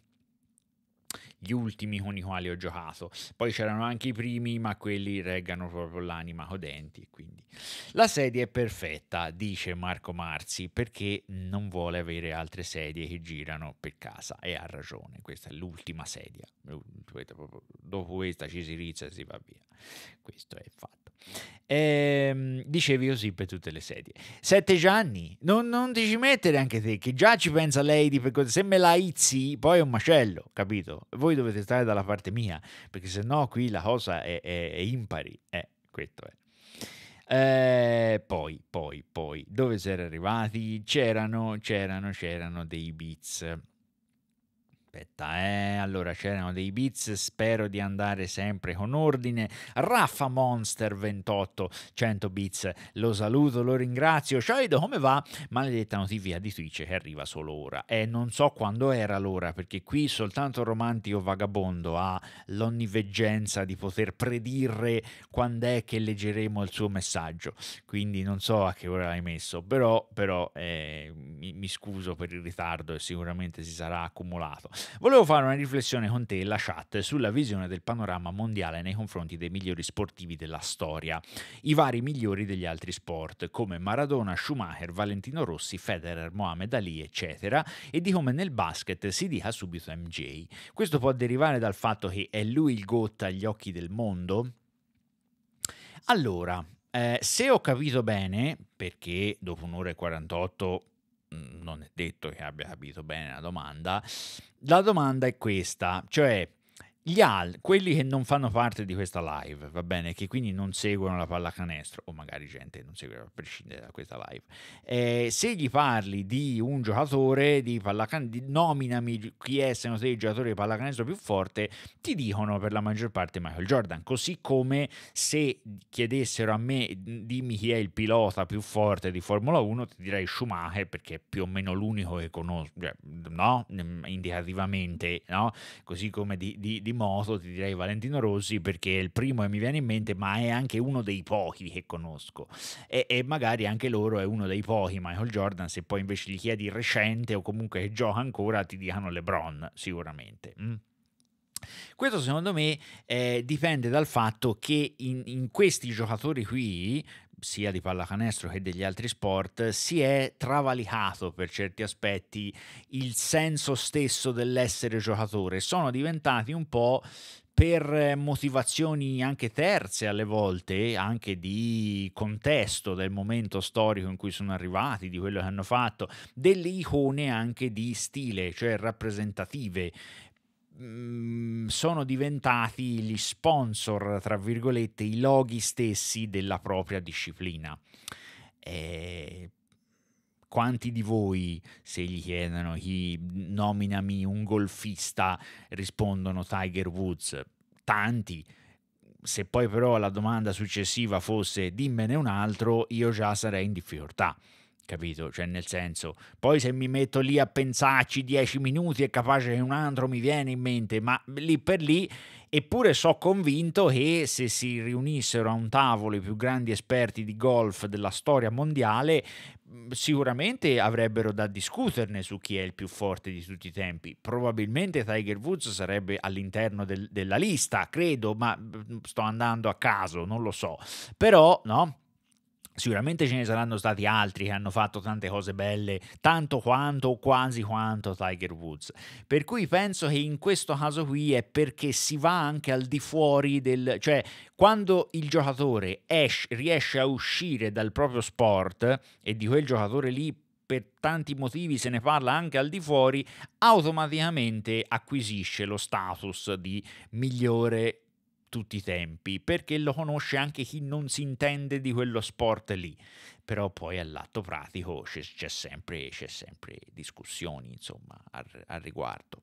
gli ultimi con i quali ho giocato poi c'erano anche i primi ma quelli reggano proprio l'anima codenti quindi la sedia è perfetta dice Marco Marzi perché non vuole avere altre sedie che girano per casa e ha ragione questa è l'ultima sedia dopo questa ci si rizza e si va via questo è il fatto. E, ehm, dicevi così per tutte le sedie. Sette Gianni, non, non ti ci mettere anche te, che già ci pensa lei di per cosa. Se me la izzi, poi è un macello, capito? Voi dovete stare dalla parte mia, perché se no qui la cosa è, è, è impari. Eh, questo è. Eh, poi, poi, poi, dove si era arrivati? C'erano, c'erano, c'erano dei beats. Aspetta, eh, allora c'erano dei beats, spero di andare sempre con ordine. Raffa Monster 28, 100 bits, lo saluto, lo ringrazio. Ciao Edo, come va? Maledetta notifica di Twitch che arriva solo ora. E eh, non so quando era l'ora, perché qui soltanto romantico vagabondo ha l'onniveggenza di poter predire quando è che leggeremo il suo messaggio. Quindi non so a che ora l'hai messo, però, però eh, mi, mi scuso per il ritardo e sicuramente si sarà accumulato. Volevo fare una riflessione con te la chat sulla visione del panorama mondiale nei confronti dei migliori sportivi della storia, i vari migliori degli altri sport, come Maradona, Schumacher, Valentino Rossi, Federer, Mohamed Ali, eccetera, e di come nel basket si dica subito MJ. Questo può derivare dal fatto che è lui il GOT agli occhi del mondo? Allora, eh, se ho capito bene, perché dopo un'ora e 48 mm, non è detto che abbia capito bene la domanda, la domanda è questa, cioè gli al, quelli che non fanno parte di questa live, va bene, che quindi non seguono la pallacanestro, o magari gente che non segue a prescindere da questa live, eh, se gli parli di un giocatore di pallacanestro, nominami chi è se non sei il giocatore di pallacanestro più forte, ti dicono per la maggior parte Michael Jordan, così come se chiedessero a me dimmi chi è il pilota più forte di Formula 1, ti direi Schumacher perché è più o meno l'unico che conosco, cioè, no? Mm, indicativamente, no? Così come di, di, di di moto ti direi Valentino Rossi perché è il primo che mi viene in mente, ma è anche uno dei pochi che conosco. E, e magari anche loro è uno dei pochi, Michael Jordan, se poi invece gli chiedi recente o comunque che gioca ancora, ti dicono LeBron sicuramente. Mm. Questo secondo me eh, dipende dal fatto che in, in, questi giocatori qui sia di pallacanestro che degli altri sport, si è travalicato per certi aspetti il senso stesso dell'essere giocatore. Sono diventati un po' per motivazioni anche terze alle volte, anche di contesto del momento storico in cui sono arrivati, di quello che hanno fatto, delle icone anche di stile, cioè rappresentative Mm, sono diventati gli sponsor, tra virgolette, i loghi stessi della propria disciplina. Eh, quanti di voi, se gli chiedono chi nominami un golfista, rispondono Tiger Woods? Tanti. Se poi però la domanda successiva fosse dimmene un altro, io già sarei in difficoltà capito? Cioè, nel senso, poi se mi metto lì a pensarci dieci minuti è capace che un altro mi viene in mente, ma lì per lì, eppure so convinto che se si riunissero a un tavolo i più grandi esperti di golf della storia mondiale, mm, sicuramente avrebbero da discuterne su chi è il più forte di tutti i tempi. Probabilmente Tiger Woods sarebbe all'interno del, della lista, credo, ma mm, sto andando a caso, non lo so. Però, no? Sicuramente ce ne saranno stati altri che hanno fatto tante cose belle, tanto quanto o quasi quanto Tiger Woods. Per cui penso che in questo caso qui è perché si va anche al di fuori del... cioè quando il giocatore esce, riesce a uscire dal proprio sport e di quel giocatore lì per tanti motivi se ne parla anche al di fuori, automaticamente acquisisce lo status di migliore tutti i tempi, perché lo conosce anche chi non si intende di quello sport lì. Però poi all'atto pratico c'è, c'è, sempre, c'è sempre, discussioni insomma, al, al riguardo.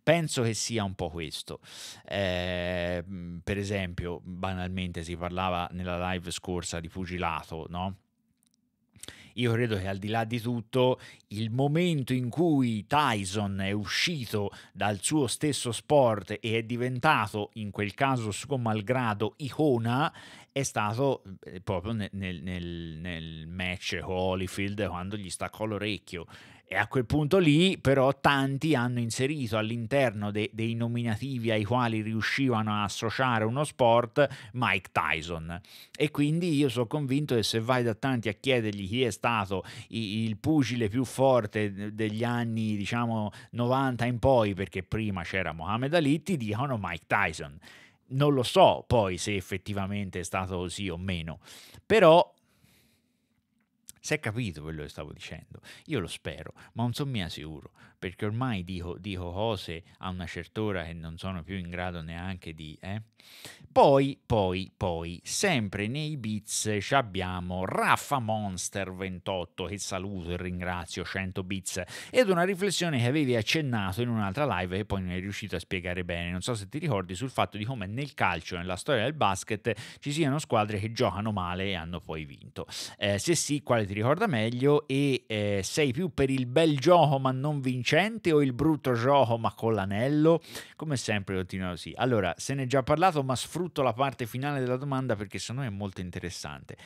Penso che sia un po' questo. Eh, per esempio, banalmente si parlava nella live scorsa di pugilato, no? io credo che al di là di tutto il momento in cui Tyson è uscito dal suo stesso sport e è diventato, in quel caso suo malgrado, icona, è stato eh, proprio nel, nel, nel match Holyfield quando gli staccò l'orecchio e a quel punto lì però tanti hanno inserito all'interno de- dei nominativi ai quali riuscivano a associare uno sport Mike Tyson. E quindi io sono convinto che se vai da tanti a chiedergli chi è stato i- il pugile più forte degli anni diciamo 90 in poi, perché prima c'era Mohamed Ali, ti dicono Mike Tyson. Non lo so poi se effettivamente è stato così o meno, però si è capito quello che stavo dicendo? Io lo spero, ma non sono mia sicuro, perché ormai dico, dico cose a una certa ora che non sono più in grado neanche di... Eh? Poi, poi, poi, sempre nei bits abbiamo Raffa Monster 28, che saluto e ringrazio, 100 bits, ed una riflessione che avevi accennato in un'altra live che poi non è riuscito a spiegare bene, non so se ti ricordi, sul fatto di come nel calcio, nella storia del basket, ci siano squadre che giocano male e hanno poi vinto. Eh, se sì, quale ti ricorda meglio? E eh, sei più per il bel gioco ma non vincere vincente o il brutto gioco ma con l'anello? Come sempre continuo così. Allora, se ne è già parlato ma sfrutto la parte finale della domanda perché sennò è molto interessante.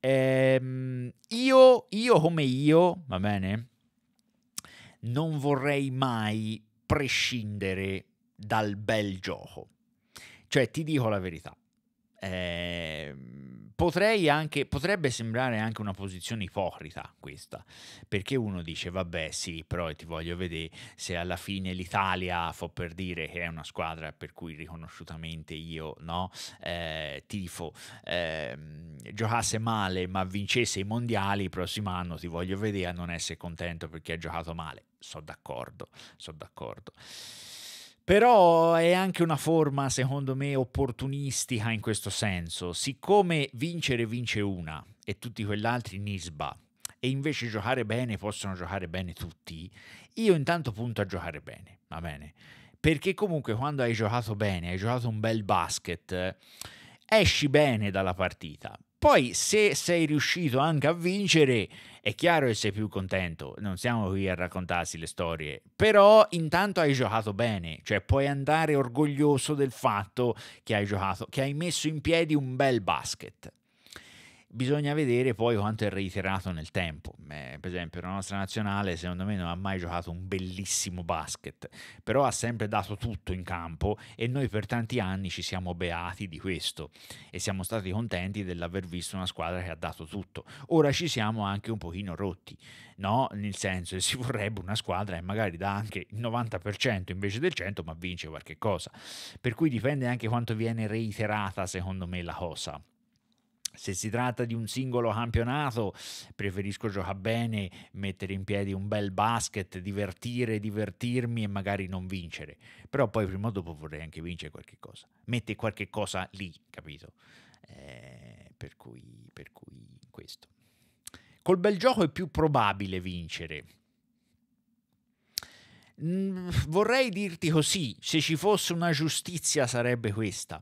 Ehm, io, io come io, va bene? Non vorrei mai prescindere dal bel gioco. Cioè, ti dico la verità. Ehm potrei anche, potrebbe sembrare anche una posizione ipocrita questa, perché uno dice vabbè sì, però ti voglio vedere se alla fine l'Italia, fa per dire che è una squadra per cui riconosciutamente io no, eh, tifo, eh, giocasse male ma vincesse i mondiali il prossimo anno, ti voglio vedere a non essere contento perché ha giocato male. Sono d'accordo, sono d'accordo. Però è anche una forma, secondo me, opportunistica in questo senso. Siccome vincere vince una e tutti quell'altri nisba, e invece giocare bene possono giocare bene tutti, io intanto punto a giocare bene, va bene? Perché comunque quando hai giocato bene, hai giocato un bel basket, esci bene dalla partita. Poi se sei riuscito anche a vincere, è chiaro che sei più contento, non siamo qui a raccontarsi le storie, però intanto hai giocato bene, cioè puoi andare orgoglioso del fatto che hai giocato, che hai messo in piedi un bel basket. Bisogna vedere poi quanto è reiterato nel tempo. Eh, per esempio, la nostra nazionale, secondo me, non ha mai giocato un bellissimo basket, però ha sempre dato tutto in campo e noi per tanti anni ci siamo beati di questo e siamo stati contenti dell'aver visto una squadra che ha dato tutto. Ora ci siamo anche un pochino rotti, no? Nel senso che si vorrebbe una squadra che magari dà anche il 90% invece del 100%, ma vince qualche cosa. Per cui dipende anche quanto viene reiterata, secondo me, la cosa. Se si tratta di un singolo campionato, preferisco giocare bene, mettere in piedi un bel basket, divertire, divertirmi e magari non vincere. Però poi prima o dopo vorrei anche vincere qualche cosa. Mette qualche cosa lì, capito? Eh, per, cui, per cui questo. Col bel gioco è più probabile vincere. Mm, vorrei dirti così, se ci fosse una giustizia sarebbe questa.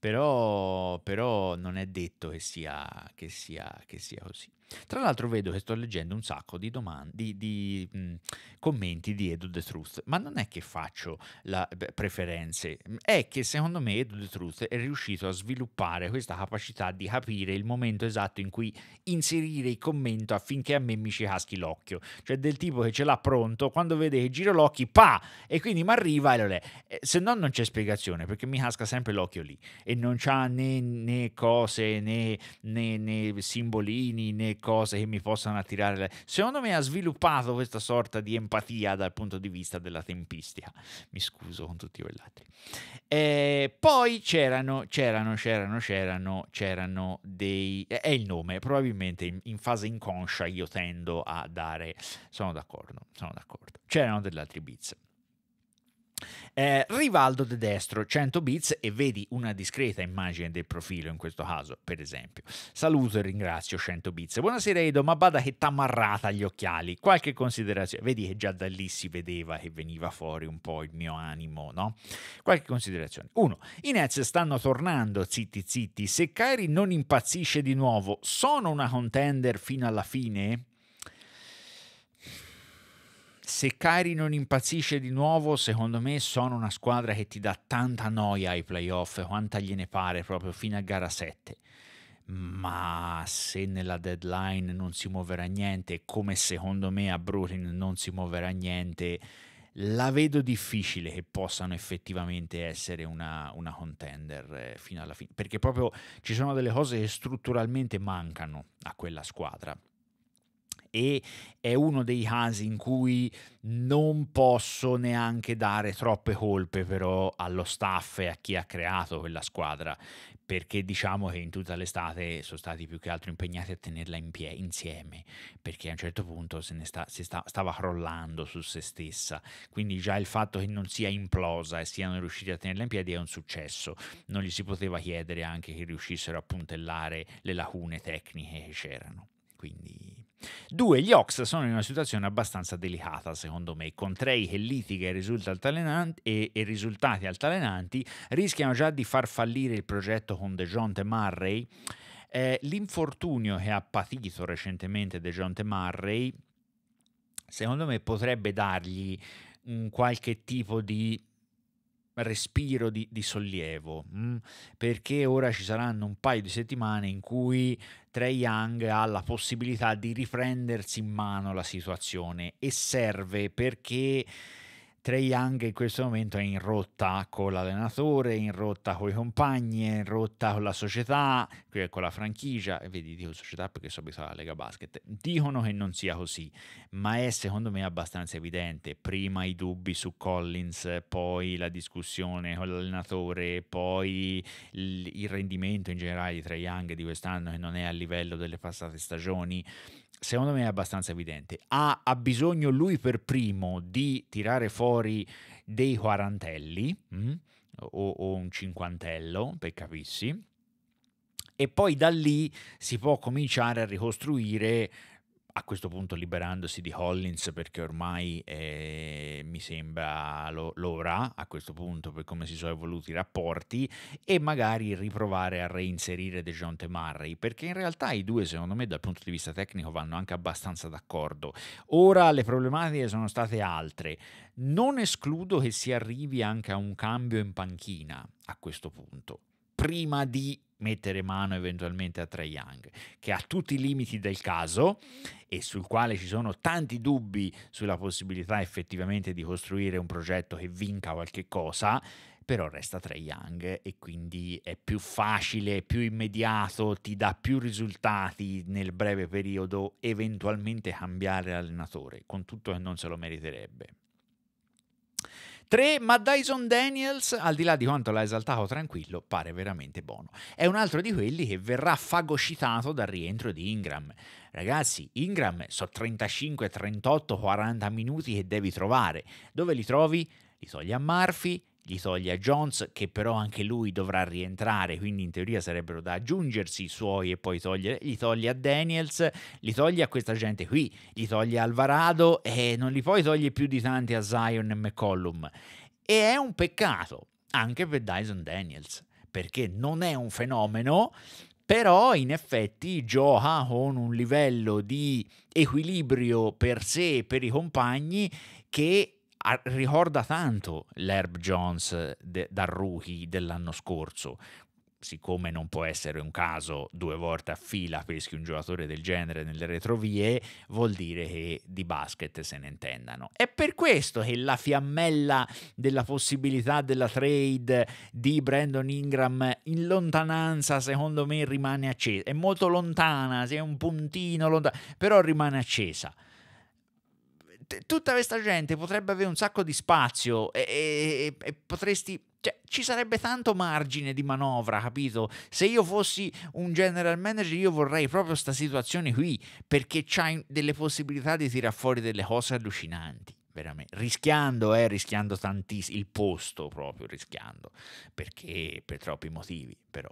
Però, però non è detto che sia, che sia, che sia così. Tra l'altro vedo che sto leggendo un sacco di, domande, di, di mh, mm, commenti di Edo The Truth, ma non è che faccio la, beh, preferenze, mm, è che secondo me Edo The Truth è riuscito a sviluppare questa capacità di capire il momento esatto in cui inserire il commento affinché a me mi ci caschi l'occhio, cioè del tipo che ce l'ha pronto, quando vede che giro l'occhio, pa! E quindi mi arriva e lo allora, eh, Se no non c'è spiegazione, perché mi casca sempre l'occhio lì e non c'ha né, né cose né, né, né simbolini né cose che mi possano attirare. Le... Secondo me ha sviluppato questa sorta di empatia dal punto di vista della tempistica. Mi scuso con tutti quegli altri. E eh, poi c'erano, c'erano, c'erano, c'erano, c'erano dei... È il nome, probabilmente in, fase inconscia io tendo a dare... Sono d'accordo, sono d'accordo. C'erano delle altre bizze. Eh, Rivaldo de destro 100 bits e vedi una discreta immagine del profilo in questo caso, per esempio. Saluto e ringrazio 100 bits. Buonasera Edo, ma bada che t'ammarrata gli occhiali. Qualche considerazione. Vedi che già da lì si vedeva che veniva fuori un po' il mio animo, no? Qualche considerazione. 1. I Nets stanno tornando, zitti zitti. Se Kairi non impazzisce di nuovo, sono una contender fino alla fine? Se Kyrie non impazzisce di nuovo, secondo me sono una squadra che ti dà tanta noia ai playoff, quanta gliene pare proprio fino a gara 7. Ma se nella deadline non si muoverà niente, come secondo me a Brooklyn non si muoverà niente, la vedo difficile che possano effettivamente essere una, una contender eh, fino alla fine, perché proprio ci sono delle cose che strutturalmente mancano a quella squadra e è uno dei casi in cui non posso neanche dare troppe colpe però allo staff e a chi ha creato quella squadra perché diciamo che in tutta l'estate sono stati più che altro impegnati a tenerla in pie- insieme, perché a un certo punto se ne sta, se sta, stava crollando su se stessa, quindi già il fatto che non sia implosa e siano riusciti a tenerla in piedi è un successo, non gli si poteva chiedere anche che riuscissero a puntellare le lacune tecniche che c'erano, quindi Due, gli Ox sono in una situazione abbastanza delicata, secondo me, con Trey che litiga e, e, e risultati altalenanti, rischiano già di far fallire il progetto con DeJounte Murray. Eh, l'infortunio che ha patito recentemente DeJounte Murray, secondo me, potrebbe dargli un qualche tipo di respiro di, di sollievo, mh? Mm? perché ora ci saranno un paio di settimane in cui Trey Young ha la possibilità di riprendersi in mano la situazione e serve perché Trey Young in questo momento è in rotta con l'allenatore, in rotta con i compagni, in rotta con la società, con la franchigia, e vedi dico società perché so che la Lega Basket, dicono che non sia così, ma è secondo me abbastanza evidente, prima i dubbi su Collins, poi la discussione con l'allenatore, poi il rendimento in generale di Trey Young di quest'anno che non è a livello delle passate stagioni, secondo me è abbastanza evidente. Ha, ha, bisogno lui per primo di tirare fuori dei quarantelli mh? Mm, o, o un cinquantello, per capirsi, e poi da lì si può cominciare a ricostruire a questo punto liberandosi di Hollins perché ormai eh, mi sembra lo, l'ora a questo punto per come si sono evoluti i rapporti e magari riprovare a reinserire DeJounte Murray perché in realtà i due secondo me dal punto di vista tecnico vanno anche abbastanza d'accordo ora le problematiche sono state altre non escludo che si arrivi anche a un cambio in panchina a questo punto prima di mettere mano eventualmente a Trae Young, che ha tutti i limiti del caso e sul quale ci sono tanti dubbi sulla possibilità effettivamente di costruire un progetto che vinca qualche cosa, però resta Trae Young e quindi è più facile, più immediato, ti dà più risultati nel breve periodo eventualmente cambiare allenatore, con tutto che non se lo meriterebbe. 3. Ma Dyson Daniels, al di là di quanto l'ha esaltato tranquillo, pare veramente buono. È un altro di quelli che verrà fagocitato dal rientro di Ingram. Ragazzi, Ingram so 35, 38, 40 minuti che devi trovare. Dove li trovi? Li togli a Murphy, gli toglie a Jones che però anche lui dovrà rientrare, quindi in teoria sarebbero da aggiungersi i suoi e poi togliere, gli toglie a Daniels, li toglie a questa gente qui, gli toglie a Alvarado e non li poi toglie più di tanti a Zion e McCollum. E è un peccato anche per Dyson Daniels, perché non è un fenomeno, però in effetti gioca con un livello di equilibrio per sé e per i compagni che ricorda tanto l'Herb Jones de- dal rookie dell'anno scorso. Siccome non può essere un caso due volte a fila peschi un giocatore del genere nelle retrovie, vuol dire che di basket se ne intendano. È per questo che la fiammella della possibilità della trade di Brandon Ingram in lontananza, secondo me, rimane accesa. È molto lontana, è un puntino lontano, però rimane accesa t- tutta questa gente potrebbe avere un sacco di spazio e, e, e potresti... Cioè, ci sarebbe tanto margine di manovra, capito? Se io fossi un general manager, io vorrei proprio questa situazione qui, perché c'hai delle possibilità di tirar fuori delle cose allucinanti veramente rischiando, eh, rischiando tantissimo il posto proprio rischiando perché per troppi motivi, però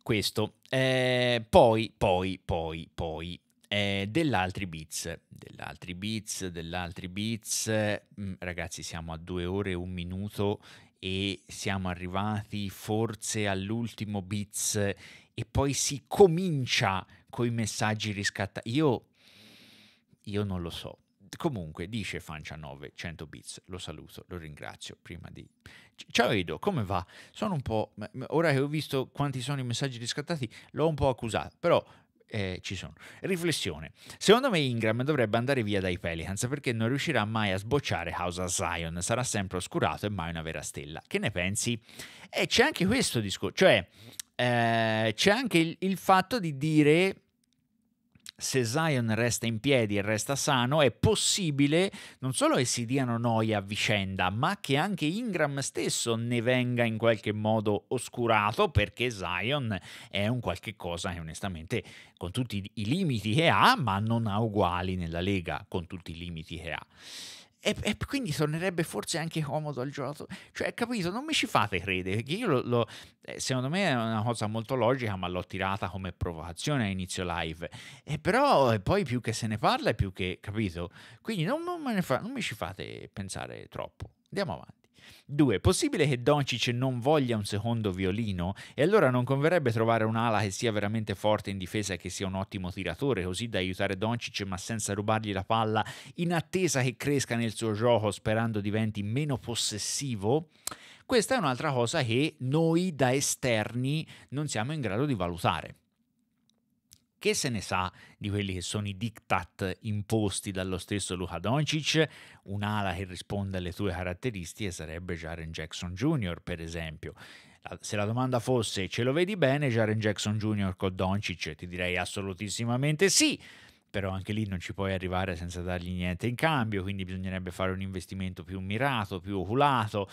questo eh, poi, poi, poi, poi eh, dell'altri beats, dell'altri beats, dell'altri beats. Mm, ragazzi, siamo a due ore e un minuto e siamo arrivati forse all'ultimo beats e poi si comincia con i messaggi riscattati. Io, io non lo so. Comunque, dice Fancia 9, 100 bits, lo saluto, lo ringrazio prima di... Ciao Edo, come va? Sono un po'... Ora che ho visto quanti sono i messaggi riscattati, l'ho un po' accusato, però eh, ci sono. Riflessione. Secondo me Ingram dovrebbe andare via dai Pelicans perché non riuscirà mai a sbocciare House of Zion, sarà sempre oscurato e mai una vera stella. Che ne pensi? E eh, c'è anche questo discorso, cioè eh, c'è anche il, il fatto di dire se Zion resta in piedi e resta sano, è possibile non solo che si diano noia a vicenda, ma che anche Ingram stesso ne venga in qualche modo oscurato perché Zion è un qualche cosa che onestamente con tutti i limiti che ha, ma non ha uguali nella Lega con tutti i limiti che ha. E, e, quindi tornerebbe forse anche comodo al gioco. Cioè, capito? Non mi ci fate credere. Che io lo, lo, eh, secondo me è una cosa molto logica, ma l'ho tirata come provocazione a inizio live. E eh, però e eh, poi più che se ne parla, più che, capito? Quindi non, non, fa, non mi ci fate pensare troppo. Andiamo avanti. 2. Possibile che Doncic non voglia un secondo violino? E allora non converrebbe trovare un'ala che sia veramente forte in difesa e che sia un ottimo tiratore, così da aiutare Doncic ma senza rubargli la palla, in attesa che cresca nel suo gioco sperando diventi meno possessivo? Questa è un'altra cosa che noi da esterni non siamo in grado di valutare che se ne sa di quelli che sono i diktat imposti dallo stesso Luca Doncic? Un'ala che risponde alle tue caratteristiche sarebbe Jaren Jackson Jr., per esempio se la domanda fosse ce lo vedi bene Jaren Jackson Jr. con Doncic ti direi assolutissimamente sì però anche lì non ci puoi arrivare senza dargli niente in cambio, quindi bisognerebbe fare un investimento più mirato, più oculato.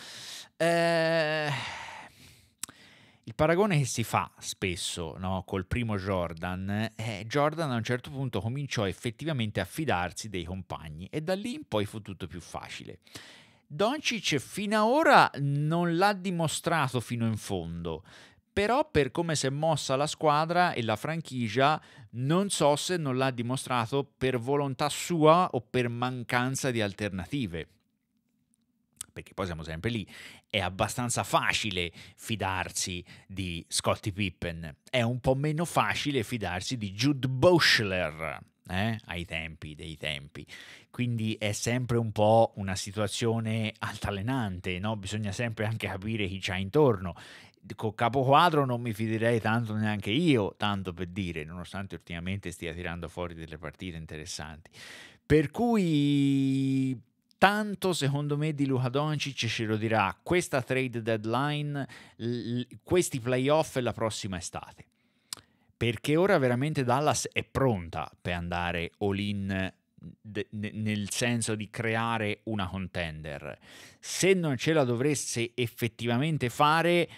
Eh il paragone che si fa spesso no, col primo Jordan è Jordan a un certo punto cominciò effettivamente a fidarsi dei compagni e da lì in poi fu tutto più facile. Doncic fino ad ora non l'ha dimostrato fino in fondo, però per come si è mossa la squadra e la franchigia non so se non l'ha dimostrato per volontà sua o per mancanza di alternative perché poi siamo sempre lì, è abbastanza facile fidarsi di Scottie Pippen, è un po' meno facile fidarsi di Jude Bushler. Eh? ai tempi dei tempi quindi è sempre un po' una situazione altalenante no? bisogna sempre anche capire chi c'è intorno col capoquadro non mi fiderei tanto neanche io tanto per dire nonostante ultimamente stia tirando fuori delle partite interessanti per cui tanto secondo me di Luca Doncic ce lo dirà questa trade deadline, l- questi playoff e la prossima estate. Perché ora veramente Dallas è pronta per andare all-in de- nel senso di creare una contender. Se non ce la dovesse effettivamente fare,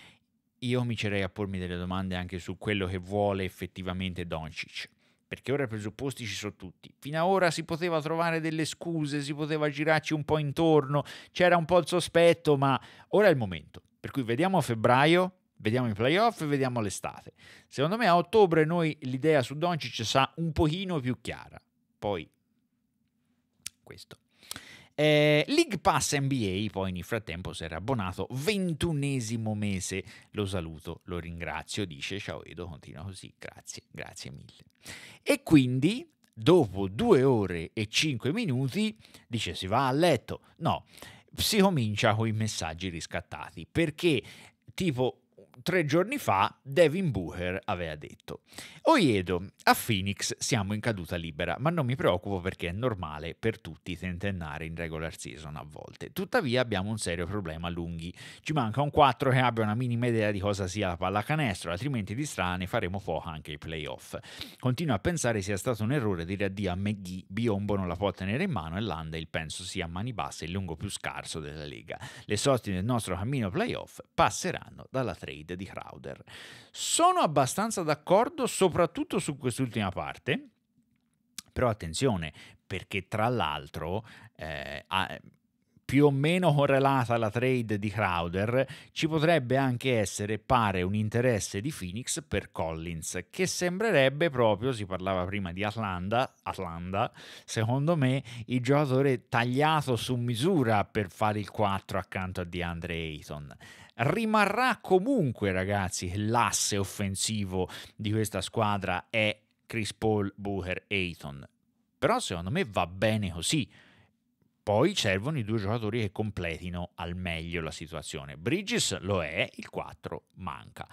io mi cerei a pormi delle domande anche su quello che vuole effettivamente Doncic perché ora i presupposti ci sono tutti. Fino ad ora si poteva trovare delle scuse, si poteva girarci un po' intorno, c'era un po' il sospetto, ma ora è il momento. Per cui vediamo a febbraio, vediamo i playoff e vediamo l'estate. Secondo me a ottobre noi l'idea su Doncic sarà un pochino più chiara. Poi questo. Eh, League Pass NBA, poi nel frattempo si era abbonato, ventunesimo mese, lo saluto, lo ringrazio, dice ciao Edo, continua così, grazie, grazie mille. E quindi dopo due ore e cinque minuti dice si va a letto, no, si comincia con i messaggi riscattati perché tipo tre giorni fa Devin Booker aveva detto. Oiedo, a Phoenix siamo in caduta libera, ma non mi preoccupo perché è normale per tutti tentennare in regular season a volte. Tuttavia abbiamo un serio problema lunghi. Ci manca un 4 che abbia una minima idea di cosa sia la pallacanestro, altrimenti di strane faremo fuoco anche ai playoff. Continuo a pensare sia stato un errore dire addio a McGee, Biombo non la può tenere in mano e Landale penso sia a mani basse il lungo più scarso della Lega. Le sorti del nostro cammino playoff passeranno dalla trade Blade di Crowder. Sono abbastanza d'accordo soprattutto su quest'ultima parte, però attenzione perché tra l'altro eh, più o meno correlata alla trade di Crowder, ci potrebbe anche essere, pare, un interesse di Phoenix per Collins, che sembrerebbe proprio, si parlava prima di Atlanta, Atlanta secondo me il giocatore tagliato su misura per fare il 4 accanto a DeAndre Ayton rimarrà comunque, ragazzi, l'asse offensivo di questa squadra è Chris Paul, Booker, Ayton. Però secondo me va bene così. Poi servono i due giocatori che completino al meglio la situazione. Bridges lo è, il 4 manca.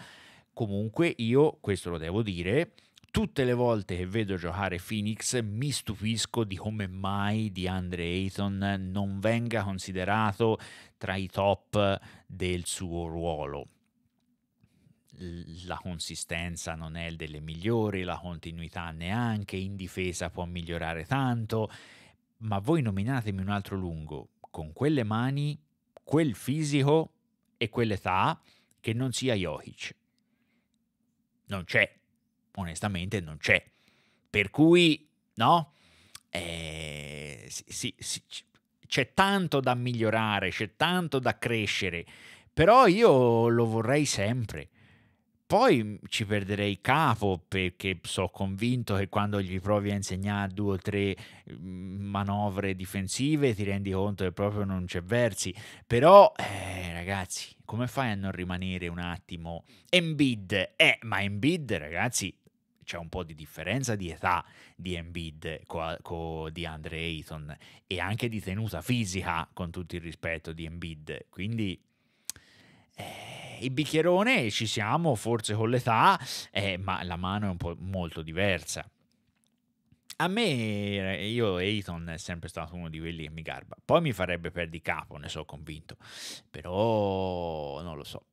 Comunque io, questo lo devo dire, Tutte le volte che vedo giocare Phoenix mi stupisco di come mai Andre Ayton non venga considerato tra i top del suo ruolo la consistenza non è delle migliori, la continuità neanche, in difesa può migliorare tanto, ma voi nominatemi un altro lungo con quelle mani, quel fisico e quell'età che non sia Jokic. Non c'è onestamente non c'è. Per cui, no? Eh, sì, sì, c'è tanto da migliorare, c'è tanto da crescere, però io lo vorrei sempre. Poi mm, ci perderei capo perché sono convinto che quando gli provi a insegnare due o tre mm, manovre difensive ti rendi conto che proprio non c'è versi. Però, eh, ragazzi, come fai a non rimanere un attimo? Embid, eh, ma Embid, ragazzi, c'è un po' di differenza di età di Embiid con di Andre Ayton e anche di tenuta fisica con tutto il rispetto di Embiid quindi eh, il bicchierone ci siamo forse con l'età eh, ma la mano è un po' molto diversa a me io Ayton è sempre stato uno di quelli che mi garba poi mi farebbe per di capo ne sono convinto però non lo so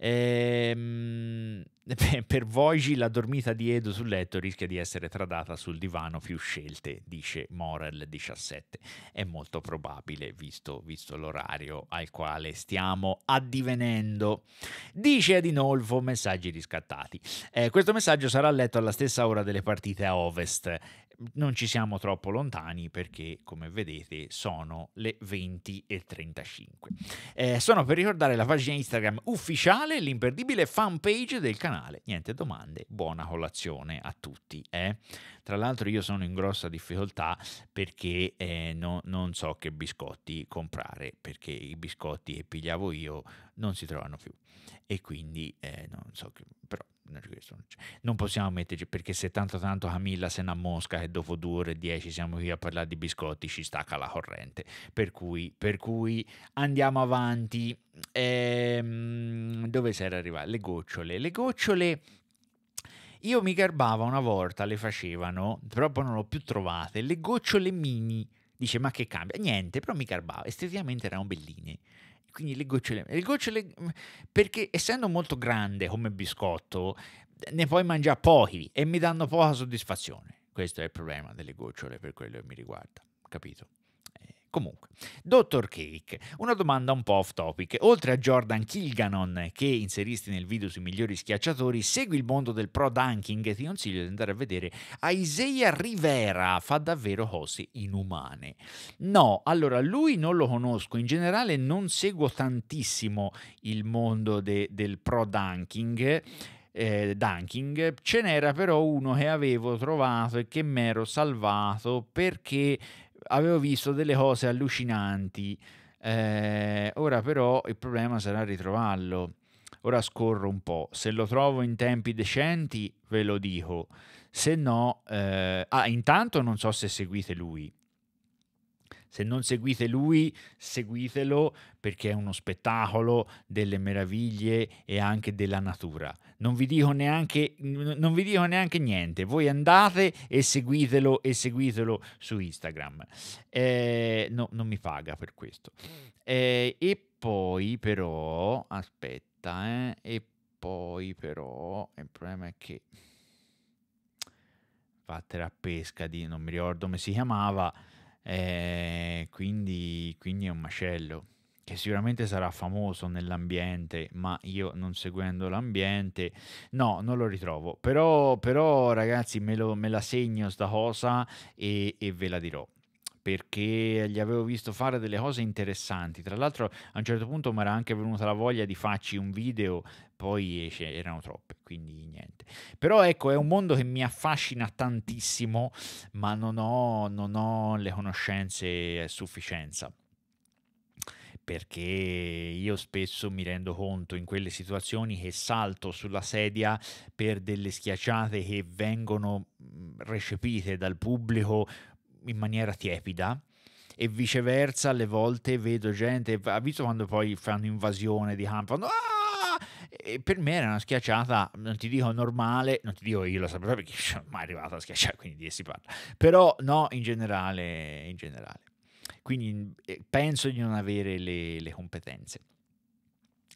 Ehm, per Voigi la dormita di Edo sul letto rischia di essere tradata sul divano più scelte, dice Morel 17. È molto probabile, visto, visto l'orario al quale stiamo addivenendo. Dice Adinolfo, messaggi riscattati. Eh, questo messaggio sarà letto alla stessa ora delle partite a Ovest non ci siamo troppo lontani perché come vedete sono le 20 e 35 eh, sono per ricordare la pagina Instagram ufficiale l'imperdibile fanpage del canale niente domande buona colazione a tutti eh? tra l'altro io sono in grossa difficoltà perché eh, no, non so che biscotti comprare perché i biscotti che pigliavo io non si trovano più e quindi eh, non so che però non possiamo metterci perché se tanto tanto Camilla se ne mosca e dopo due ore e dieci siamo qui a parlare di biscotti ci stacca la corrente per cui, per cui andiamo avanti ehm, dove si era arrivata? le gocciole le gocciole io mi garbava una volta le facevano però poi non l'ho più trovate le gocciole mini dice ma che cambia niente però mi garbava esteticamente erano belline quindi le gocciole. Le gocciole mm, perché essendo molto grande come biscotto, ne puoi mangiare pochi e mi danno poca soddisfazione. Questo è il problema delle gocciole per quello che mi riguarda, capito? Comunque, Dottor Cake, una domanda un po' off topic. Oltre a Jordan Kilganon che inseristi nel video sui migliori schiacciatori, segui il mondo del pro dunking e ti consiglio di andare a vedere Isaiah Rivera, fa davvero cose inumane. No, allora lui non lo conosco, in generale non seguo tantissimo il mondo de- del pro dunking. Eh, dunking, ce n'era però uno che avevo trovato e che mi ero salvato perché avevo visto delle cose allucinanti. Eh, ora però il problema sarà ritrovarlo. Ora scorro un po'. Se lo trovo in tempi decenti, ve lo dico. Se no, eh... ah, intanto non so se seguite lui. Se non seguite lui, seguitelo perché è uno spettacolo delle meraviglie e anche della natura. Non vi dico neanche, non vi dico neanche niente, voi andate e seguitelo e seguitelo su Instagram. Eh, no, non mi paga per questo. Eh, e poi però, aspetta, eh, e poi però, eh, il problema è che vattene a pesca di, non mi ricordo come si chiamava, eh, quindi, quindi è un macello che sicuramente sarà famoso nell'ambiente, ma io non seguendo l'ambiente, no, non lo ritrovo. Però, però ragazzi, me, lo, me la segno sta cosa e, e ve la dirò perché gli avevo visto fare delle cose interessanti. Tra l'altro a un certo punto mi era anche venuta la voglia di farci un video, poi erano troppe, quindi niente. Però ecco, è un mondo che mi affascina tantissimo, ma non ho, non ho le conoscenze a sufficienza perché io spesso mi rendo conto in quelle situazioni che salto sulla sedia per delle schiacciate che vengono mhmm, recepite dal pubblico in maniera tiepida e viceversa alle volte vedo gente, ha visto quando poi fanno invasione di campo, fanno, ah! e per me era una schiacciata, non ti dico normale, non ti dico io lo sapevo perché sono mai arrivato a schiacciare, quindi di si parla, però no, in generale, in generale. Quindi eh, penso di non avere le, le competenze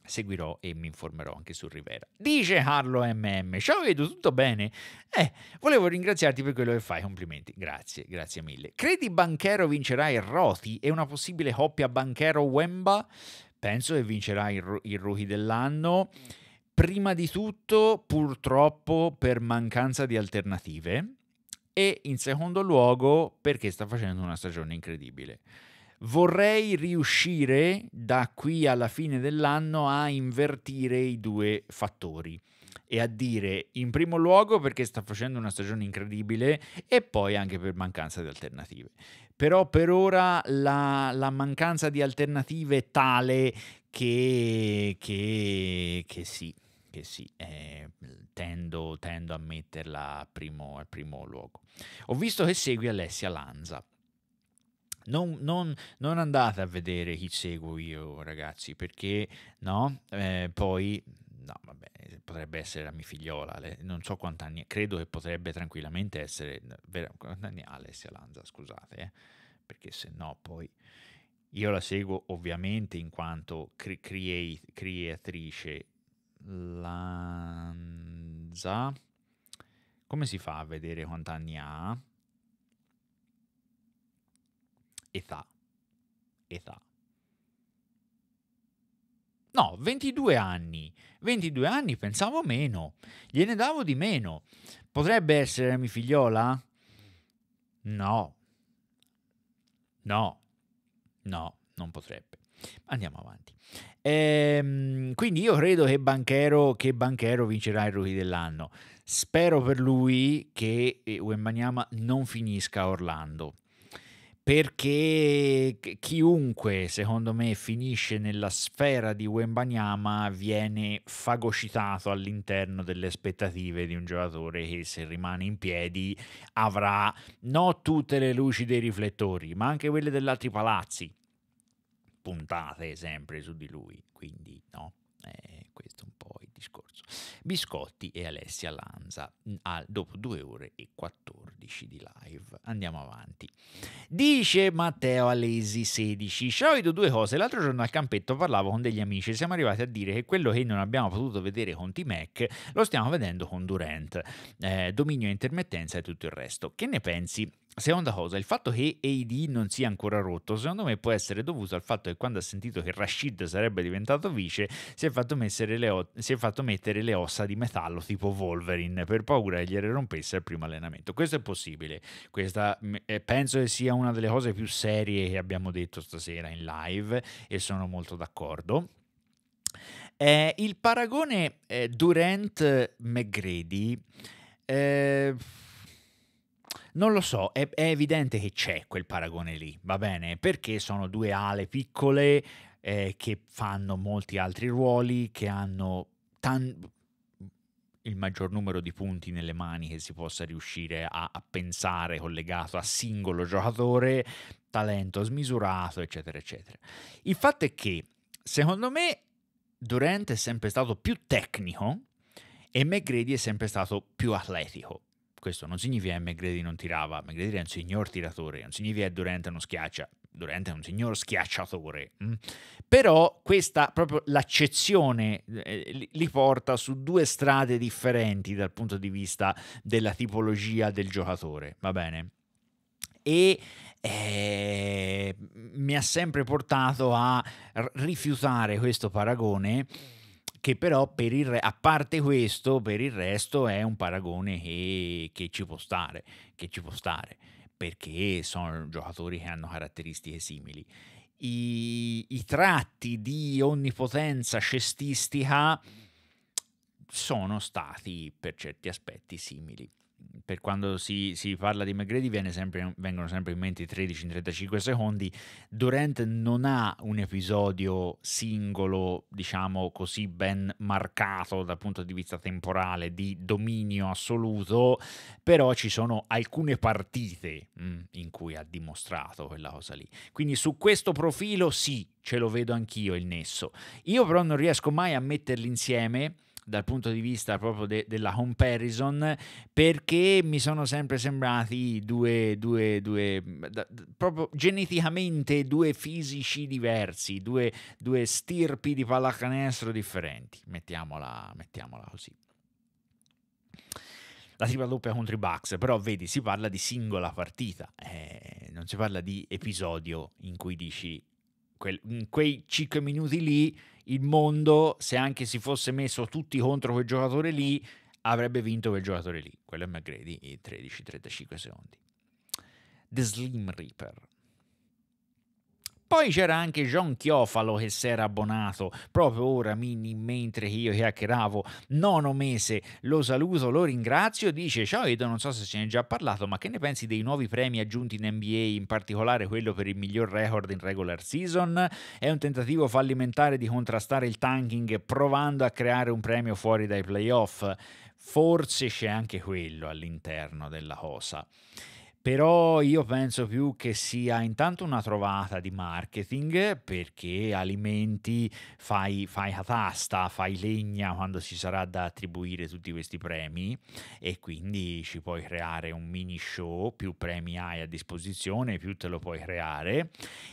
seguirò e mi informerò anche su Rivera. Dice Carlo MM, ciao vedo, tutto bene? Eh, volevo ringraziarti per quello che fai, complimenti, grazie, grazie mille. Credi Banchero vincerà il Roti e una possibile coppia Banchero-Wemba? Penso che vincerà il, ru- il rookie dell'anno. Prima di tutto, purtroppo, per mancanza di alternative e in secondo luogo perché sta facendo una stagione incredibile vorrei riuscire da qui alla fine dell'anno a invertire i due fattori e a dire in primo luogo perché sta facendo una stagione incredibile e poi anche per mancanza di alternative. Però per ora la, la mancanza di alternative è tale che, che, che sì, che sì, eh, tendo, tendo, a metterla primo, al primo luogo. Ho visto che segui Alessia Lanza non, non, non, andate a vedere chi seguo io, ragazzi, perché no, eh, poi no, vabbè, potrebbe essere la mia figliola, le, non so quanti anni, credo che potrebbe tranquillamente essere vera, quanti anni ha Alessia Lanza, scusate, eh, perché se no poi io la seguo ovviamente in quanto cre- create, creatrice Lanza. Come si fa a vedere quanti anni ha? età. Età. No, 22 anni. 22 anni pensavo meno. Gliene davo di meno. Potrebbe essere la mia figliola? No. No. No, non potrebbe. Andiamo avanti. Ehm, quindi io credo che Banchero, che Banchero vincerà il rookie dell'anno. Spero per lui che eh, Wembanyama non finisca Orlando perché chiunque, secondo me, finisce nella sfera di Wembanyama viene fagocitato all'interno delle aspettative di un giocatore che se rimane in piedi avrà non tutte le luci dei riflettori, ma anche quelle degli altri palazzi puntate sempre su di lui, quindi no, eh, questo è un po' il Biscotti e Alessia Lanza mm, a, dopo 2 ore e 14 di live. Andiamo avanti. Dice Matteo Alesi 16. Ciao, vedo due cose. L'altro giorno al campetto parlavo con degli amici e siamo arrivati a dire che quello che non abbiamo potuto vedere con T-Mac lo stiamo vedendo con Durant. Eh, dominio e intermittenza e tutto il resto. Che ne pensi? Seconda cosa, il fatto che AD non sia ancora rotto, secondo me può essere dovuto al fatto che quando ha sentito che Rashid sarebbe diventato vice, si è fatto, le o- si è fatto mettere le ossa di metallo tipo Wolverine per paura che gliele rompesse al primo allenamento. Questo è possibile. Questa, eh, penso che sia una delle cose più serie che abbiamo detto stasera in live e sono molto d'accordo. Eh, il paragone eh, Durant-McGrady. Eh, non lo so, è, è evidente che c'è quel paragone lì, va bene? Perché sono due ale piccole eh, che fanno molti altri ruoli, che hanno tan- il maggior numero di punti nelle mani che si possa riuscire a, a pensare collegato a singolo giocatore, talento smisurato, eccetera, eccetera. Il fatto è che, secondo me, Durant è sempre stato più tecnico e McGrady è sempre stato più atletico. Questo non significa che McGrady non tirava, McGrady è un signor tiratore, non significa che Durant non schiaccia, Durante è un signor schiacciatore, mm. però questa proprio l'accezione eh, li porta su due strade differenti dal punto di vista della tipologia del giocatore, va bene? E eh, mi ha sempre portato a rifiutare questo paragone che però per il re- a parte questo, per il resto è un paragone che, che ci può stare, che ci può stare, perché sono giocatori che hanno caratteristiche simili. I, i tratti di onnipotenza cestistica sono stati per certi aspetti simili per quando si, si parla di McGrady sempre, vengono sempre in mente i 13-35 secondi. Durant non ha un episodio singolo, diciamo così, ben marcato dal punto di vista temporale di dominio assoluto, però ci sono alcune partite mh, mm, in cui ha dimostrato quella cosa lì. Quindi su questo profilo sì, ce lo vedo anch'io il nesso. Io però non riesco mai a metterli insieme dal punto di vista proprio de- della comparison perché mi sono sempre sembrati due, due, due mm, da, proprio geneticamente due fisici diversi, due, due stirpi di pallacanestro differenti, mettiamola, mettiamola così la tripla doppia contro i Bucks, però vedi, si parla di singola partita, eh, non si parla di episodio in cui dici quel, in quei 5 minuti lì il mondo, se anche si fosse messo tutti contro quel giocatore lì, avrebbe vinto quel giocatore lì. Quello è McGrady, in 13-35 secondi. The Slim Reaper. Poi c'era anche John Chiofalo che si era abbonato proprio ora, mini, mentre io chiacchieravo, nono mese, lo saluto, lo ringrazio, dice ciao Edo, non so se ce ne è già parlato, ma che ne pensi dei nuovi premi aggiunti in NBA, in particolare quello per il miglior record in regular season? È un tentativo fallimentare di contrastare il tanking provando a creare un premio fuori dai playoff? Forse c'è anche quello all'interno della cosa. Però io penso più che sia intanto una trovata di marketing perché alimenti, fai, fai catasta, fai legna quando ci sarà da attribuire tutti questi premi e quindi ci puoi creare un mini show, più premi hai a disposizione, più te lo puoi creare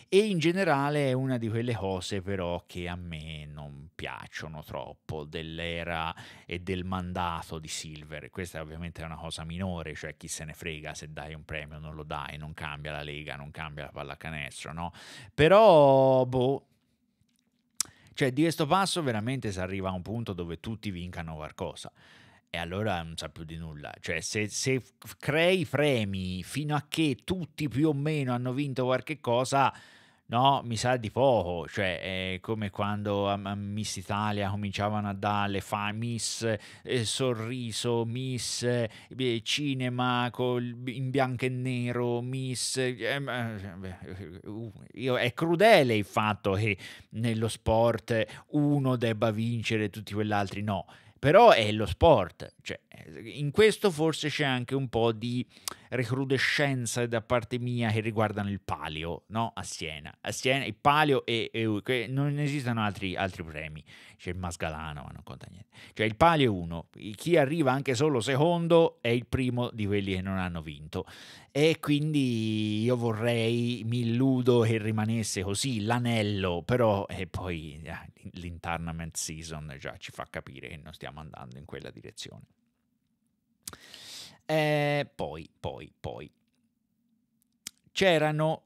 e in generale è una di quelle cose però che a me non piacciono troppo dell'era e del mandato di Silver. Questa ovviamente è una cosa minore, cioè chi se ne frega se dai un premio premio non lo dai, non cambia la Lega, non cambia la pallacanestro, no? Però, boh, cioè di questo passo veramente si arriva a un punto dove tutti vincano qualcosa e allora non sa più di nulla. Cioè, se, se, crei premi fino a che tutti più o meno hanno vinto qualche cosa, No, mi sa di poco, cioè è eh, come quando a, a Miss Italia cominciavano a dare le fa Miss eh, Sorriso, Miss eh, eh Cinema col, in bianco e nero, Miss... Eh, eh uh, io, è crudele il fatto che nello sport uno debba vincere tutti quegli altri, no, però è lo sport, cioè eh, in questo forse c'è anche un po' di recrudescenza da parte mia che riguardano il palio no? a, Siena. a Siena. il palio e, e non esistono altri, altri, premi. C'è il Masgalano, ma non conta niente. Cioè il palio è uno, chi arriva anche solo secondo è il primo di quelli che non hanno vinto. E quindi io vorrei, mi illudo che rimanesse così l'anello, però e eh, poi eh, ah, l'internament season già ci fa capire che non stiamo andando in quella direzione. Eh, poi, poi, poi. C'erano,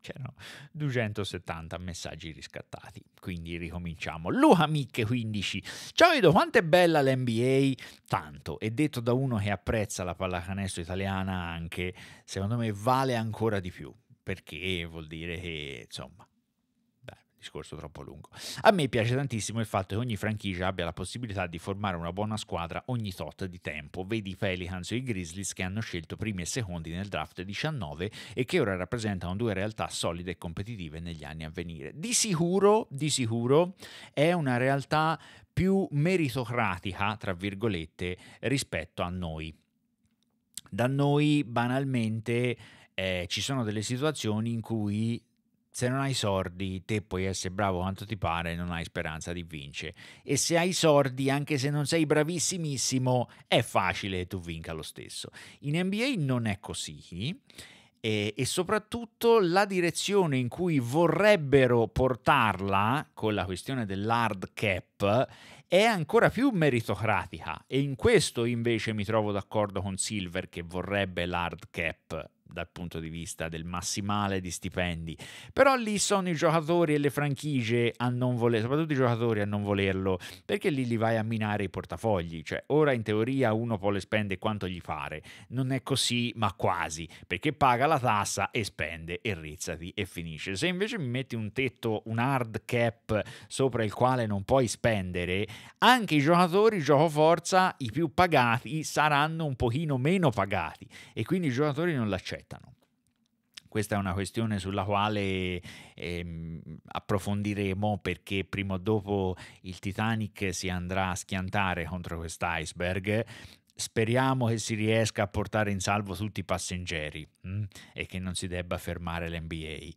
c'erano 270 messaggi riscattati. Quindi ricominciamo. Luca Micche 15. Ciao Edo, quanto è bella l'NBA? Tanto. è detto da uno che apprezza la pallacanestro italiana anche, secondo me vale ancora di più. Perché vuol dire che, insomma, discorso troppo lungo. A me piace tantissimo il fatto che ogni franchigia abbia la possibilità di formare una buona squadra ogni tot di tempo. Vedi i Pelicans o i Grizzlies che hanno scelto primi e secondi nel draft 19 e che ora rappresentano due realtà solide e competitive negli anni a venire. Di sicuro, di sicuro è una realtà più meritocratica, tra virgolette, rispetto a noi. Da noi banalmente eh, ci sono delle situazioni in cui se non hai sordi, te puoi essere bravo quanto ti pare, non hai speranza di vincere. E se hai sordi, anche se non sei bravissimissimo, è facile che tu vinca lo stesso. In NBA non è così. E, e, soprattutto la direzione in cui vorrebbero portarla con la questione dell'hard cap è ancora più meritocratica e in questo invece mi trovo d'accordo con Silver che vorrebbe l'hard cap dal punto di vista del massimale di stipendi. Però lì sono i giocatori e le franchigie a non volerlo, soprattutto i giocatori a non volerlo, perché lì li vai a minare i portafogli. Cioè, ora in teoria uno può le spende quanto gli pare. Non è così, ma quasi, perché paga la tassa e spende e rizzati e finisce. Se invece mi metti un tetto, un hard cap sopra il quale non puoi spendere, anche i giocatori, gioco forza, i più pagati saranno un pochino meno pagati e quindi i giocatori non l'accettano aspettano. Questa è una questione sulla quale ehm, approfondiremo perché prima o dopo il Titanic si andrà a schiantare contro quest'iceberg speriamo che si riesca a portare in salvo tutti i passeggeri mh? Mm, e che non si debba fermare l'NBA.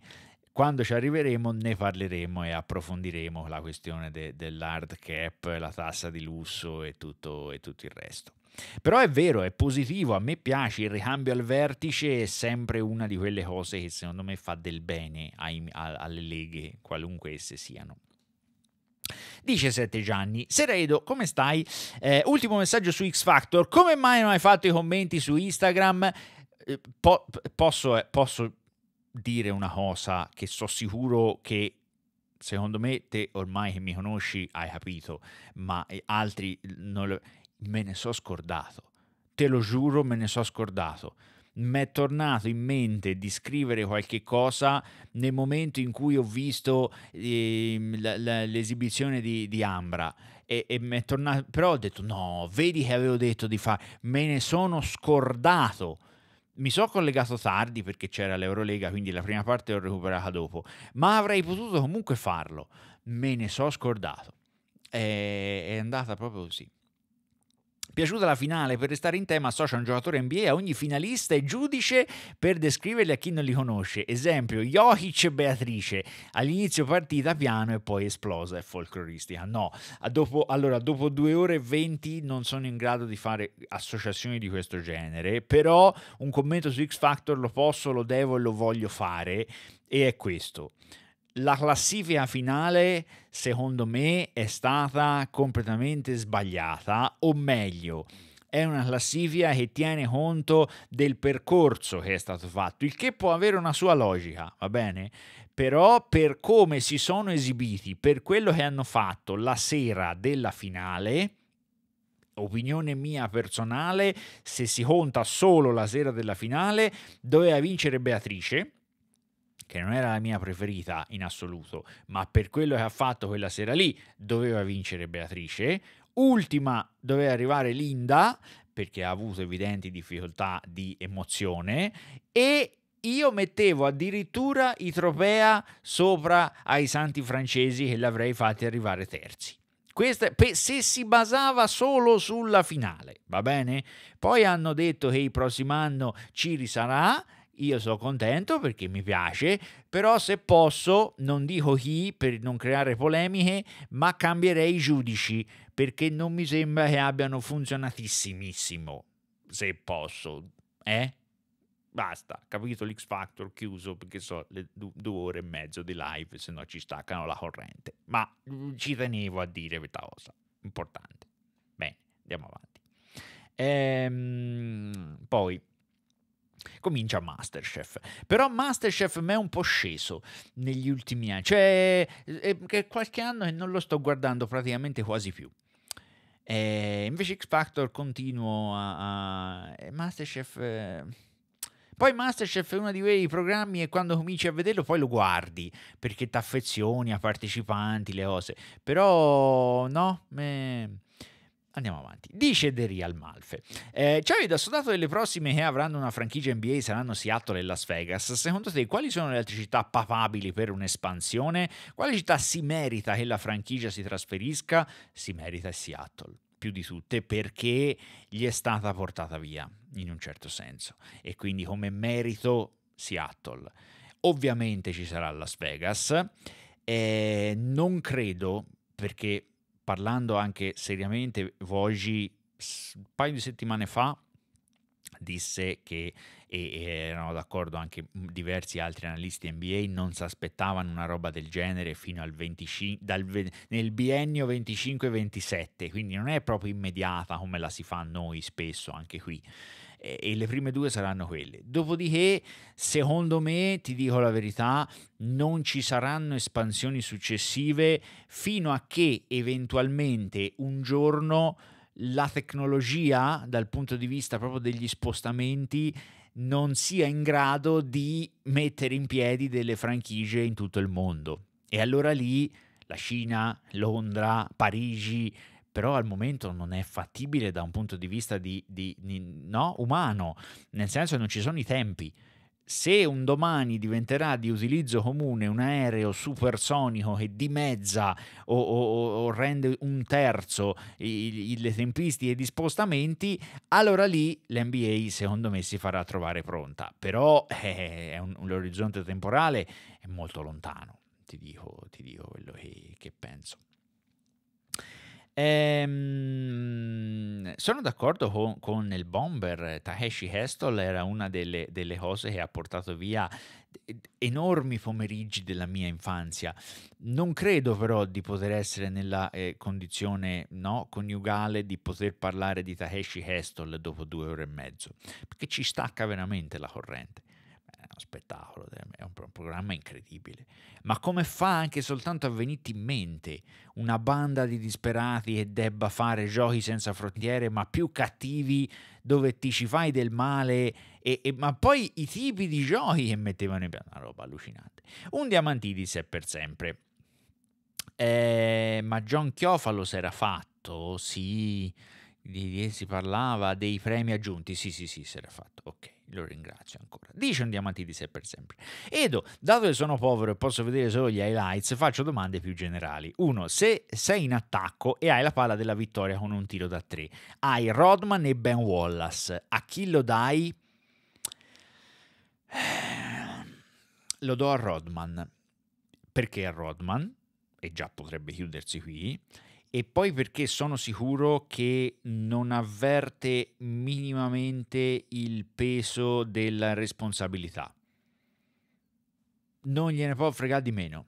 Quando ci arriveremo ne parleremo e approfondiremo la questione de- dell'hard cap, la tassa di lusso e tutto, e tutto il resto. Però è vero, è positivo, a me piace il ricambio al vertice, è sempre una di quelle cose che secondo me fa del bene ai, a, alle leghe, qualunque esse siano. Dice Sette Gianni, Seredo, come stai? Eh, ultimo messaggio su X Factor, come mai non hai fatto i commenti su Instagram? Eh, po- posso, eh, posso dire una cosa che so sicuro che secondo me te ormai che mi conosci hai capito, ma eh, altri non lo me ne so scordato, te lo giuro me ne so scordato. Mi è tornato in mente di scrivere qualche cosa nel momento in cui ho visto eh, l'esibizione di, di Ambra e, e mi tornato, però ho detto no, vedi che avevo detto di fare, me ne sono scordato. Mi sono collegato tardi perché c'era l'Eurolega, quindi la prima parte l'ho recuperata dopo, ma avrei potuto comunque farlo, me ne sono scordato. È, è andata proprio così. Piaciuta la finale, per restare in tema, associa un giocatore NBA a ogni finalista e giudice per descriverli a chi non li conosce. Esempio, Jokic e Beatrice. All'inizio partita piano e poi esplosa, è folcloristica. No, dopo, allora, dopo due ore e venti non sono in grado di fare associazioni di questo genere, però un commento su X Factor lo posso, lo devo e lo voglio fare e è questo la classifica finale, secondo me, è stata completamente sbagliata, o meglio, è una classifica che tiene conto del percorso che è stato fatto, il che può avere una sua logica, va bene? Però per come si sono esibiti, per quello che hanno fatto la sera della finale, opinione mia personale, se si conta solo la sera della finale, doveva vincere Beatrice che non era la mia preferita in assoluto, ma per quello che ha fatto quella sera lì doveva vincere Beatrice, ultima doveva arrivare Linda perché ha avuto evidenti difficoltà di emozione e io mettevo addirittura i trofea sopra ai santi francesi che l'avrei fatti arrivare terzi. Questa, se si basava solo sulla finale, va bene? Poi hanno detto che il prossimo anno ci risarà, io sono contento perché mi piace, però se posso, non dico chi per non creare polemiche, ma cambierei i giudici perché non mi sembra che abbiano funzionatissimissimo, se posso, eh? Basta, capito l'X Factor chiuso perché so le due ore e mezzo di live, se no ci staccano la corrente. Ma mm, ci tenevo a dire questa cosa, importante. Bene, andiamo avanti. Ehm, poi comincia Masterchef. Però Masterchef mi è un po' sceso negli ultimi anni, cioè è qualche anno e non lo sto guardando praticamente quasi più. E invece X Factor continuo a, a Masterchef. Eh... Poi Masterchef è uno di quei programmi e quando cominci a vederlo poi lo guardi perché ti affezioni a partecipanti, le cose. Però no, me... Andiamo avanti. Dice The Real Malfe. Eh, Chavid ha sudato delle prossime che avranno una franchigia NBA saranno Seattle e Las Vegas. Secondo te quali sono le altre città papabili per un'espansione? Quale città si merita che la franchigia si trasferisca? Si merita Seattle più di tutte perché gli è stata portata via in un certo senso e quindi come merito Seattle. Ovviamente ci sarà Las Vegas. Eh, non credo perché parlando anche seriamente, Vogi un paio di settimane fa disse che, e erano d'accordo anche diversi altri analisti NBA, non si aspettavano una roba del genere fino al 25, dal, nel biennio 25-27, quindi non è proprio immediata come la si fa noi spesso anche qui e le prime due saranno quelle. Dopodiché, secondo me, ti dico la verità, non ci saranno espansioni successive fino a che eventualmente un giorno la tecnologia, dal punto di vista proprio degli spostamenti, non sia in grado di mettere in piedi delle franchigie in tutto il mondo. E allora lì la Cina, Londra, Parigi, però al momento non è fattibile da un punto di vista di, di, di, no? umano, nel senso che non ci sono i tempi. Se un domani diventerà di utilizzo comune un aereo supersonico che dimezza o, o, o rende un terzo i, i, le tempistiche di spostamenti, allora lì l'NBA secondo me si farà trovare pronta. Però eh, un, l'orizzonte temporale è molto lontano, ti dico, ti dico quello che, che penso. Ehm, sono d'accordo con, con, il bomber. Taheshi Hestol era una delle, delle cose che ha portato via enormi pomeriggi della mia infanzia. Non credo però di poter essere nella eh, condizione no, coniugale di poter parlare di Taheshi Hestol dopo due ore e mezzo, perché ci stacca veramente la corrente uno spettacolo, è un programma incredibile. Ma come fa anche soltanto a venirti in mente una banda di disperati che debba fare giochi senza frontiere, ma più cattivi, dove ti ci fai del male, e, e, ma poi i tipi di giochi che mettevano in piano, una roba allucinante. Un Diamantidis è per sempre. Eh, ma John Chiofalo si era fatto, sì, di, di, si parlava dei premi aggiunti, sì, sì, sì, si era fatto, ok lo ringrazio ancora. Dice andiamo avanti di sé per sempre. Edo, dato che sono povero e posso vedere solo gli highlights, faccio domande più generali. Uno, Se sei in attacco e hai la palla della vittoria con un tiro da tre, hai Rodman e Ben Wallace, a chi lo dai? Lo do a Rodman. Perché a Rodman? E già potrebbe chiudersi qui e poi perché sono sicuro che non avverte minimamente il peso della responsabilità. Non gliene può fregare di meno.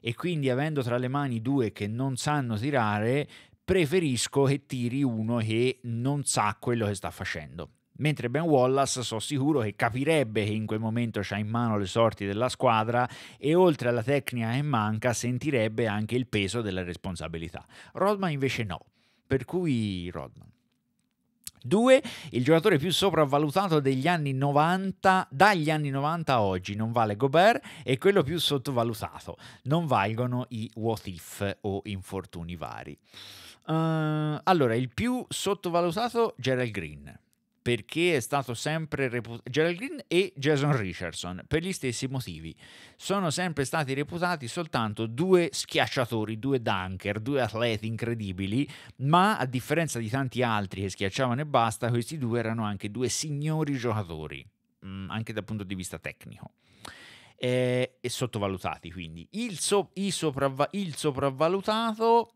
E quindi avendo tra le mani due che non sanno tirare, preferisco che tiri uno che non sa quello che sta facendo. Mentre Ben Wallace so sicuro che capirebbe che in quel momento c'ha in mano le sorti della squadra e oltre alla tecnica che manca sentirebbe anche il peso della responsabilità. Rodman invece no, per cui Rodman. 2. Il giocatore più sopravvalutato degli anni 90, dagli anni 90 a oggi, non vale Gobert, e quello più sottovalutato, non valgono i what if o infortuni vari. Uh, allora, il più sottovalutato Gerald Green perché è stato sempre reputato Gerald Green e Jason Richardson per gli stessi motivi sono sempre stati reputati soltanto due schiacciatori, due dunker, due atleti incredibili ma a differenza di tanti altri che schiacciavano e basta questi due erano anche due signori giocatori mm, anche dal punto di vista tecnico eh, e, sottovalutati quindi il, so- il, sopravva- il sopravvalutato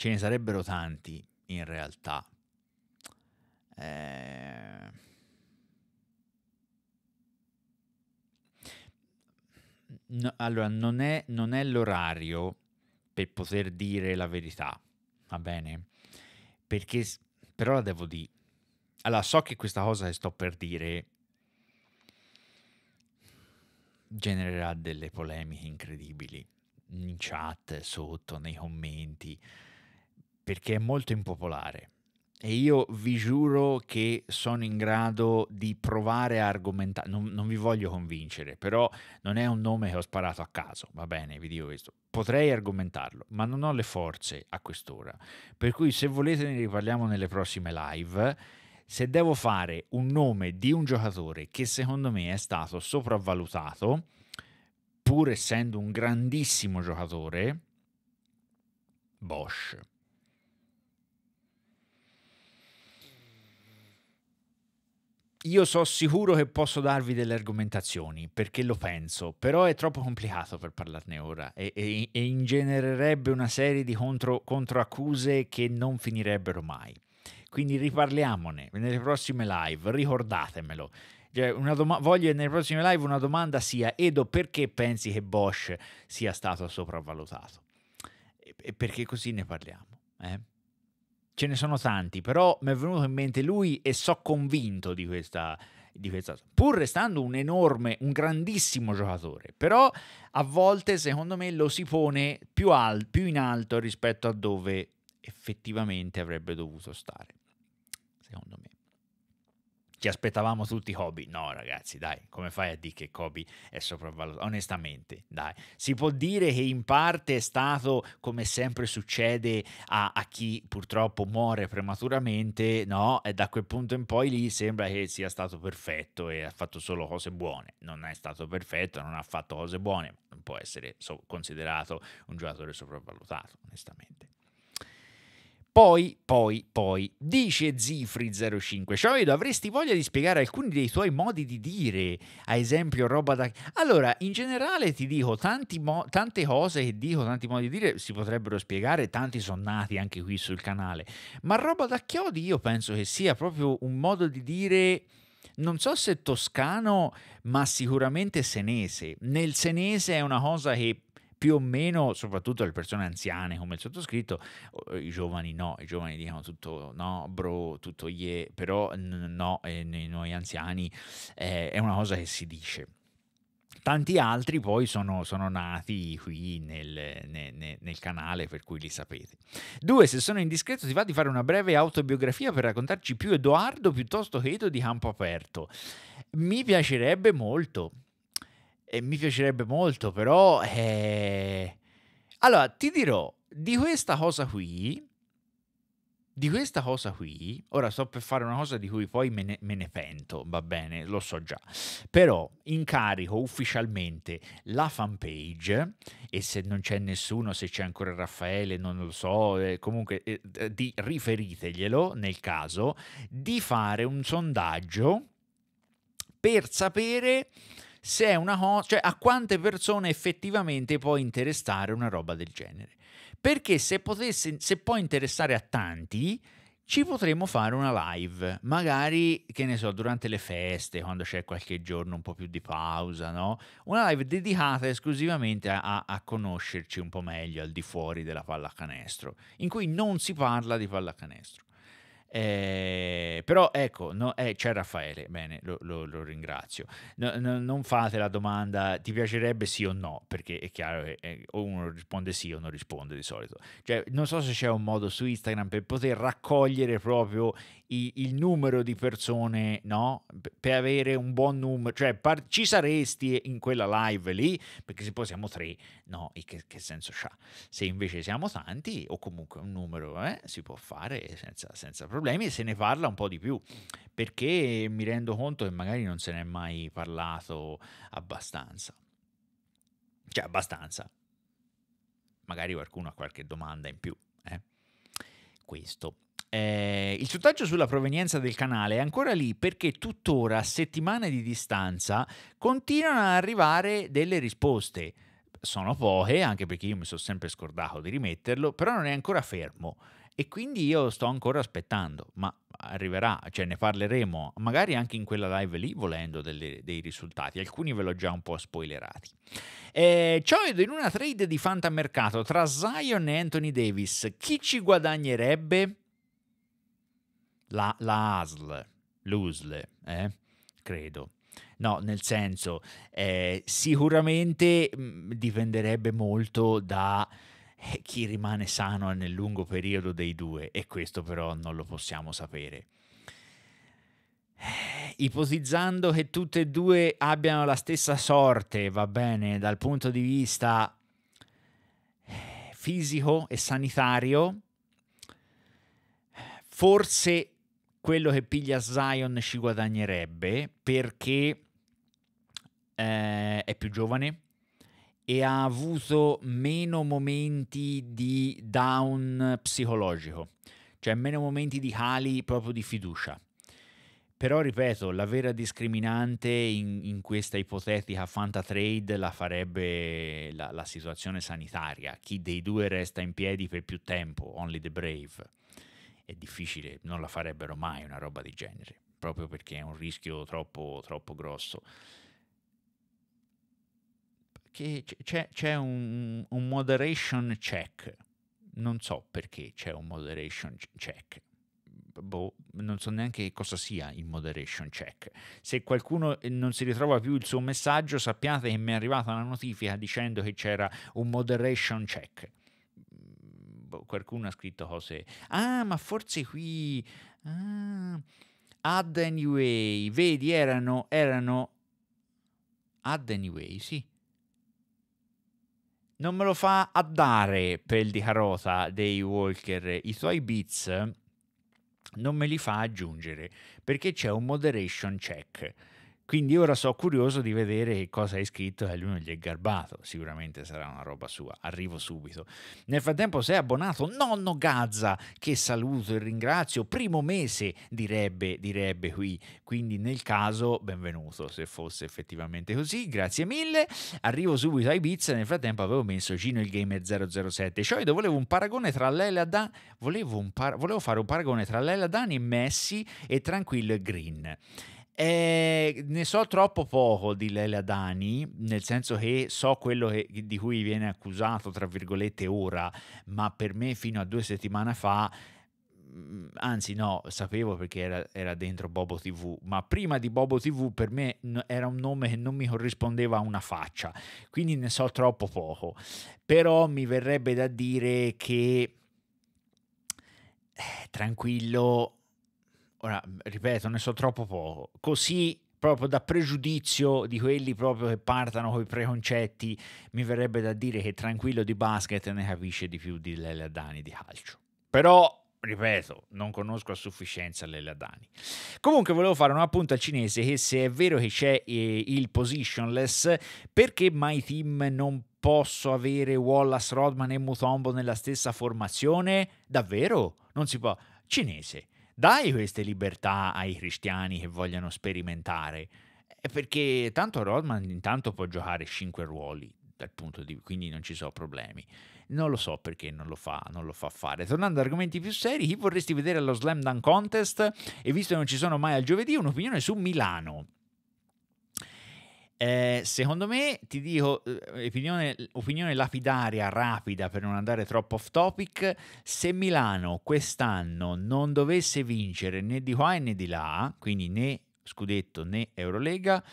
ce ne sarebbero tanti in realtà. Eh, no, allora, non è, non è l'orario per poter dire la verità, va bene? Perché, però la devo dire. Allora, so che questa cosa che sto per dire genererà delle polemiche incredibili in chat, sotto, nei commenti perché è molto impopolare. E io vi giuro che sono in grado di provare a argomentare, non, non, vi voglio convincere, però non è un nome che ho sparato a caso, va bene, vi dico questo. Potrei argomentarlo, ma non ho le forze a quest'ora. Per cui se volete ne riparliamo nelle prossime live. Se devo fare un nome di un giocatore che secondo me è stato sopravvalutato, pur essendo un grandissimo giocatore, Bosch io so sicuro che posso darvi delle argomentazioni perché lo penso, però è troppo complicato per parlarne ora e, e, e ingenererebbe una serie di contro, controaccuse che non finirebbero mai. Quindi riparliamone nelle prossime live, ricordatemelo. Cioè, voglio che nelle prossime live una domanda sia Edo perché pensi che Bosch sia stato sopravvalutato? E, perché così ne parliamo. Eh? ce ne sono tanti, però mi è venuto in mente lui e so convinto di questa, di questa pur restando un enorme, un grandissimo giocatore, però a volte secondo me lo si pone più, al, più in alto rispetto a dove effettivamente avrebbe dovuto stare, secondo me ci aspettavamo tutti Kobe. No, ragazzi, dai, come fai a dire che Kobe è sopravvalutato? Onestamente, dai, si può dire che in parte è stato, come sempre succede a, a chi purtroppo muore prematuramente, no? E da quel punto in poi lì sembra che sia stato perfetto e ha fatto solo cose buone. Non è stato perfetto, non ha fatto cose buone, non può essere so- considerato un giocatore sopravvalutato, onestamente. Poi, poi, poi, dice Zifri05, Scioido, avresti voglia di spiegare alcuni dei tuoi modi di dire, ad esempio roba da... Allora, in generale ti dico, mo... tante cose che dico, tanti modi di dire si potrebbero spiegare, tanti sono nati anche qui sul canale, ma roba da chiodi io penso che sia proprio un modo di dire non so se toscano, ma sicuramente senese. Nel senese è una cosa che più o meno, soprattutto le persone anziane come il sottoscritto, eh, i giovani no, i giovani dicono tutto no, bro, tutto yeah, però no, eh, noi anziani eh, è una cosa che si dice. Tanti altri poi sono, sono nati qui nel, nel, nel, canale, per cui li sapete. Due, se sono indiscreto, ti va di fare una breve autobiografia per raccontarci più Edoardo piuttosto che Edo di Campo Aperto. Mi piacerebbe molto. E mi piacerebbe molto, però... Eh... Allora, ti dirò, di questa cosa qui, di questa cosa qui, ora sto per fare una cosa di cui poi me ne, me ne, pento, va bene, lo so già, però incarico ufficialmente la fanpage e se non c'è nessuno, se c'è ancora Raffaele, non lo so, eh, comunque eh, di, riferiteglielo nel caso, di fare un sondaggio per sapere se è una cosa, cioè a quante persone effettivamente può interessare una roba del genere. Perché se, potesse, se può interessare a tanti, ci potremmo fare una live, magari, che ne so, durante le feste, quando c'è qualche giorno un po' più di pausa, no? Una live dedicata esclusivamente a, a, conoscerci un po' meglio al di fuori della pallacanestro, in cui non si parla di pallacanestro. Eh, però ecco, no, eh, c'è Raffaele, bene, lo, lo, lo ringrazio. No, no, non fate la domanda ti piacerebbe sì o no, perché è chiaro che eh, eh, o uno risponde sì o non risponde di solito. Cioè, non so se c'è un modo su Instagram per poter raccogliere proprio il numero di persone, no? Per avere un buon numero, cioè par- ci saresti in quella live lì, perché se poi siamo tre, no, che, che senso ha? Se invece siamo tanti, o comunque un numero, eh, si può fare senza, senza problemi e se ne parla un po' di più, perché mi rendo conto che magari non se ne è mai parlato abbastanza. Cioè, abbastanza. Magari qualcuno ha qualche domanda in più, eh? Questo. Eh, il sondaggio sulla provenienza del canale è ancora lì perché tuttora a settimane di distanza continuano ad arrivare delle risposte. Sono poche, anche perché io mi sono sempre scordato di rimetterlo, però non è ancora fermo e quindi io sto ancora aspettando, ma arriverà, cioè ne parleremo magari anche in quella live lì volendo delle, dei risultati, alcuni ve l'ho già un po' spoilerati. Eh, ciò ed in una trade di fantamercato tra Zion e Anthony Davis, chi ci guadagnerebbe? la, la ASL, l'USL, eh? credo. No, nel senso, eh, sicuramente mh, mm, dipenderebbe molto da eh, chi rimane sano nel lungo periodo dei due e questo però non lo possiamo sapere. Eh, ipotizzando che tutte e due abbiano la stessa sorte, va bene, dal punto di vista eh, fisico e sanitario, forse quello che piglia Zion ci guadagnerebbe perché eh, è più giovane e ha avuto meno momenti di down psicologico, cioè meno momenti di cali proprio di fiducia. Però ripeto, la vera discriminante in, in questa ipotetica fantatrade la farebbe la, la situazione sanitaria, chi dei due resta in piedi per più tempo, only the brave è difficile, non la farebbero mai una roba di genere, proprio perché è un rischio troppo, troppo grosso. Che c'è, c'è un, un moderation check, non so perché c'è un moderation check. Boh, non so neanche cosa sia il moderation check. Se qualcuno eh, non si ritrova più il suo messaggio, sappiate che mi è arrivata una notifica dicendo che c'era un moderation check qualcuno ha scritto cose. Ah, ma forse qui... Ah, ad anyway, vedi, erano... erano ad anyway, sì. Non me lo fa addare dare pel di carota dei Walker. I suoi beats non me li fa aggiungere perché c'è un moderation check quindi ora sono curioso di vedere che cosa hai scritto e lui non gli è garbato. Sicuramente sarà una roba sua. Arrivo subito. Nel frattempo sei abbonato nonno Gazza, che saluto e ringrazio. Primo mese direbbe, direbbe qui. Quindi nel caso benvenuto se fosse effettivamente così. Grazie mille. Arrivo subito ai Ibiza. Nel frattempo avevo messo Gino il Gamer 007. Scioido, volevo un paragone tra Leila Dan. Volevo, par... volevo fare un paragone tra Leila Dan e Messi e Tranquillo e Green. Eh, ne so troppo poco di Leila Dani, nel senso che so quello che, di cui viene accusato, tra virgolette, ora, ma per me fino a due settimane fa mm, anzi no, sapevo perché era, era, dentro Bobo TV, ma prima di Bobo TV per me era un nome che non mi corrispondeva a una faccia, quindi ne so troppo poco, però mi verrebbe da dire che eh, tranquillo ora ripeto, ne so troppo poco, così proprio da pregiudizio di quelli proprio che partano con i preconcetti, mi verrebbe da dire che tranquillo di basket ne capisce di più di Lele Adani di calcio. Però ripeto, non conosco a sufficienza Lele Adani. Comunque volevo fare un appunto al cinese che se è vero che c'è eh, il positionless, perché My Team non posso avere Wallace, Rodman e Mutombo nella stessa formazione? Davvero? Non si può. Cinese dai queste libertà ai cristiani che vogliono sperimentare, eh, perché tanto Rodman intanto può giocare cinque ruoli, dal punto di, quindi non ci sono problemi. Non lo so perché non lo, fa, non lo fa fare. Tornando ad argomenti più seri, chi vorresti vedere allo Slam Dunk Contest? E visto che non ci sono mai al giovedì, un'opinione su Milano. Eh, secondo me, ti dico, eh, opinione, opinione, lapidaria, rapida, per non andare troppo off topic, se Milano quest'anno non dovesse vincere né di qua né di là, quindi né Scudetto né Eurolega,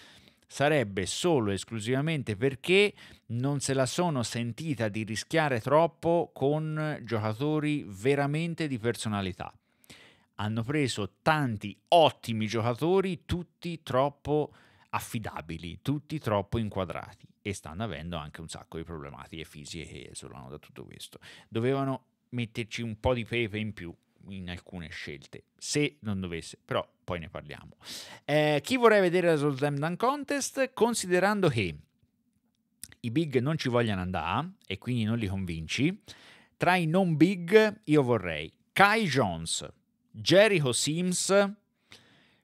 sarebbe solo e esclusivamente perché non se la sono sentita di rischiare troppo con giocatori veramente di personalità. Hanno preso tanti ottimi giocatori, tutti troppo affidabili, tutti troppo inquadrati e stanno avendo anche un sacco di problematiche fisiche che esulano da tutto questo. Dovevano metterci un po' di pepe in più in alcune scelte, se non dovesse, però poi ne parliamo. Eh, chi vorrei vedere la Soltemdan Contest, considerando che i big non ci vogliono andare e quindi non li convinci, tra i non big io vorrei Kai Jones, Jericho Sims,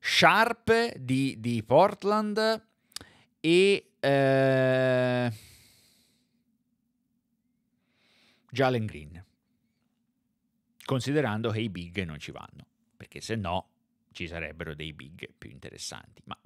Sharp di, di Portland e eh, Jalen Green, considerando che i big non ci vanno, perché se no ci sarebbero dei big più interessanti, ma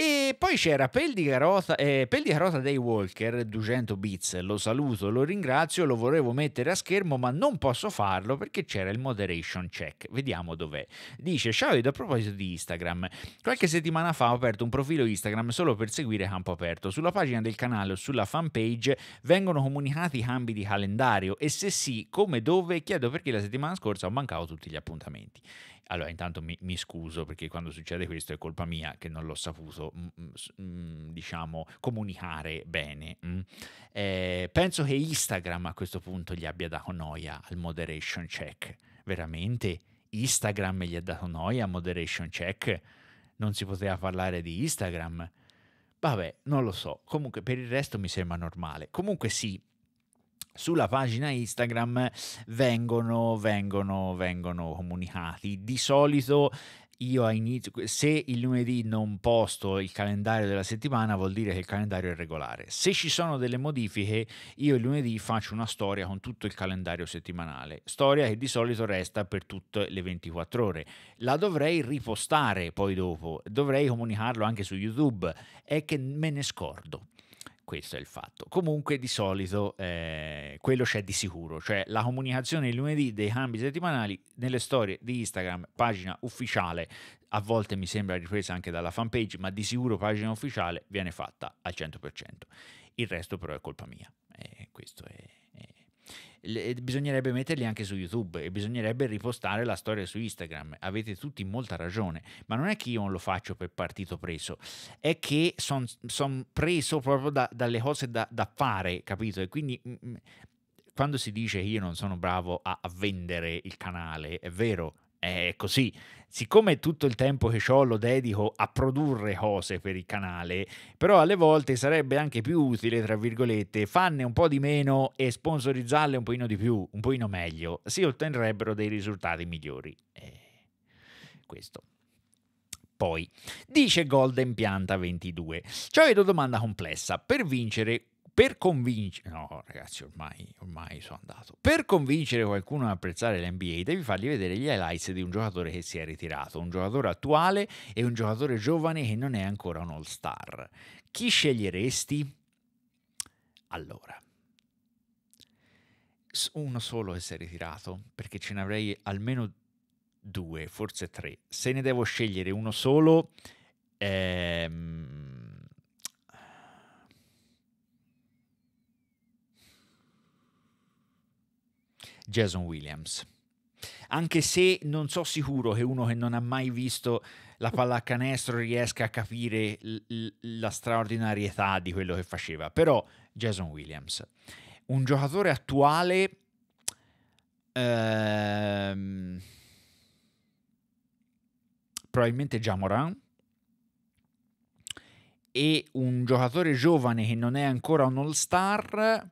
e poi c'era Peldicarosa eh, Peldicarosa dei Walker, 200 bits, lo saluto, lo ringrazio, lo volevo mettere a schermo ma non posso farlo perché c'era il moderation check, vediamo dov'è. Dice, ciao Edo, a proposito di Instagram, qualche settimana fa ho aperto un profilo Instagram solo per seguire Campo Aperto, sulla pagina del canale o sulla fanpage vengono comunicati i cambi di calendario e se sì, come, dove, chiedo perché la settimana scorsa ho mancato tutti gli appuntamenti. Allora, intanto mi, mi, scuso perché quando succede questo è colpa mia che non l'ho saputo, mh, mm, mh, mm, mm, diciamo, comunicare bene. Mh. Eh, penso che Instagram a questo punto gli abbia dato noia al moderation check. Veramente? Instagram gli ha dato noia al moderation check? Non si poteva parlare di Instagram? Vabbè, non lo so. Comunque, per il resto mi sembra normale. Comunque sì, sulla pagina Instagram vengono, vengono, vengono comunicati. Di solito io inizio, se il lunedì non posto il calendario della settimana vuol dire che il calendario è regolare. Se ci sono delle modifiche, io il lunedì faccio una storia con tutto il calendario settimanale, storia che di solito resta per tutte le 24 ore. La dovrei ripostare poi dopo, dovrei comunicarlo anche su YouTube, è che me ne scordo questo è il fatto. Comunque di solito eh, quello c'è di sicuro, cioè la comunicazione il lunedì dei cambi settimanali nelle storie di Instagram, pagina ufficiale, a volte mi sembra ripresa anche dalla fanpage, ma di sicuro pagina ufficiale viene fatta al 100%. Il resto però è colpa mia, eh, questo è e bisognerebbe metterli anche su YouTube e bisognerebbe ripostare la storia su Instagram. Avete tutti molta ragione, ma non è che io non lo faccio per partito preso, è che sono son preso proprio da, dalle cose da, da, fare, capito? E quindi mm, mm, quando si dice che io non sono bravo a, a vendere il canale, è vero, è così. Siccome tutto il tempo che ho lo dedico a produrre cose per il canale, però alle volte sarebbe anche più utile, tra virgolette, farne un po' di meno e sponsorizzarle un pochino di più, un pochino meglio, si ottenrebbero dei risultati migliori. Eh, questo. Poi, dice Golden Pianta 22. Ci avete domanda complessa. Per vincere per convincere, no ragazzi ormai, ormai, sono andato, per convincere qualcuno ad apprezzare l'NBA devi fargli vedere gli highlights di un giocatore che si è ritirato, un giocatore attuale e un giocatore giovane che non è ancora un all star. Chi sceglieresti? Allora, uno solo che si è ritirato, perché ce ne avrei almeno due, forse tre. Se ne devo scegliere uno solo... Ehm, Jason Williams. Anche se non so sicuro che uno che non ha mai visto la pallacanestro riesca a capire l- l- la straordinarietà di quello che faceva, però Jason Williams, un giocatore attuale... Ehm, probabilmente già Moran e un giocatore giovane che non è ancora un all-star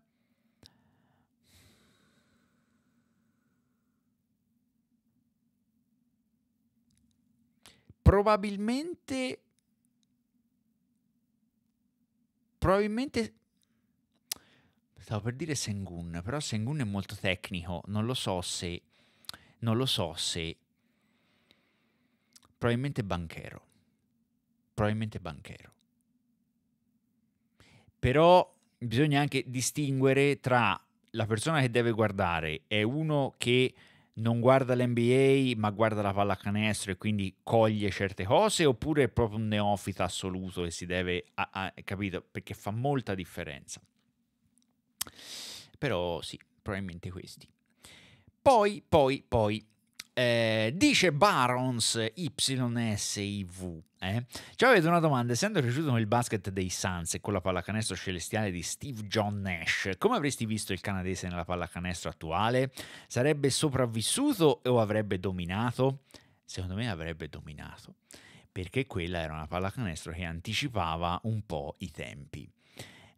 probabilmente probabilmente stavo per dire Sengun, però Sengun è molto tecnico, non lo so se non lo so se probabilmente banchero. Probabilmente banchero. Però bisogna anche distinguere tra la persona che deve guardare è uno che non guarda l'NBA ma guarda la pallacanestro e quindi coglie certe cose oppure è proprio un neofita assoluto e si deve, a, a, capito? Perché fa molta differenza. Però sì, probabilmente questi. Poi, poi, poi, eh, dice Barons YSIV. Eh? Ciao, avete una domanda. Essendo cresciuto con il basket dei Suns e con la pallacanestro celestiale di Steve John Nash, come avresti visto il canadese nella pallacanestro attuale? Sarebbe sopravvissuto o avrebbe dominato? Secondo me avrebbe dominato, perché quella era una pallacanestro che anticipava un po' i tempi.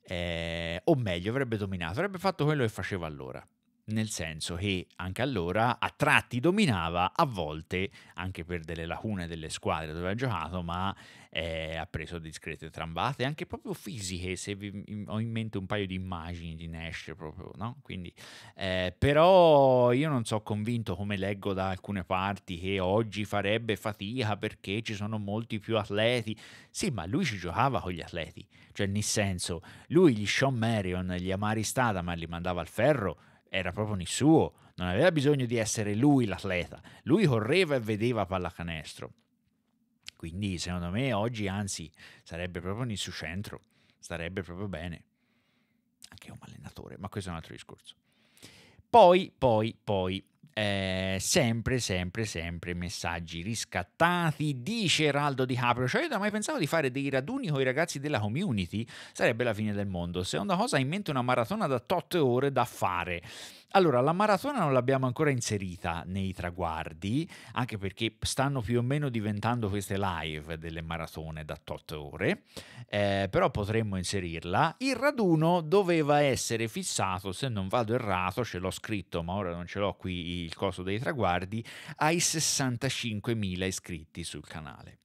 Eh, o meglio, avrebbe dominato, avrebbe fatto quello che faceva allora nel senso che anche allora a tratti dominava, a volte anche per delle lacune delle squadre dove ha giocato, ma eh, ha preso discrete trambate, anche proprio fisiche, se vi, ho in mente un paio di immagini di Nash proprio, no? Quindi, eh, però io non sono convinto, come leggo da alcune parti, che oggi farebbe fatica perché ci sono molti più atleti. Sì, ma lui ci giocava con gli atleti, cioè nel senso, lui gli Sean Marion, gli Amari Stada, ma li mandava al ferro era proprio nel suo, non aveva bisogno di essere lui l'atleta, lui correva e vedeva pallacanestro. Quindi secondo me oggi anzi sarebbe proprio nel suo centro, starebbe proprio bene. Anche un allenatore, ma questo è un altro discorso. Poi, poi, poi, eh, sempre, sempre, sempre messaggi riscattati. Dice Geraldo Di Caprio: Cioè, io da mai pensavo di fare dei raduni con i ragazzi della community? Sarebbe la fine del mondo. Seconda cosa, in mente una maratona da 8 ore da fare. Allora, la maratona non l'abbiamo ancora inserita nei traguardi, anche perché stanno più o meno diventando queste live delle maratone da 8 ore, eh, però potremmo inserirla. Il raduno doveva essere fissato, se non vado errato, ce l'ho scritto, ma ora non ce l'ho qui il coso dei traguardi, ai 65.000 iscritti sul canale.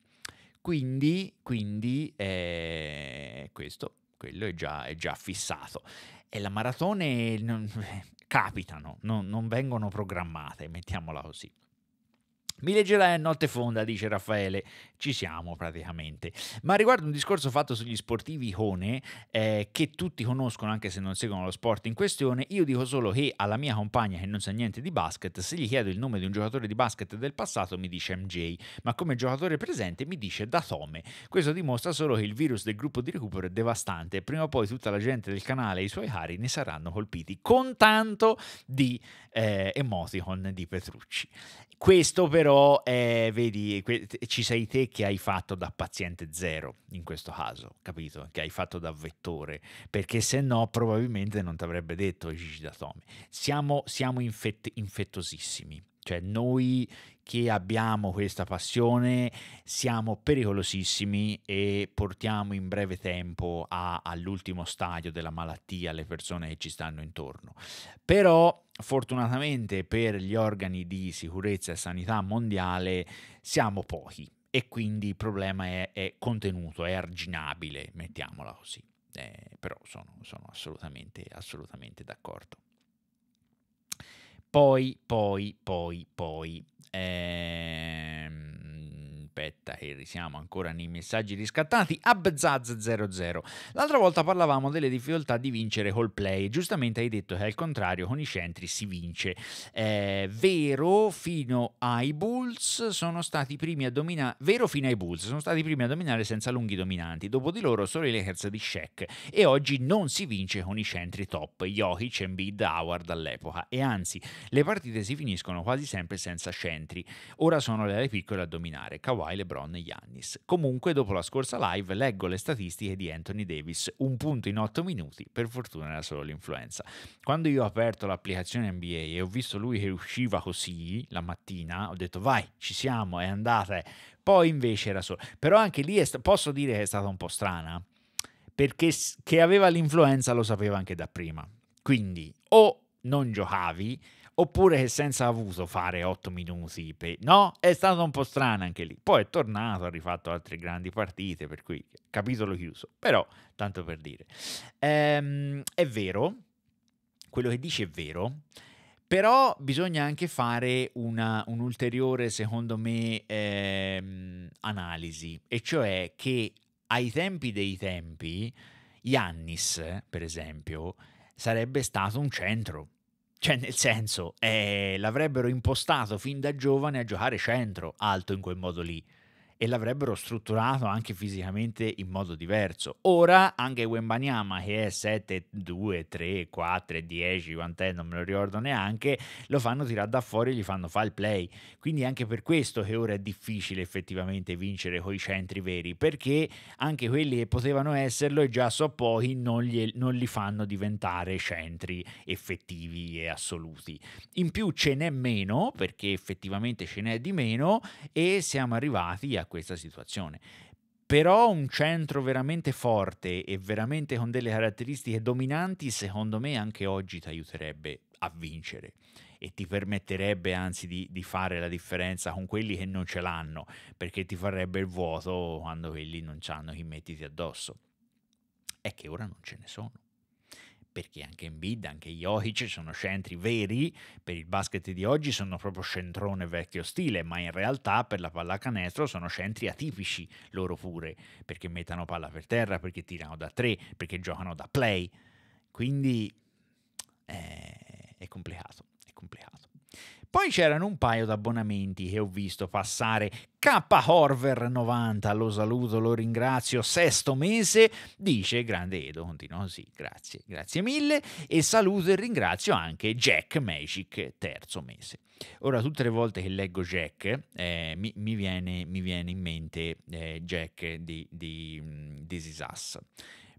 Quindi, quindi eh, questo, quello è già, è già fissato e la maratona capitano, non, non vengono programmate, mettiamola così. Mi leggerai a notte fonda, dice Raffaele. Ci siamo praticamente. Ma riguardo un discorso fatto sugli sportivi Hone, eh, che tutti conoscono anche se non seguono lo sport in questione, io dico solo che alla mia compagna che non sa niente di basket, se gli chiedo il nome di un giocatore di basket del passato mi dice MJ, ma come giocatore presente mi dice Datome. Questo dimostra solo che il virus del gruppo di recupero è devastante prima o poi tutta la gente del canale e i suoi cari ne saranno colpiti con tanto di eh, emoticon di Petrucci. Questo però però eh, vedi, que- ci sei te che hai fatto da paziente zero in questo caso, capito? Che hai fatto da vettore, perché se no probabilmente non ti avrebbe detto Gigi da Tomi. Siamo, siamo infett- infettosissimi. Cioè noi che abbiamo questa passione siamo pericolosissimi e portiamo in breve tempo a, all'ultimo stadio della malattia le persone che ci stanno intorno. Però fortunatamente per gli organi di sicurezza e sanità mondiale siamo pochi e quindi il problema è, è contenuto, è arginabile, mettiamola così. Eh, però sono, sono assolutamente, assolutamente d'accordo. Poi, poi, poi, poi. Eh Giuseppetta e risiamo ancora nei messaggi riscattati, Abzaz00. L'altra volta parlavamo delle difficoltà di vincere col play, giustamente hai detto che al contrario con i centri si vince. Eh, vero fino ai Bulls sono stati i primi a dominare, vero fino ai Bulls sono stati i primi a dominare senza lunghi dominanti, dopo di loro solo i Lakers di Shaq e oggi non si vince con i centri top, Jokic, Bid Howard all'epoca e anzi le partite si finiscono quasi sempre senza centri. Ora sono le piccole a dominare. Kawhi Kawhi, LeBron e Yannis. Comunque, dopo la scorsa live, leggo le statistiche di Anthony Davis, un punto in 8 minuti, per fortuna era solo l'influenza. Quando io ho aperto l'applicazione NBA e ho visto lui che usciva così la mattina, ho detto vai, ci siamo, è andata. Poi invece era solo... Però anche lì sta... posso dire che è stata un po' strana, perché che aveva l'influenza lo sapeva anche da prima. Quindi o non giocavi oppure che senza avuto fare 8 minuti, per... no? È stato un po' strano anche lì. Poi è tornato, ha rifatto altre grandi partite, per cui capitolo chiuso, però tanto per dire. Ehm, è vero, quello che dice è vero, però bisogna anche fare una, un'ulteriore, secondo me, ehm, analisi, e cioè che ai tempi dei tempi, Iannis, per esempio, sarebbe stato un centro cioè, nel senso, eh, l'avrebbero impostato fin da giovane a giocare centro alto in quel modo lì e l'avrebbero strutturato anche fisicamente in modo diverso. Ora anche Wembanyama che è 7, 2, 3, 4, 10, quant'è, non me lo ricordo neanche, lo fanno tirare da fuori e gli fanno fare il play. Quindi anche per questo che ora è difficile effettivamente vincere con i centri veri, perché anche quelli che potevano esserlo e già so pochi non, gli, non li fanno diventare centri effettivi e assoluti. In più ce n'è meno, perché effettivamente ce n'è di meno, e siamo arrivati a questa situazione. Però un centro veramente forte e veramente con delle caratteristiche dominanti, secondo me anche oggi ti aiuterebbe a vincere e ti permetterebbe anzi di, di, fare la differenza con quelli che non ce l'hanno, perché ti farebbe il vuoto quando quelli non hanno chi mettiti addosso. È che ora non ce ne sono perché anche Embiid, anche Jokic sono centri veri per il basket di oggi, sono proprio centrone vecchio stile, ma in realtà per la pallacanestro sono centri atipici loro pure, perché mettono palla per terra, perché tirano da tre, perché giocano da play, quindi eh, è complicato. Poi c'erano un paio d'abbonamenti che ho visto passare. K Horver 90, lo saluto, lo ringrazio, sesto mese, dice grande Edo, continua così, grazie, grazie mille e saluto e ringrazio anche Jack Magic, terzo mese. Ora, tutte le volte che leggo Jack, eh, mi, mi, viene, mi, viene, in mente eh, Jack di, di, di mm, This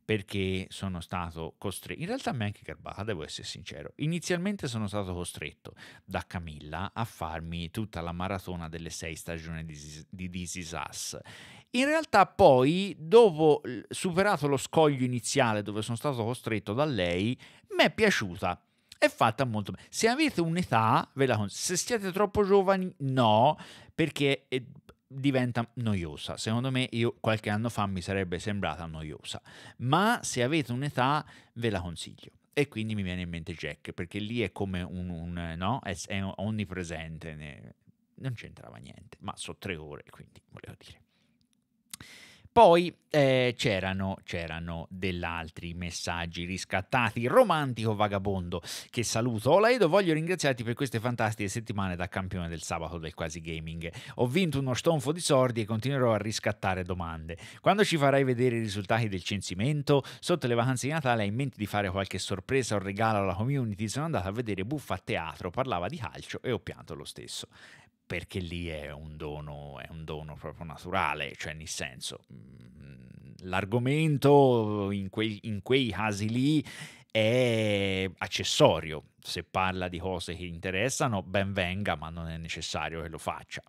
perché sono stato costretto, in realtà me anche garbata, devo essere sincero, inizialmente sono stato costretto da Camilla a farmi tutta la maratona delle sei stagioni di This Is Us. In realtà poi, dopo superato lo scoglio iniziale dove sono stato costretto da lei, mi è piaciuta è fatta molto bene. Se avete un'età, ve la consiglio. Se siete troppo giovani, no, perché eh, diventa noiosa. Secondo me io qualche anno fa mi sarebbe sembrata noiosa, ma se avete un'età ve la consiglio. E quindi mi viene in mente Jack, perché lì è come un, un no? È, è onnipresente, ne... non c'entrava niente, ma sono tre ore, quindi volevo dire. Poi eh, c'erano, c'erano dell'altri messaggi riscattati. Romantico Vagabondo, che saluto. Hola Edo, voglio ringraziarti per queste fantastiche settimane da campione del sabato del Quasi Gaming. Ho vinto uno stonfo di sordi e continuerò a riscattare domande. Quando ci farai vedere i risultati del censimento? Sotto le vacanze di Natale hai in mente di fare qualche sorpresa o regalo alla community? Sono andato a vedere Buffa a teatro, parlava di calcio e ho pianto lo stesso perché lì è un dono, è un dono proprio naturale, cioè nel senso mm, mm, l'argomento in quei, in quei casi lì è accessorio, se parla di cose che interessano ben venga, ma non è necessario che lo faccia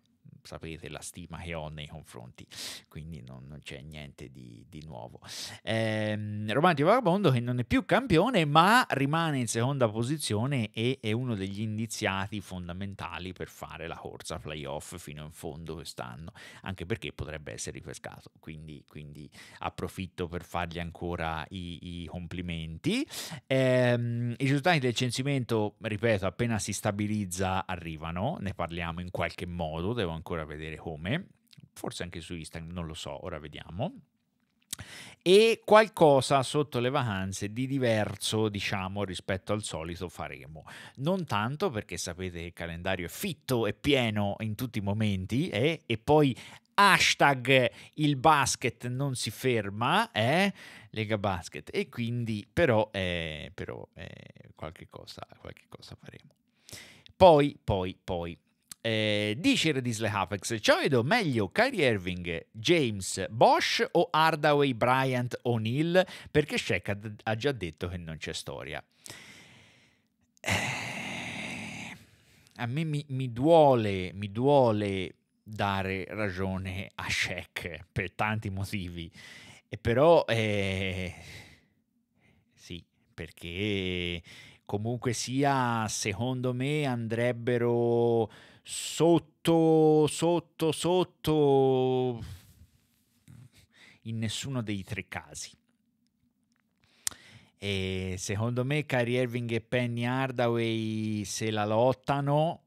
sapete la stima che ho nei confronti, quindi non, non c'è niente di, di nuovo. Ehm, Romanti Vagabondo che non è più campione ma rimane in seconda posizione e è uno degli indiziati fondamentali per fare la corsa playoff fino in fondo quest'anno, anche perché potrebbe essere ripescato, quindi, quindi approfitto per fargli ancora i, i complimenti. Ehm, I risultati del censimento, ripeto, appena si stabilizza arrivano, ne parliamo in qualche modo, devo ancora ancora vedere come, forse anche su Instagram, non lo so, ora vediamo e qualcosa sotto le vacanze di diverso, diciamo, rispetto al solito faremo. Non tanto perché sapete che il calendario è fitto e pieno in tutti i momenti eh? e poi hashtag il basket non si ferma, eh? Lega Basket, e quindi però, eh, però eh, qualche, cosa, qualche cosa faremo. Poi, poi, poi eh, dice Redisle Hapex, ciao vedo meglio Kyrie Irving, James Bosch o Hardaway, Bryant, O'Neill, perché Shaq ha già detto che non c'è storia. Eh, a me mi, mi, duole, mi duole dare ragione a Shaq per tanti motivi, e eh, però eh, sì, perché comunque sia, secondo me andrebbero sotto, sotto, sotto, in nessuno dei tre casi. E secondo me Kyrie Irving e Penny Hardaway se la lottano,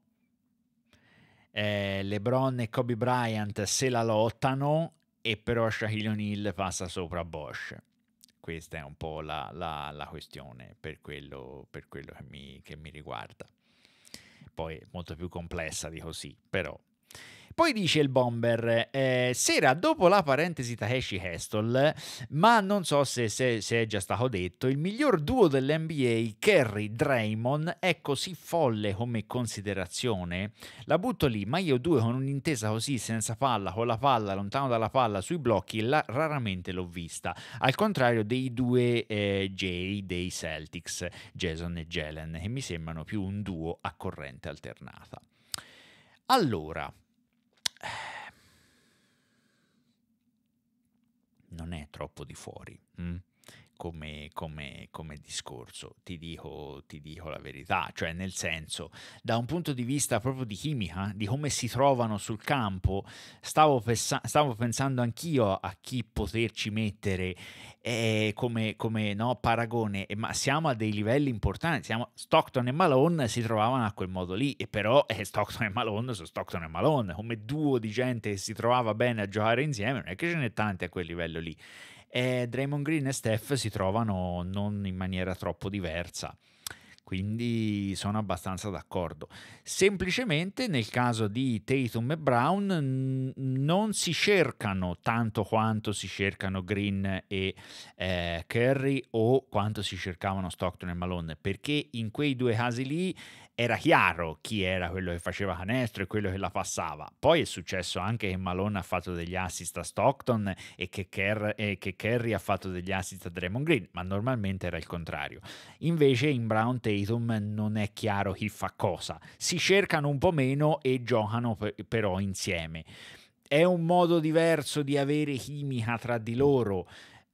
eh, LeBron e Kobe Bryant se la lottano e però Shaquille O'Neal passa sopra Bosch. Questa è un po' la, la, la questione per quello, per quello che mi, che mi riguarda poi molto più complessa di così, però poi dice il bomber, eh, sera dopo la parentesi Takeshi hestol ma non so se, se, se, è già stato detto, il miglior duo dell'NBA, Kerry-Draymond, è così folle come considerazione. La butto lì, ma io due con un'intesa così, senza palla, con la palla, lontano dalla palla, sui blocchi, la, raramente l'ho vista. Al contrario dei due eh, J dei Celtics, Jason e Jalen, che mi sembrano più un duo a corrente alternata. Allora, eh, non è troppo di fuori. Mh? Mm come, come, come discorso, ti dico, ti dico, la verità, cioè nel senso, da un punto di vista proprio di chimica, di come si trovano sul campo, stavo, pesa- stavo pensando anch'io a chi poterci mettere eh, come, come no, paragone, ma siamo a dei livelli importanti, siamo, Stockton e Malone si trovavano a quel modo lì, e però eh, Stockton e Malone sono Stockton e Malone, come duo di gente che si trovava bene a giocare insieme, non è che ce n'è tanti a quel livello lì e Draymond Green e Steph si trovano non in maniera troppo diversa quindi sono abbastanza d'accordo. Semplicemente nel caso di Tatum e Brown non si cercano tanto quanto si cercano Green e eh, Curry o quanto si cercavano Stockton e Malone, perché in quei due casi lì era chiaro chi era quello che faceva canestro e quello che la passava. Poi è successo anche che Malone ha fatto degli assist a Stockton e che, Kerr, e che Kerry ha fatto degli assist a Draymond Green, ma normalmente era il contrario. Invece in Brown Tatum non è chiaro chi fa cosa. Si cercano un po' meno e giocano però insieme. È un modo diverso di avere chimica tra di loro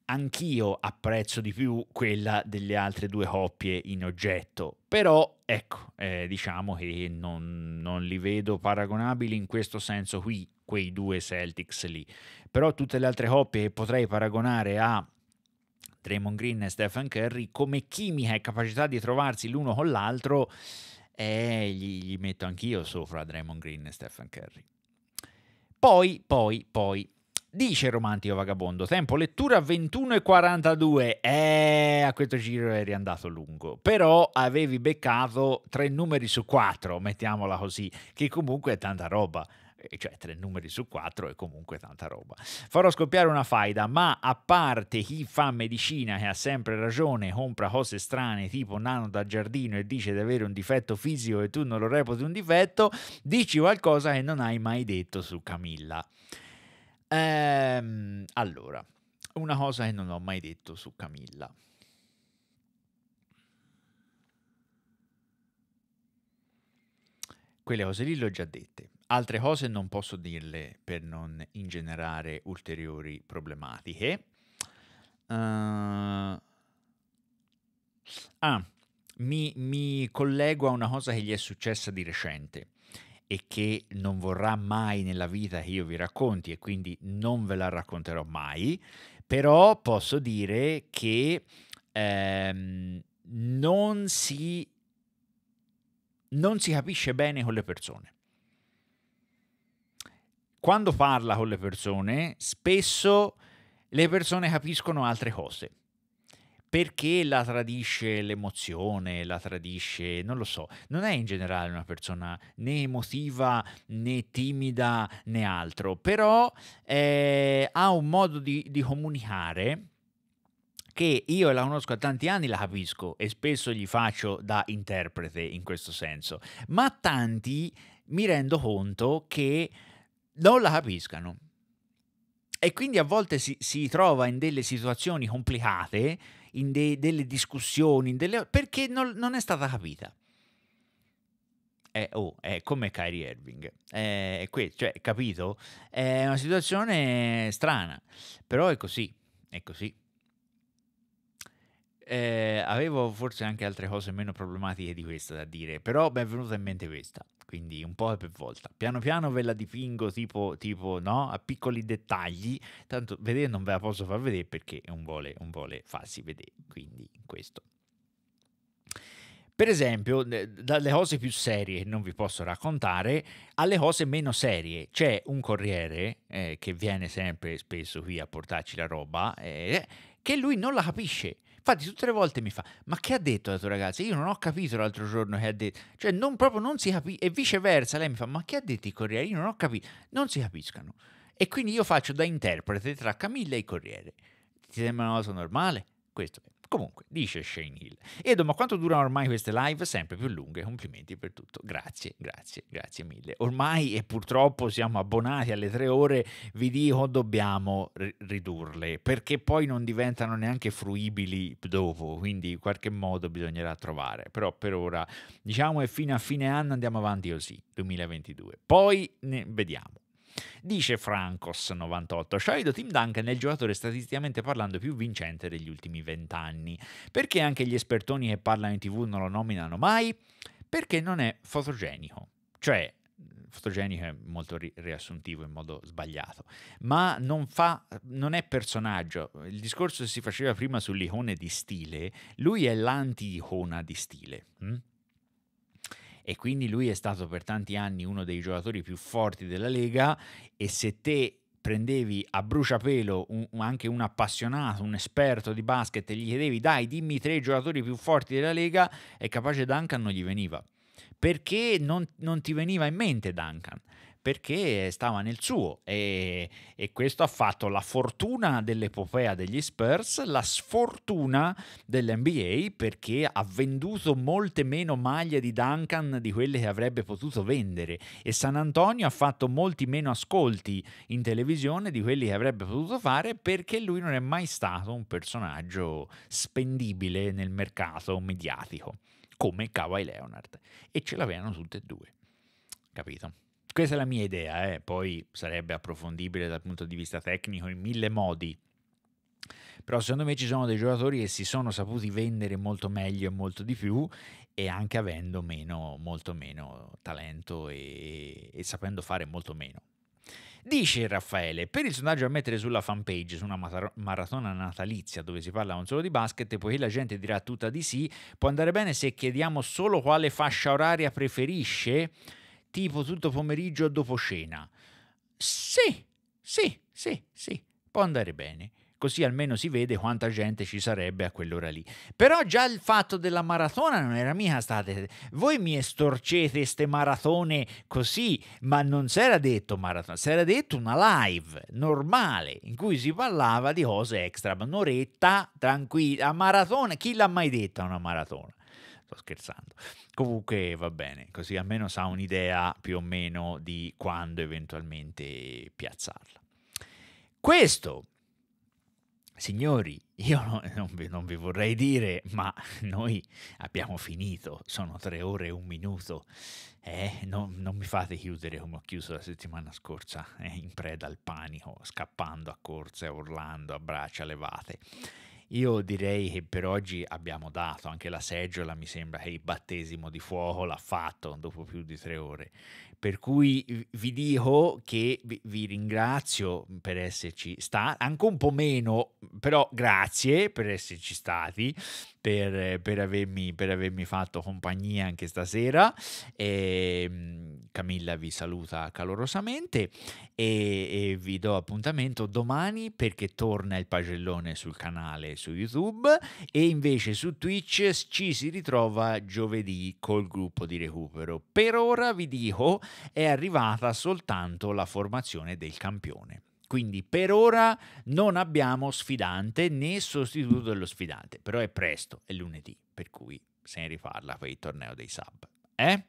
anch'io apprezzo di più quella delle altre due coppie in oggetto, però ecco, eh, diciamo che non, non, li vedo paragonabili in questo senso qui, quei due Celtics lì, però tutte le altre coppie che potrei paragonare a Draymond Green e Stephen Curry, come chimica e capacità di trovarsi l'uno con l'altro, eh, gli, gli metto anch'io sopra Draymond Green e Stephen Curry. Poi, poi, poi, Dice Romantico Vagabondo, tempo lettura 21.42. Eh, a questo giro eri andato lungo. Però avevi beccato tre numeri su quattro, mettiamola così, che comunque è tanta roba eh, cioè tre numeri su quattro è comunque tanta roba. Farò scoppiare una faida, ma a parte chi fa medicina che ha sempre ragione, compra cose strane tipo nano da giardino e dice di avere un difetto fisico e tu non lo reputi un difetto, dici qualcosa che non hai mai detto su Camilla. Ehm, allora, una cosa che non ho mai detto su Camilla. Quelle cose lì le ho già dette. Altre cose non posso dirle per non ingenerare ulteriori problematiche. Uh... Ah, mi, mi collego a una cosa che gli è successa di recente e che non vorrà mai nella vita che io vi racconti e quindi non ve la racconterò mai, però posso dire che ehm, non, si, non si capisce bene con le persone quando parla con le persone, spesso le persone capiscono altre cose perché la tradisce l'emozione, la tradisce, non lo so, non è in generale una persona né emotiva né timida né altro, però eh, ha un modo di, di comunicare che io la conosco da tanti anni, la capisco e spesso gli faccio da interprete in questo senso, ma tanti mi rendo conto che non la capiscano. E quindi a volte si, si trova in delle situazioni complicate in dei, delle discussioni, in delle, perché non, non, è stata capita. Eh, oh, è come Kyrie Irving, eh, è, è cioè, capito? È una situazione strana, però è così, è così. Eh, avevo forse anche altre cose meno problematiche di questa da dire, però mi è venuta in mente questa, quindi un po' per volta. Piano piano ve la dipingo tipo, tipo no? a piccoli dettagli, tanto vedere non ve la posso far vedere perché non vuole, non vuole farsi vedere, quindi questo. Per esempio, dalle cose più serie che non vi posso raccontare alle cose meno serie. C'è un corriere eh, che viene sempre spesso qui a portarci la roba eh, che lui non la capisce. Infatti, tutte le volte mi fa: Ma che ha detto la tua ragazza? Io non ho capito l'altro giorno che ha detto. Cioè, non, proprio non si capisce. E viceversa, lei mi fa: Ma che ha detto il Corriere? Io non ho capito. Non si capiscono. E quindi io faccio da interprete tra Camilla e il Corriere. Ti sembra una cosa normale? Questo è. Comunque, dice Shane Hill. Edo, ma quanto durano ormai queste live? Sempre più lunghe, complimenti per tutto. Grazie, grazie, grazie mille. Ormai e purtroppo siamo abbonati alle tre ore, vi dico dobbiamo ridurle, perché poi non diventano neanche fruibili dopo, quindi in qualche modo bisognerà trovare. Però per ora, diciamo, è fino a fine anno andiamo avanti così, 2022. Poi ne vediamo. Dice Francos98, Shido Tim Duncan è il giocatore statisticamente parlando più vincente degli ultimi vent'anni. Perché anche gli espertoni che parlano in tv non lo nominano mai? Perché non è fotogenico. Cioè, fotogenico è molto ri- riassuntivo in modo sbagliato, ma non, fa, non è personaggio. Il discorso che si faceva prima sull'icone di stile, lui è l'anti-icona di stile. Hm? e quindi lui è stato per tanti anni uno dei giocatori più forti della Lega e se te prendevi a bruciapelo un, anche un appassionato, un esperto di basket e gli chiedevi dai dimmi tre giocatori più forti della Lega, è capace Duncan non gli veniva perché non, non ti veniva in mente Duncan perché stava nel suo e, e, questo ha fatto la fortuna dell'epopea degli Spurs, la sfortuna dell'NBA perché ha venduto molte meno maglie di Duncan di quelle che avrebbe potuto vendere e San Antonio ha fatto molti meno ascolti in televisione di quelli che avrebbe potuto fare perché lui non è mai stato un personaggio spendibile nel mercato mediatico come Kawhi Leonard e ce l'avevano tutte e due. Capito? Questa è la mia idea, eh. poi sarebbe approfondibile dal punto di vista tecnico in mille modi. Però secondo me ci sono dei giocatori che si sono saputi vendere molto meglio e molto di più e anche avendo meno, molto meno talento e, e sapendo fare molto meno. Dice Raffaele, per il sondaggio a mettere sulla fanpage, su una maratona natalizia dove si parla non solo di basket, poiché la gente dirà tutta di sì, può andare bene se chiediamo solo quale fascia oraria preferisce? tipo tutto pomeriggio dopo cena. Sì, sì, sì, sì, può andare bene. Così almeno si vede quanta gente ci sarebbe a quell'ora lì. Però già il fatto della maratona non era mica stata. Voi mi estorcete ste maratone così, ma non si era detto maratona, si era detto una live normale in cui si parlava di cose extra, ma un'oretta tranquilla. Maratona, chi l'ha mai detta una maratona? Sto scherzando. Comunque va bene, così almeno sa un'idea più o meno di quando eventualmente piazzarla. Questo, signori, io non, vi, non, vi, vorrei dire, ma noi abbiamo finito, sono tre ore e un minuto. Eh, non, non mi fate chiudere come ho chiuso la settimana scorsa, eh, in preda al panico, scappando a corse, urlando a braccia levate. Io direi che per oggi abbiamo dato anche la seggiola, mi sembra che il battesimo di fuoco l'ha fatto dopo più di tre ore. Per cui vi dico che vi ringrazio per esserci stati, anche un po' meno, però grazie per esserci stati per, per, avermi, per avermi, fatto compagnia anche stasera. E, ehm, Camilla vi saluta calorosamente e, e, vi do appuntamento domani perché torna il pagellone sul canale su YouTube e invece su Twitch ci si ritrova giovedì col gruppo di recupero. Per ora vi dico è arrivata soltanto la formazione del campione. Quindi per ora non abbiamo sfidante né sostituto dello sfidante, però è presto, è lunedì, per cui se ne riparla per il torneo dei sub. Eh?